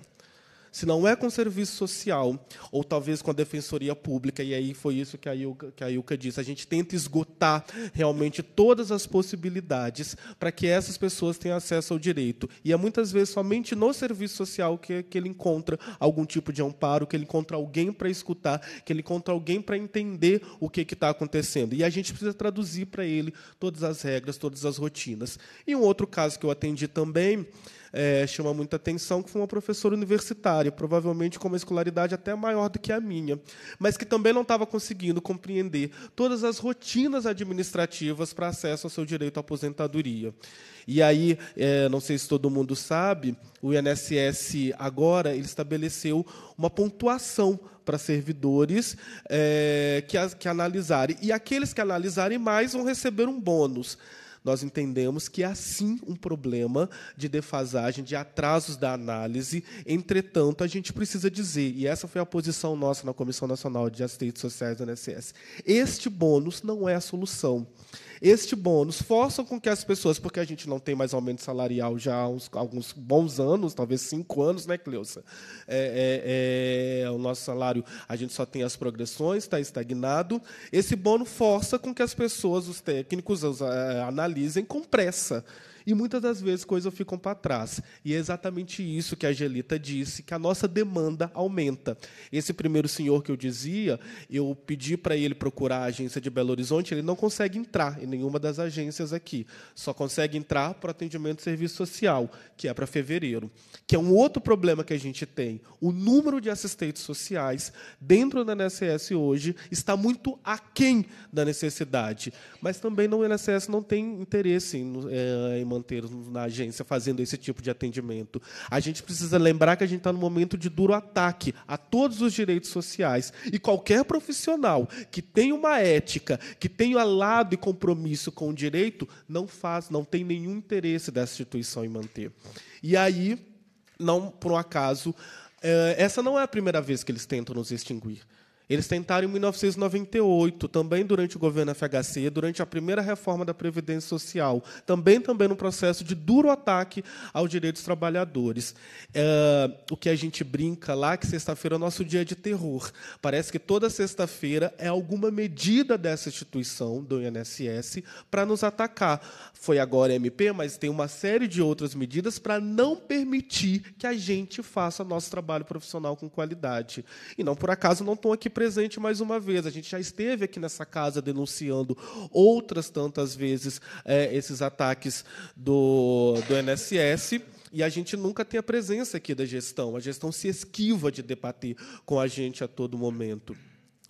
se não é com o serviço social, ou talvez com a defensoria pública, e aí foi isso que a Ilka, que a Ilka disse, a gente tenta esgotar realmente todas as possibilidades para que essas pessoas tenham acesso ao direito. E é muitas vezes somente no serviço social que, que ele encontra algum tipo de amparo, que ele encontra alguém para escutar, que ele encontra alguém para entender o que está acontecendo. E a gente precisa traduzir para ele todas as regras, todas as rotinas. E um outro caso que eu atendi também é, chama muita atenção, que foi uma professora universitária, provavelmente com uma escolaridade até maior do que a minha, mas que também não estava conseguindo compreender todas as rotinas administrativas para acesso ao seu direito à aposentadoria. E aí, é, não sei se todo mundo sabe, o INSS agora ele estabeleceu uma pontuação para servidores é, que, que analisarem. E aqueles que analisarem mais vão receber um bônus nós entendemos que há sim um problema de defasagem, de atrasos da análise. Entretanto, a gente precisa dizer, e essa foi a posição nossa na Comissão Nacional de Assistentes Sociais do INSS, este bônus não é a solução. Este bônus força com que as pessoas, porque a gente não tem mais aumento salarial já há uns, alguns bons anos, talvez cinco anos, né, Cleusa? É, é, é, o nosso salário, a gente só tem as progressões, está estagnado. Esse bônus força com que as pessoas, os técnicos, os analistas, eh, realizem com pressa. E muitas das vezes coisas ficam para trás. E é exatamente isso que a Gelita disse, que a nossa demanda aumenta. Esse primeiro senhor que eu dizia, eu pedi para ele procurar a agência de Belo Horizonte, ele não consegue entrar em nenhuma das agências aqui. Só consegue entrar para o atendimento de serviço social, que é para fevereiro. Que é um outro problema que a gente tem. O número de assistentes sociais dentro da NSS hoje está muito aquém da necessidade. Mas também não, o NSS não tem interesse em, é, em manter na agência fazendo esse tipo de atendimento. A gente precisa lembrar que a gente está num momento de duro ataque a todos os direitos sociais. E qualquer profissional que tenha uma ética, que tenha lado e compromisso com o direito, não faz, não tem nenhum interesse dessa instituição em manter. E aí, não por um acaso, eh, essa não é a primeira vez que eles tentam nos extinguir. Eles tentaram em 1998, também durante o governo FHC, durante a primeira reforma da Previdência Social, também também num processo de duro ataque aos direitos trabalhadores. É, o que a gente brinca lá que sexta-feira é o nosso dia de terror. Parece que toda sexta-feira é alguma medida dessa instituição, do INSS, para nos atacar. Foi agora MP, mas tem uma série de outras medidas para não permitir que a gente faça nosso trabalho profissional com qualidade. E não por acaso não estou aqui presente mais uma vez. A gente já esteve aqui nessa casa denunciando outras tantas vezes é, esses ataques do, do NSS. E a gente nunca tem a presença aqui da gestão. A gestão se esquiva de debater com a gente a todo momento.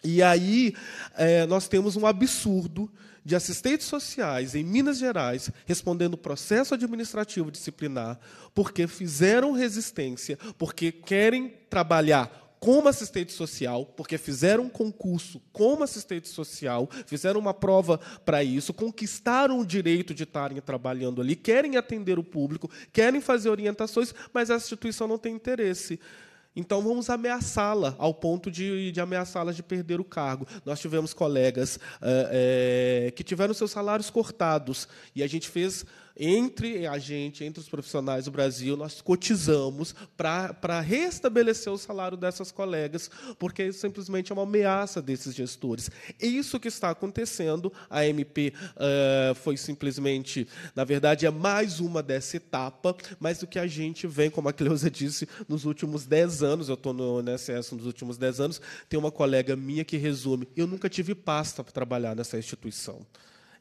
E aí é, nós temos um absurdo de assistentes sociais em Minas Gerais respondendo processo administrativo disciplinar porque fizeram resistência, porque querem trabalhar como assistente social, porque fizeram um concurso como assistente social, fizeram uma prova para isso, conquistaram o direito de estarem trabalhando ali, querem atender o público, querem fazer orientações, mas a instituição não tem interesse. Então vamos ameaçá-la ao ponto de, de ameaçá-la de perder o cargo. Nós tivemos colegas é, é, que tiveram seus salários cortados e a gente fez entre a gente, entre os profissionais do Brasil, nós cotizamos para restabelecer o salário dessas colegas, porque isso simplesmente é uma ameaça desses gestores. Isso que está acontecendo, a MP uh, eh, foi simplesmente, na verdade, é mais uma dessa etapa, mas o que a gente vem, como a Cleusa disse, nos últimos dez anos, eu estou no NSS nos últimos dez anos, tem uma colega minha que resume: eu nunca tive pasta para trabalhar nessa instituição.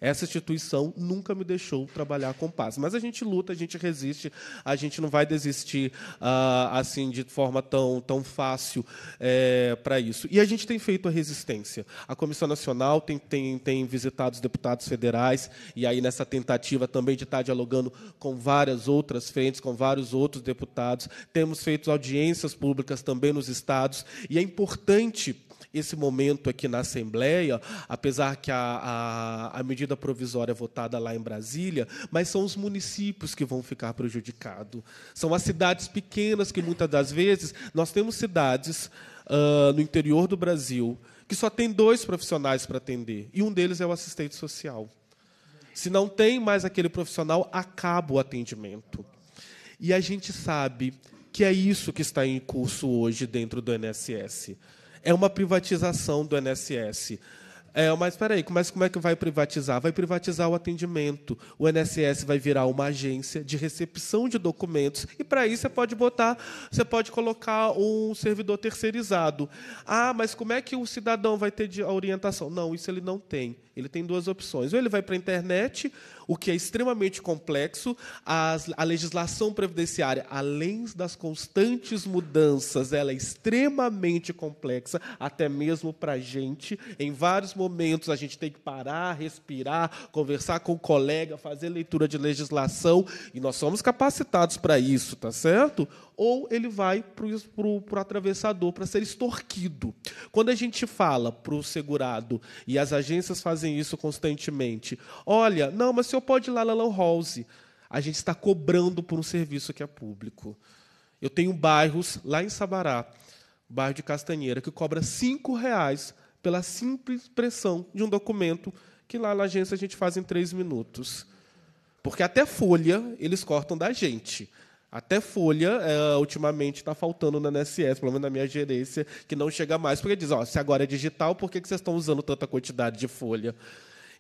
Essa instituição nunca me deixou trabalhar com paz. Mas a gente luta, a gente resiste, a gente não vai desistir uh, assim de forma tão, tão fácil é, eh, para isso. E a gente tem feito a resistência. A Comissão Nacional tem, tem, tem visitado os deputados federais, e aí nessa tentativa também de estar dialogando com várias outras frentes, com vários outros deputados. Temos feito audiências públicas também nos estados, e é importante esse momento aqui na Assembleia, apesar que a, a, a medida provisória é votada lá em Brasília, mas são os municípios que vão ficar prejudicados. São as cidades pequenas que, muitas das vezes, nós temos cidades uh, no interior do Brasil que só tem dois profissionais para atender, e um deles é o assistente social. Se não tem mais aquele profissional, acaba o atendimento. E a gente sabe que é isso que está em curso hoje dentro do NSS é uma privatização do NSS. É, mas espera aí, mas é, como é que vai privatizar? Vai privatizar o atendimento. O NSS vai virar uma agência de recepção de documentos e para isso você pode botar, você pode colocar um servidor terceirizado. Ah, mas como é que o cidadão vai ter de orientação? Não, isso ele não tem. Ele tem duas opções. Ou ele vai para a internet, o que é extremamente complexo, As, a legislação previdenciária, além das constantes mudanças, ela é extremamente complexa, até mesmo para a gente, em vários momentos a gente tem que parar, respirar, conversar com o colega, fazer leitura de legislação, e nós somos capacitados para isso, tá certo? Ou ele vai para o atravessador para ser extorquido. Quando a gente fala para o segurado, e as agências fazem isso constantemente, olha, não, mas o senhor pode ir lá na Lan House. A gente está cobrando por um serviço que é público. Eu tenho bairros lá em Sabará, bairro de Castanheira, que cobra cinco reais pela simples pressão de um documento que lá na agência a gente faz em três minutos. Porque até folha eles cortam da gente. Até folha, é, ultimamente, está faltando na NSS, pelo menos na minha gerência, que não chega mais, porque diz, ó, se agora é digital, por que, que vocês estão usando tanta quantidade de folha?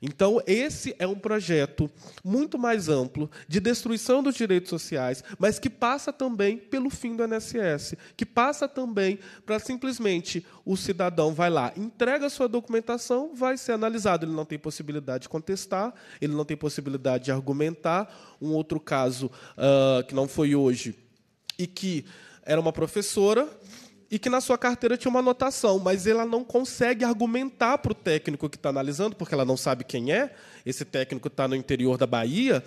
Então, esse é um projeto muito mais amplo de destruição dos direitos sociais, mas que passa também pelo fim do NSS, que passa também para simplesmente o cidadão vai lá, entrega a sua documentação, vai ser analisado, ele não tem possibilidade de contestar, ele não tem possibilidade de argumentar. Um outro caso uh, que não foi hoje e que era uma professora e que na sua carteira tinha uma anotação, mas ela não consegue argumentar para o técnico que está analisando, porque ela não sabe quem é. Esse técnico está no interior da Bahia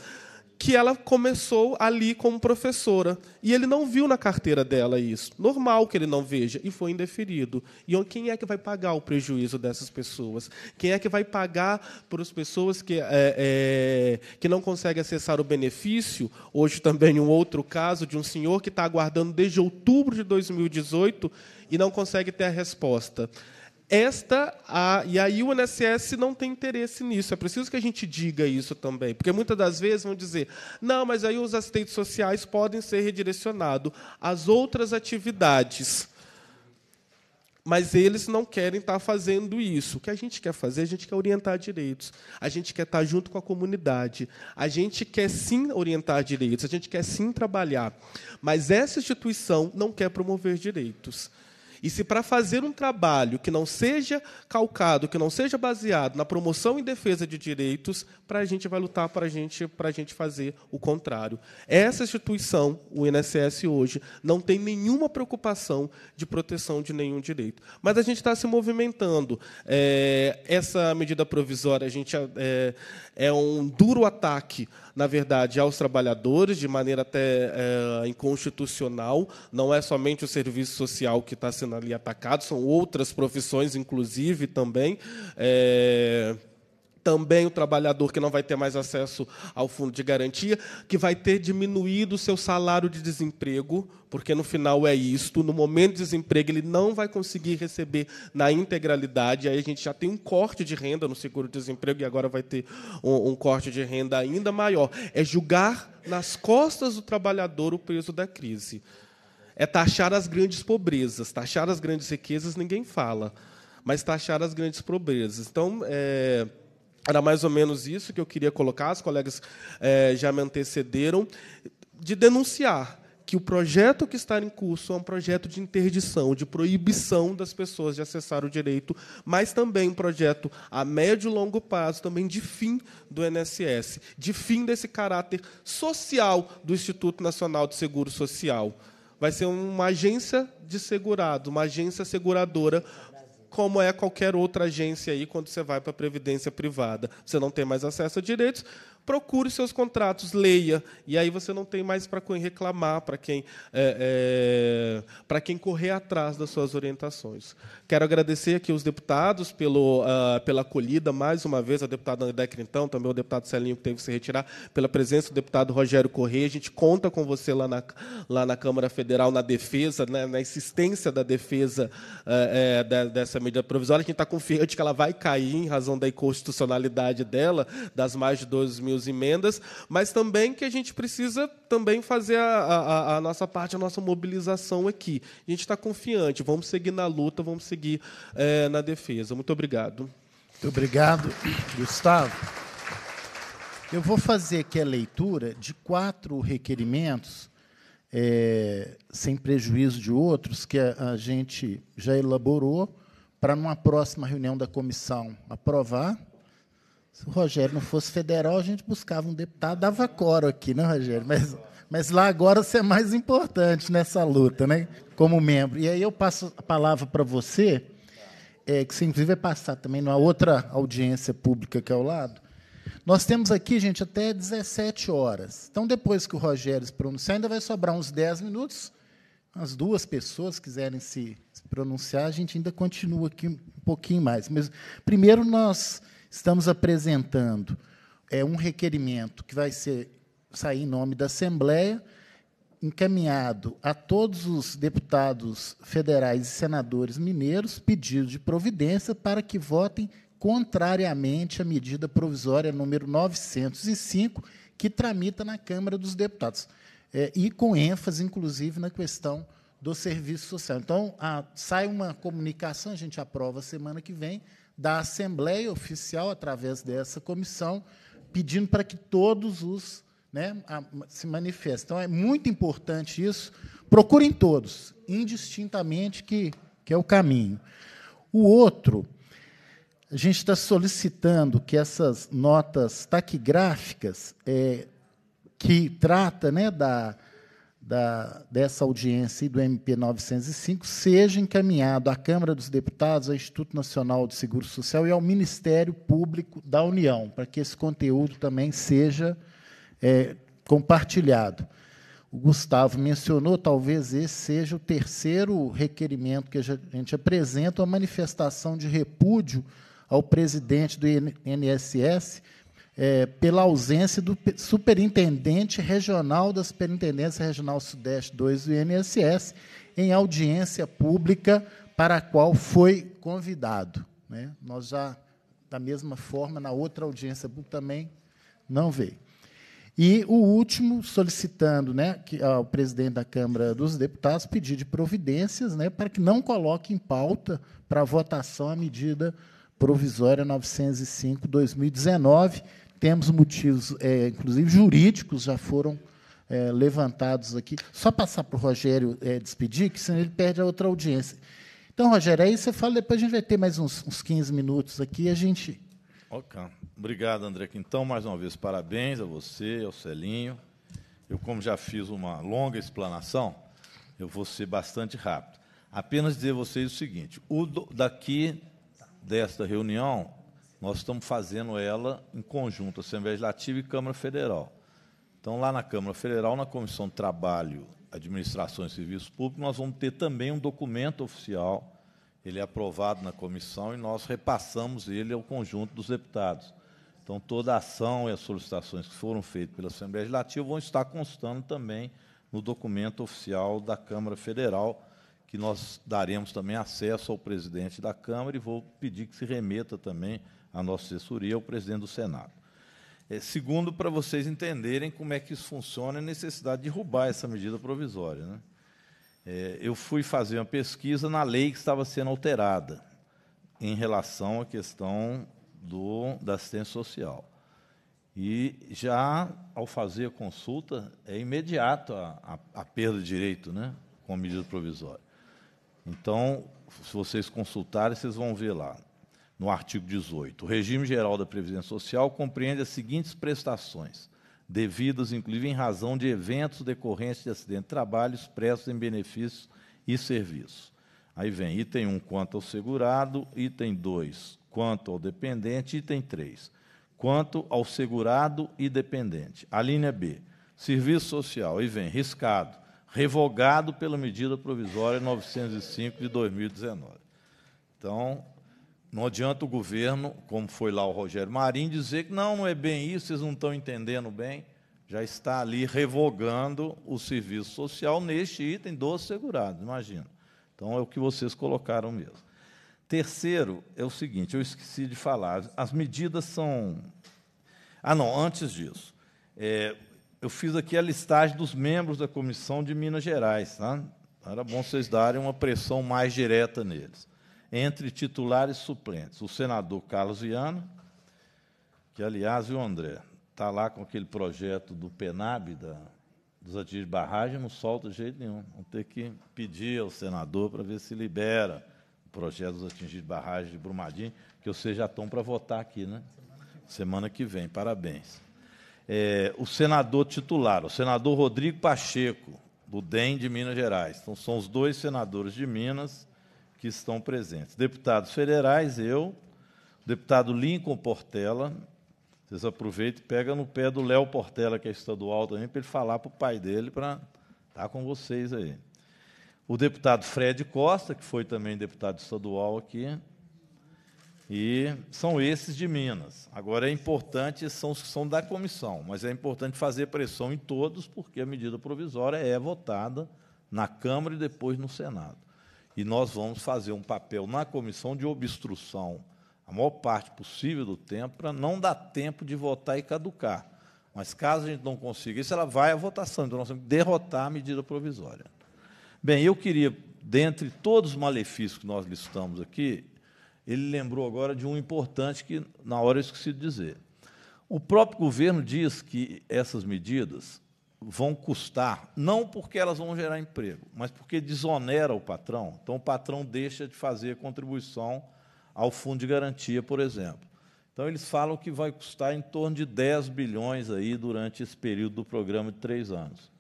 que ela começou ali como professora. E ele não viu na carteira dela isso. Normal que ele não veja. E foi indeferido. E quem é que vai pagar o prejuízo dessas pessoas? Quem é que vai pagar para as pessoas que, é, é, que não conseguem acessar o benefício? Hoje também um outro caso de um senhor que está aguardando desde outubro de 2018 e não consegue ter a resposta. Esta a, e aí o INSS não tem interesse nisso. É preciso que a gente diga isso também, porque muitas das vezes vão dizer: "Não, mas aí os assistentes sociais podem ser redirecionados às outras atividades". Mas eles não querem estar fazendo isso. O que a gente quer fazer, a gente quer orientar direitos. A gente quer estar junto com a comunidade. A gente quer sim orientar direitos, a gente quer sim trabalhar. Mas essa instituição não quer promover direitos. E se para fazer um trabalho que não seja calcado, que não seja baseado na promoção e defesa de direitos, para a gente vai lutar para gente, a gente fazer o contrário. Essa instituição, o INSS hoje, não tem nenhuma preocupação de proteção de nenhum direito. Mas a gente está se movimentando. É, essa medida provisória a gente é, é um duro ataque na verdade, aos trabalhadores, de maneira até é, inconstitucional. Não é somente o serviço social que está sendo ali atacado, são outras profissões, inclusive, também. É também o trabalhador que não vai ter mais acesso ao fundo de garantia, que vai ter diminuído o seu salário de desemprego, porque no final é isto, no momento de desemprego ele não vai conseguir receber na integralidade, aí a gente já tem um corte de renda no seguro-desemprego e agora vai ter um, um corte de renda ainda maior. É julgar nas costas do trabalhador o peso da crise. É taxar as grandes pobrezas, taxar as grandes riquezas ninguém fala, mas taxar as grandes pobrezas. Então, é era mais ou menos isso que eu queria colocar, as colegas eh, já me antecederam, de denunciar que o projeto que está em curso é um projeto de interdição, de proibição das pessoas de acessar o direito, mas também um projeto a médio e longo prazo, também de fim do NSS, de fim desse caráter social do Instituto Nacional de Seguro Social. Vai ser uma agência de segurado, uma agência seguradora como é qualquer outra agência aí quando você vai para a previdência privada. Você não tem mais acesso a direitos, procure seus contratos, leia, e aí você não tem mais para quem reclamar, para quem, é, é, para quem correr atrás das suas orientações. Quero agradecer aqui os deputados pelo, uh, pela acolhida, mais uma vez, a deputada André Crintão, também o deputado Celinho, que teve que se retirar, pela presença do deputado Rogério Corrêa. A gente conta com você lá na, lá na Câmara Federal, na defesa, né, na insistência da defesa uh, dessa medida provisória. A gente está confiante que ela vai cair em razão da inconstitucionalidade dela, das mais de 12 mil e as emendas, mas também que a gente precisa também fazer a, a, a nossa parte, a nossa mobilização aqui. A gente está confiante, vamos seguir na luta, vamos seguir é, na defesa. Muito obrigado. Muito obrigado, Gustavo. Eu vou fazer aqui a leitura de quatro requerimentos, é, sem prejuízo de outros, que a, a gente já elaborou para, numa próxima reunião da comissão, aprovar se o Rogério não fosse federal, a gente buscava um deputado, dava coro aqui, né, Rogério? Mas, mas lá agora você é mais importante nessa luta, né? Como membro. E aí eu passo a palavra para você, é, que você inclusive vai passar também numa outra audiência pública que é ao lado. Nós temos aqui, gente, até 17 horas. Então, depois que o Rogério se pronunciar, ainda vai sobrar uns 10 minutos. As duas pessoas quiserem se pronunciar, a gente ainda continua aqui um pouquinho mais. Mas primeiro nós Estamos apresentando é, um requerimento que vai ser, sair em nome da Assembleia, encaminhado a todos os deputados federais e senadores mineiros, pedido de providência para que votem contrariamente à medida provisória número 905, que tramita na Câmara dos Deputados, é, e com ênfase, inclusive, na questão do serviço social. Então, a, sai uma comunicação, a gente aprova semana que vem, da Assembleia Oficial, através dessa comissão, pedindo para que todos os né, a, se manifestem. Então, é muito importante isso. Procurem todos, indistintamente, que, que é o caminho. O outro, a gente está solicitando que essas notas taquigráficas, é, que trata né, da da, dessa audiência e do MP 905 seja encaminhado à Câmara dos Deputados, ao Instituto Nacional de Seguro Social e ao Ministério Público da União, para que esse conteúdo também seja é, compartilhado. O Gustavo mencionou, talvez esse seja o terceiro requerimento que a gente apresenta, uma manifestação de repúdio ao presidente do INSS, é, pela ausência do superintendente regional da Superintendência Regional Sudeste 2 do INSS, em audiência pública para a qual foi convidado. Né? Nós já, da mesma forma, na outra audiência pública também não veio. E o último, solicitando né, que, ao presidente da Câmara dos Deputados pedir de providências né, para que não coloque em pauta para votação a medida provisória 905-2019, temos motivos, é, inclusive jurídicos, já foram é, levantados aqui. Só passar para o Rogério é, despedir, que senão ele perde a outra audiência. Então, Rogério, aí você fala, depois a gente vai ter mais uns, uns 15 minutos aqui a gente. Ok. Obrigado, André Então, mais uma vez, parabéns a você, ao Celinho. Eu, como já fiz uma longa explanação, eu vou ser bastante rápido. Apenas dizer a vocês o seguinte: o daqui desta reunião, nós estamos fazendo ela em conjunto, Assembleia Legislativa e Câmara Federal. Então, lá na Câmara Federal, na Comissão de Trabalho, Administração e Serviços Públicos, nós vamos ter também um documento oficial, ele é aprovado na comissão e nós repassamos ele ao conjunto dos deputados. Então, toda a ação e as solicitações que foram feitas pela Assembleia Legislativa vão estar constando também no documento oficial da Câmara Federal, que nós daremos também acesso ao presidente da Câmara e vou pedir que se remeta também a nossa assessoria, ao presidente do Senado. É, segundo, para vocês entenderem como é que isso funciona a é necessidade de roubar essa medida provisória. Né? É, eu fui fazer uma pesquisa na lei que estava sendo alterada em relação à questão do, da assistência social. E já ao fazer a consulta, é imediato a, a, a perda de direito né, com a medida provisória. Então, se vocês consultarem, vocês vão ver lá no artigo 18. O regime geral da Previdência Social compreende as seguintes prestações, devidas inclusive em razão de eventos decorrentes de acidente de trabalho expressos em benefícios e serviços. Aí vem item 1 quanto ao segurado, item 2 quanto ao dependente, item 3 quanto ao segurado e dependente. A linha B, serviço social, aí vem riscado, revogado pela medida provisória 905 de 2019. Então, não adianta o governo, como foi lá o Rogério Marinho, dizer que não, não é bem isso, vocês não estão entendendo bem. Já está ali revogando o serviço social neste item dos segurados, imagina. Então é o que vocês colocaram mesmo. Terceiro é o seguinte, eu esqueci de falar, as medidas são. Ah, não, antes disso. É, eu fiz aqui a listagem dos membros da comissão de Minas Gerais. Tá? Era bom vocês darem uma pressão mais direta neles entre titulares suplentes. O senador Carlos Viana, que, aliás, o André, está lá com aquele projeto do PENAB, da, dos atingidos de barragem, não solta de jeito nenhum. Vão ter que pedir ao senador para ver se libera o projeto dos atingidos de barragem de Brumadinho, que vocês já estão para votar aqui, né? Semana que vem, parabéns. É, o senador titular, o senador Rodrigo Pacheco, do DEM de Minas Gerais. Então, são os dois senadores de Minas que estão presentes. Deputados federais, eu, deputado Lincoln Portela, vocês aproveitem e pega no pé do Léo Portela, que é estadual também, para ele falar para o pai dele para estar tá com vocês aí. O deputado Fred Costa, que foi também deputado estadual aqui, e são esses de Minas. Agora é importante, são os que são da comissão, mas é importante fazer pressão em todos, porque a medida provisória é votada na Câmara e depois no Senado e nós vamos fazer um papel na comissão de obstrução a maior parte possível do tempo para não dar tempo de votar e caducar. Mas caso a gente não consiga isso, ela vai à votação. Então nós temos que derrotar a medida provisória. Bem, eu queria, dentre todos os malefícios que nós listamos aqui, ele lembrou agora de um importante que na hora eu esqueci de dizer. O próprio governo diz que essas medidas vão custar, não porque elas vão gerar emprego, mas porque desonera o patrão. Então, o patrão deixa de fazer contribuição ao fundo de garantia, por exemplo. Então, eles falam que vai custar em torno de 10 bilhões aí durante esse período do programa de três anos.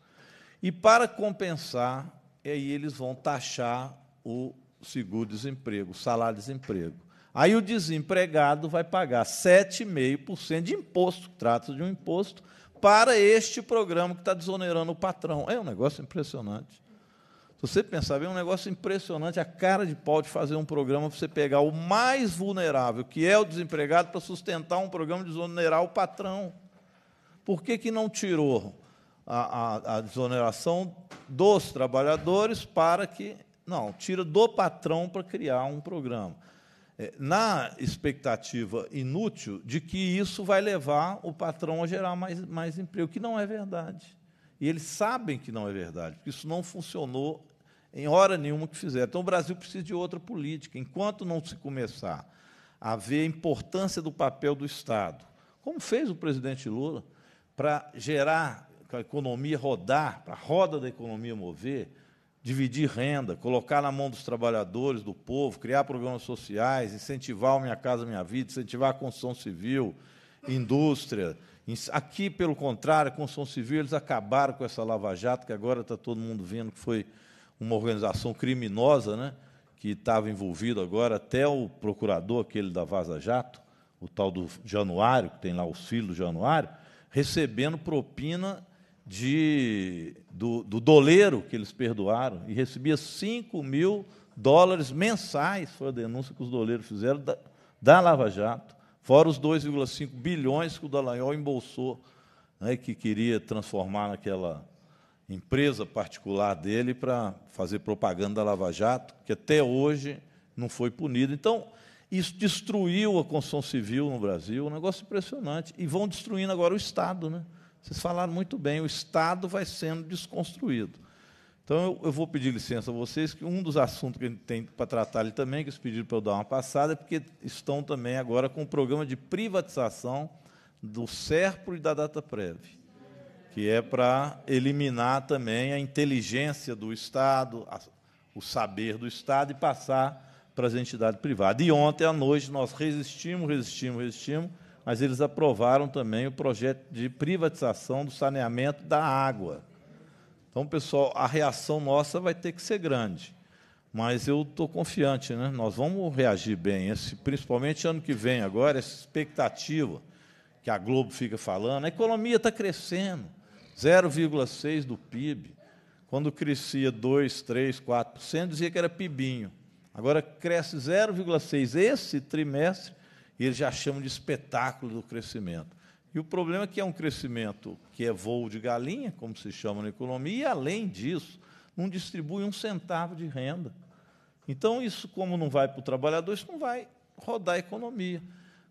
E, para compensar, aí eles vão taxar o seguro-desemprego, o salário-desemprego. Aí o desempregado vai pagar 7,5% de imposto, trata de um imposto, para este programa que está desonerando o patrão. É um negócio impressionante. Se você pensar, é um negócio impressionante a cara de pau de fazer um programa para você pegar o mais vulnerável, que é o desempregado, para sustentar um programa de desonerar o patrão. Por que, que não tirou a, a, a desoneração dos trabalhadores para que. Não, tira do patrão para criar um programa. É, na expectativa inútil de que isso vai levar o patrão a gerar mais, mais emprego, que não é verdade. E eles sabem que não é verdade, porque isso não funcionou em hora nenhuma que fizeram. Então, o Brasil precisa de outra política. Enquanto não se começar a ver a importância do papel do Estado, como fez o presidente Lula, para gerar, a economia rodar, para a roda da economia mover, dividir renda, colocar na mão dos trabalhadores, do povo, criar programas sociais, incentivar o Minha Casa Minha Vida, incentivar a construção civil, indústria. Aqui, pelo contrário, a construção civil, eles acabaram com essa lava-jato, que agora está todo mundo vendo que foi uma organização criminosa, né? que estava envolvido agora, até o procurador, aquele da Vaza Jato, o tal do Januário, que tem lá os filhos do Januário, recebendo propina de, do, do doleiro que eles perdoaram e recebia 5 mil dólares mensais, foi a denúncia que os doleiros fizeram da, da Lava Jato, fora os 2,5 bilhões que o Dallagnol embolsou, né, que queria transformar naquela empresa particular dele para fazer propaganda da Lava Jato, que até hoje não foi punido. Então, isso destruiu a construção civil no Brasil, um negócio impressionante. E vão destruindo agora o Estado, né? Vocês falaram muito bem, o Estado vai sendo desconstruído. Então, eu, vou pedir licença a vocês, que um dos assuntos que a gente tem para tratar ali também, que eles pediram para eu dar uma passada, é porque estão também agora com o programa de privatização do SERPRO e da DataPrev, que é para eliminar também a inteligência do Estado, o saber do Estado e passar para as entidades privadas. E ontem à noite nós resistimos, resistimos, resistimos, mas eles aprovaram também o projeto de privatização do saneamento da água. Então, pessoal, a reação nossa vai ter que ser grande. Mas eu estou confiante, né? nós vamos reagir bem, esse, principalmente ano que vem agora, essa expectativa que a Globo fica falando, a economia está crescendo, 0,6% do PIB. Quando crescia 2%, 3%, 4%, dizia que era pibinho. Agora cresce 0,6% esse trimestre, e eles já chamam de espetáculo do crescimento. E o problema é que é um crescimento que é voo de galinha, como se chama na economia, e, além disso, não distribui um centavo de renda. Então, isso, como não vai para o trabalhador, isso não vai rodar a economia.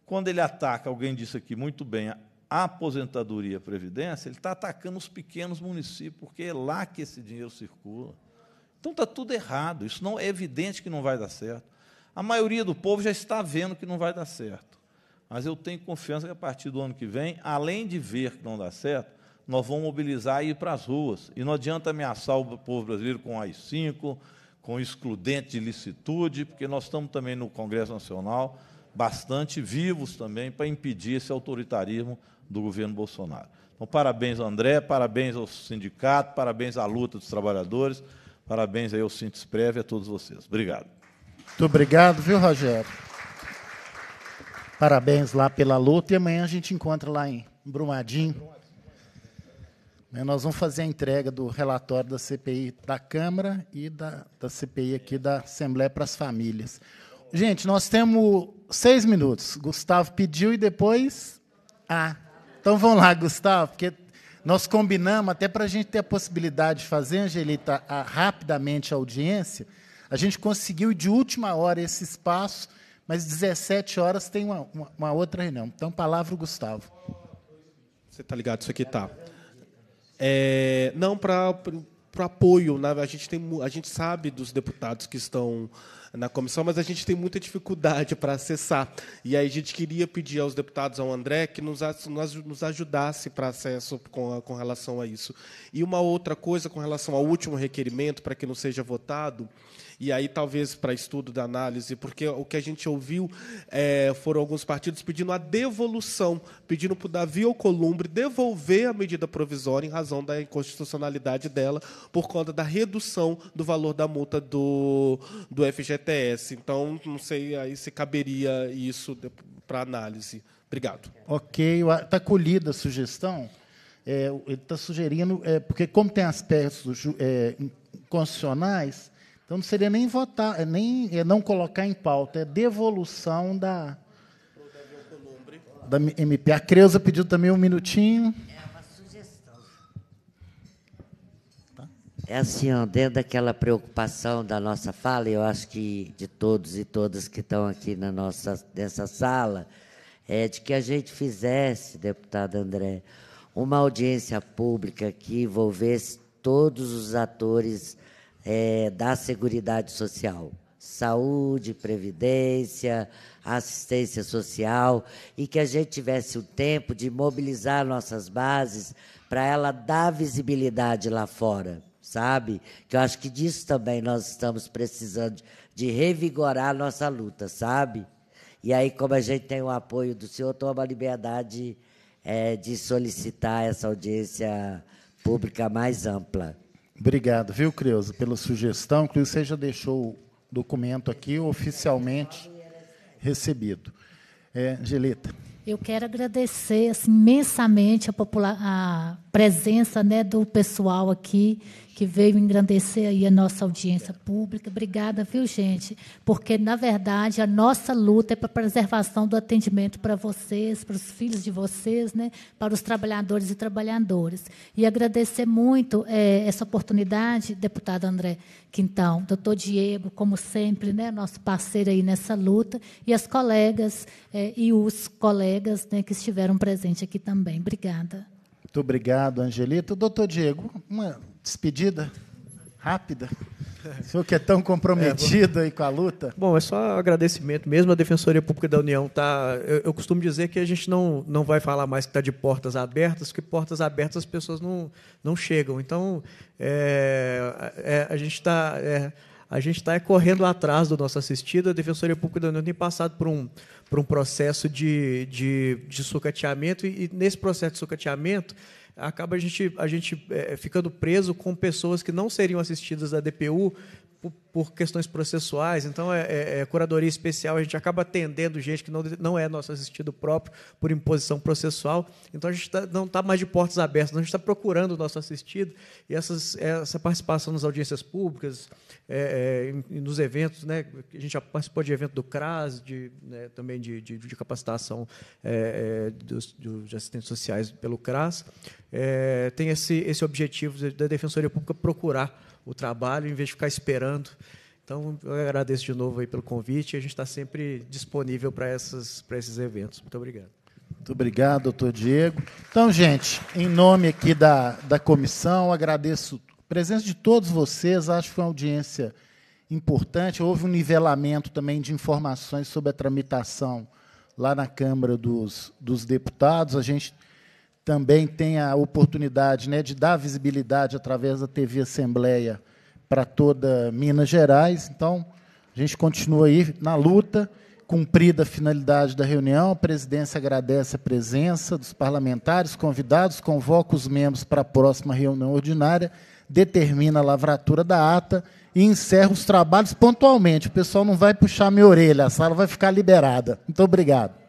Quando ele ataca, alguém disse aqui muito bem, a aposentadoria e a previdência, ele está atacando os pequenos municípios, porque é lá que esse dinheiro circula. Então está tudo errado. Isso não é evidente que não vai dar certo. A maioria do povo já está vendo que não vai dar certo. Mas eu tenho confiança que a partir do ano que vem, além de ver que não dá certo, nós vamos mobilizar e ir para as ruas. E não adianta ameaçar o povo brasileiro com AI-5, com excludente de licitude, porque nós estamos também no Congresso Nacional bastante vivos também para impedir esse autoritarismo do governo Bolsonaro. Então, parabéns, André, parabéns ao sindicato, parabéns à luta dos trabalhadores, parabéns aí ao Sintes Prévio e a todos vocês. Obrigado. Muito obrigado, viu, Rogério? Parabéns lá pela luta e amanhã a gente encontra lá em Brumadinho. Nós vamos fazer a entrega do relatório da CPI da Câmara e da, da CPI aqui da Assembleia para as Famílias. Gente, nós temos seis minutos. Gustavo pediu e depois. Ah, então vamos lá, Gustavo, porque nós combinamos até para a gente ter a possibilidade de fazer, Angelita, a, rapidamente a audiência. A gente conseguiu de última hora esse espaço, mas 17 horas tem uma, uma, uma outra reunião. Então, palavra, Gustavo. Você está ligado? Isso aqui está. É, não, para o apoio. Né? A, gente tem, a gente sabe dos deputados que estão na comissão, mas a gente tem muita dificuldade para acessar. E aí a gente queria pedir aos deputados, ao André, que nos, nos ajudasse para acesso com, com relação a isso. E uma outra coisa com relação ao último requerimento, para que não seja votado, e aí talvez para estudo da análise, porque o que a gente ouviu é, foram alguns partidos pedindo a devolução, pedindo para o Davi Alcolumbre devolver a medida provisória em razão da inconstitucionalidade dela, por conta da redução do valor da multa do, do FGTS. Então, não sei aí se caberia isso para análise. Obrigado. Ok, está colhida a sugestão. É, ele está sugerindo, é, porque como tem aspectos é, constitucionais, então não seria nem votar, é nem é não colocar em pauta, é devolução da da MP. A Creuza pediu também um minutinho. É uma sugestão. É assim, ó, dentro daquela preocupação da nossa fala, eu acho que de todos e todas que estão aqui na nossa nessa sala, é de que a gente fizesse, deputado André, uma audiência pública que envolvesse todos os atores é, da Seguridade Social, saúde, previdência, assistência social, e que a gente tivesse o tempo de mobilizar nossas bases para ela dar visibilidade lá fora, sabe? Que eu acho que disso também nós estamos precisando de revigorar nossa luta, sabe? E aí, como a gente tem o apoio do senhor, toma a liberdade é, de solicitar essa audiência pública mais ampla. Obrigado, viu, Creuza, pela sugestão. Creuza, você já deixou o documento aqui oficialmente recebido. É, Angelita. Eu quero agradecer assim, imensamente a, a presença né, do pessoal aqui, que veio engrandecer aí a nossa audiência pública. Obrigada, viu, gente? Porque, na verdade, a nossa luta é para a preservação do atendimento para vocês, para os filhos de vocês, né? para os trabalhadores e trabalhadoras. E agradecer muito é, essa oportunidade, deputado André Quintão, doutor Diego, como sempre, né? nosso parceiro aí nessa luta, e as colegas é, e os colegas né, que estiveram presentes aqui também. Obrigada. Muito obrigado, Angelita. Doutor Diego, uma, despedida rápida. O senhor que é tão comprometido é, aí com a luta. Bom, é só agradecimento mesmo. A Defensoria Pública da União está. Eu, eu costumo dizer que a gente não, não vai falar mais que está de portas abertas, porque portas abertas as pessoas não, não chegam. Então, é, é, a gente está. É, a gente está é correndo atrás do nosso assistido. A Defensoria Pública da União tem passado por um, por um processo de, de, de sucateamento, e, e nesse processo de sucateamento, acaba a gente, a gente é, ficando preso com pessoas que não seriam assistidas da DPU por, por questões processuais, então é, é, é, curadoria especial, a gente acaba atendendo gente que não, não é nosso assistido próprio por imposição processual, então a gente tá, não está mais de portas abertas, então, a gente está procurando o nosso assistido, e essas, essa participação nas audiências públicas, é, é, nos eventos, né, a gente já participou de evento do CRAS, de, né, também de, de, de capacitação é, é, dos, dos, assistentes sociais pelo CRAS, tem esse, esse objetivo da Defensoria Pública procurar o trabalho, em vez de ficar esperando. Então, eu agradeço de novo aí pelo convite e a gente está sempre disponível para esses eventos. Muito obrigado. Muito obrigado, doutor Diego. Então, gente, em nome aqui da, da comissão, agradeço a presença de todos vocês. Acho que foi uma audiência importante. Houve um nivelamento também de informações sobre a tramitação lá na Câmara dos, dos Deputados. A gente também tem a oportunidade né, de dar visibilidade através da TV Assembleia para toda Minas Gerais. Então, a gente continua aí na luta, cumprida a finalidade da reunião. A presidência agradece a presença dos parlamentares convidados, convoca os membros para a próxima reunião ordinária, determina a lavratura da ata e encerra os trabalhos pontualmente. O pessoal não vai puxar minha orelha, a sala vai ficar liberada. Muito obrigado.